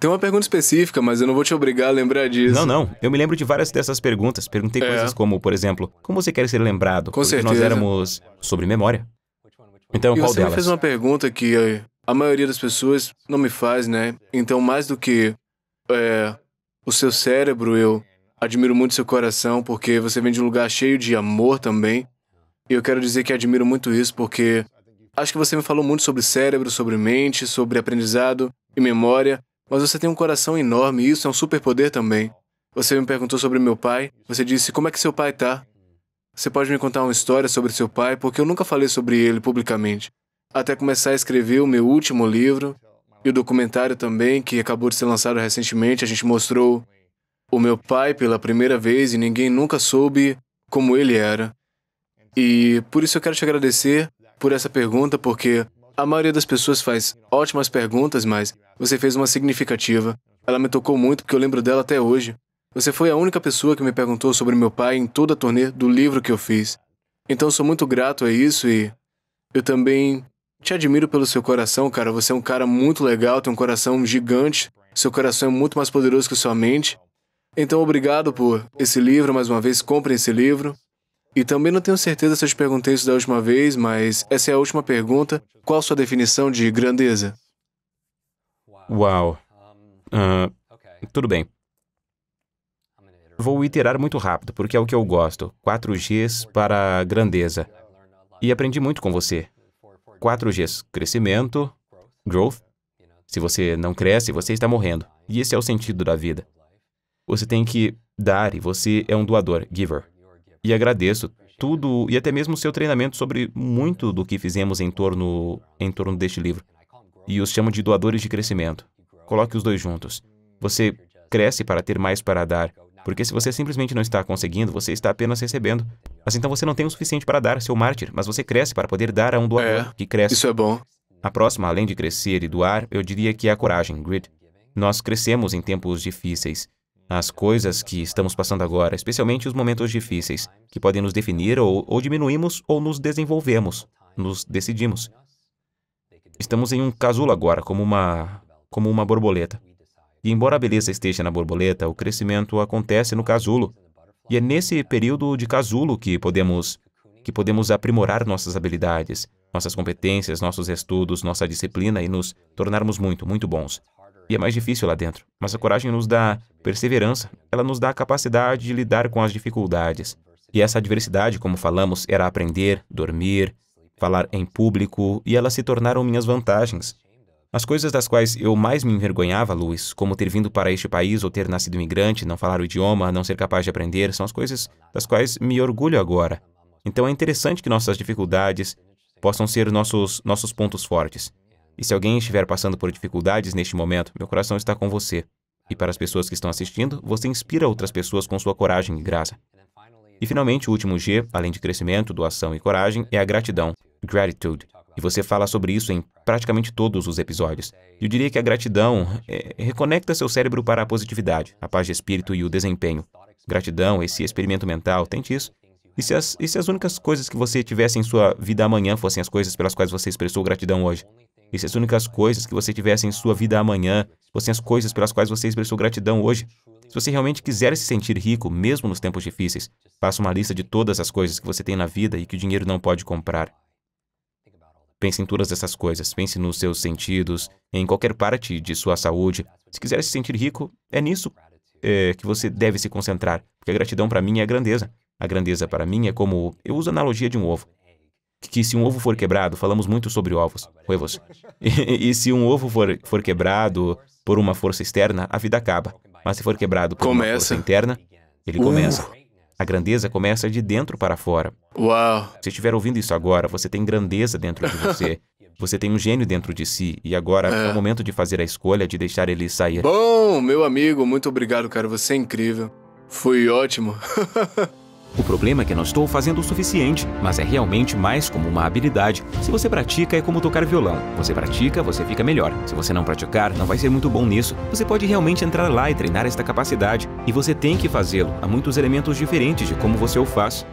Tem uma pergunta específica, mas eu não vou te obrigar a lembrar disso. Não, não. Eu me lembro de várias dessas perguntas. Perguntei é. coisas como, por exemplo, como você quer ser lembrado? Com Porque certeza. nós éramos sobre memória. Então, e qual você delas? Você fez uma pergunta que eh, a maioria das pessoas não me faz, né? Então, mais do que é, o seu cérebro, eu admiro muito seu coração, porque você vem de um lugar cheio de amor também. E eu quero dizer que admiro muito isso, porque acho que você me falou muito sobre cérebro, sobre mente, sobre aprendizado e memória. Mas você tem um coração enorme e isso é um superpoder também. Você me perguntou sobre meu pai. Você disse: Como é que seu pai tá? Você pode me contar uma história sobre seu pai, porque eu nunca falei sobre ele publicamente. Até começar a escrever o meu último livro e o documentário também, que acabou de ser lançado recentemente, a gente mostrou o meu pai pela primeira vez e ninguém nunca soube como ele era. E por isso eu quero te agradecer por essa pergunta, porque a maioria das pessoas faz ótimas perguntas, mas você fez uma significativa. Ela me tocou muito porque eu lembro dela até hoje. Você foi a única pessoa que me perguntou sobre meu pai em toda a turnê do livro que eu fiz. Então sou muito grato a isso e eu também te admiro pelo seu coração, cara. Você é um cara muito legal, tem um coração gigante. Seu coração é muito mais poderoso que sua mente. Então obrigado por esse livro mais uma vez. Compre esse livro. E também não tenho certeza se eu te perguntei isso da última vez, mas essa é a última pergunta. Qual sua definição de grandeza? Uau. Uh, tudo bem. Vou iterar muito rápido, porque é o que eu gosto. 4Gs para grandeza. E aprendi muito com você. 4Gs: crescimento, growth. Se você não cresce, você está morrendo. E esse é o sentido da vida. Você tem que dar e você é um doador, giver e agradeço tudo e até mesmo o seu treinamento sobre muito do que fizemos em torno, em torno deste livro. E os chamo de doadores de crescimento. Coloque os dois juntos. Você cresce para ter mais para dar, porque se você simplesmente não está conseguindo, você está apenas recebendo. Mas então você não tem o suficiente para dar, seu mártir, mas você cresce para poder dar a um doador é, que cresce. Isso é bom. A próxima, além de crescer e doar, eu diria que é a coragem, grit. Nós crescemos em tempos difíceis as coisas que estamos passando agora, especialmente os momentos difíceis, que podem nos definir ou, ou diminuímos ou nos desenvolvemos, nos decidimos. Estamos em um casulo agora, como uma, como uma borboleta. E embora a beleza esteja na borboleta, o crescimento acontece no casulo. E é nesse período de casulo que podemos, que podemos aprimorar nossas habilidades, nossas competências, nossos estudos, nossa disciplina e nos tornarmos muito, muito bons. E é mais difícil lá dentro. Mas a coragem nos dá perseverança, ela nos dá a capacidade de lidar com as dificuldades. E essa adversidade, como falamos, era aprender, dormir, falar em público, e elas se tornaram minhas vantagens. As coisas das quais eu mais me envergonhava, Luiz, como ter vindo para este país ou ter nascido imigrante, não falar o idioma, não ser capaz de aprender, são as coisas das quais me orgulho agora. Então é interessante que nossas dificuldades possam ser nossos, nossos pontos fortes. E se alguém estiver passando por dificuldades neste momento, meu coração está com você. E para as pessoas que estão assistindo, você inspira outras pessoas com sua coragem e graça. E finalmente, o último G, além de crescimento, doação e coragem, é a gratidão, gratitude. E você fala sobre isso em praticamente todos os episódios. Eu diria que a gratidão é, reconecta seu cérebro para a positividade, a paz de espírito e o desempenho. Gratidão, esse experimento mental, tente isso. E se, as, e se as únicas coisas que você tivesse em sua vida amanhã fossem as coisas pelas quais você expressou gratidão hoje? E se as únicas coisas que você tivesse assim, em sua vida amanhã fossem as coisas pelas quais você expressou gratidão hoje, se você realmente quiser se sentir rico, mesmo nos tempos difíceis, faça uma lista de todas as coisas que você tem na vida e que o dinheiro não pode comprar. Pense em todas essas coisas. Pense nos seus sentidos, em qualquer parte de sua saúde. Se quiser se sentir rico, é nisso é, que você deve se concentrar, porque a gratidão para mim é a grandeza. A grandeza para mim é como. Eu uso a analogia de um ovo que se um ovo for quebrado, falamos muito sobre ovos, huevos. E, e se um ovo for, for quebrado por uma força externa, a vida acaba. Mas se for quebrado por começa. uma força interna, ele uh. começa. A grandeza começa de dentro para fora. Uau! Se estiver ouvindo isso agora, você tem grandeza dentro de você. Você tem um gênio dentro de si e agora é. é. o momento de fazer a escolha de deixar ele sair. Bom, meu amigo, muito obrigado, cara. Você é incrível. Foi ótimo. <laughs> O problema é que não estou fazendo o suficiente, mas é realmente mais como uma habilidade. Se você pratica, é como tocar violão. Você pratica, você fica melhor. Se você não praticar, não vai ser muito bom nisso. Você pode realmente entrar lá e treinar esta capacidade. E você tem que fazê-lo. Há muitos elementos diferentes de como você o faz.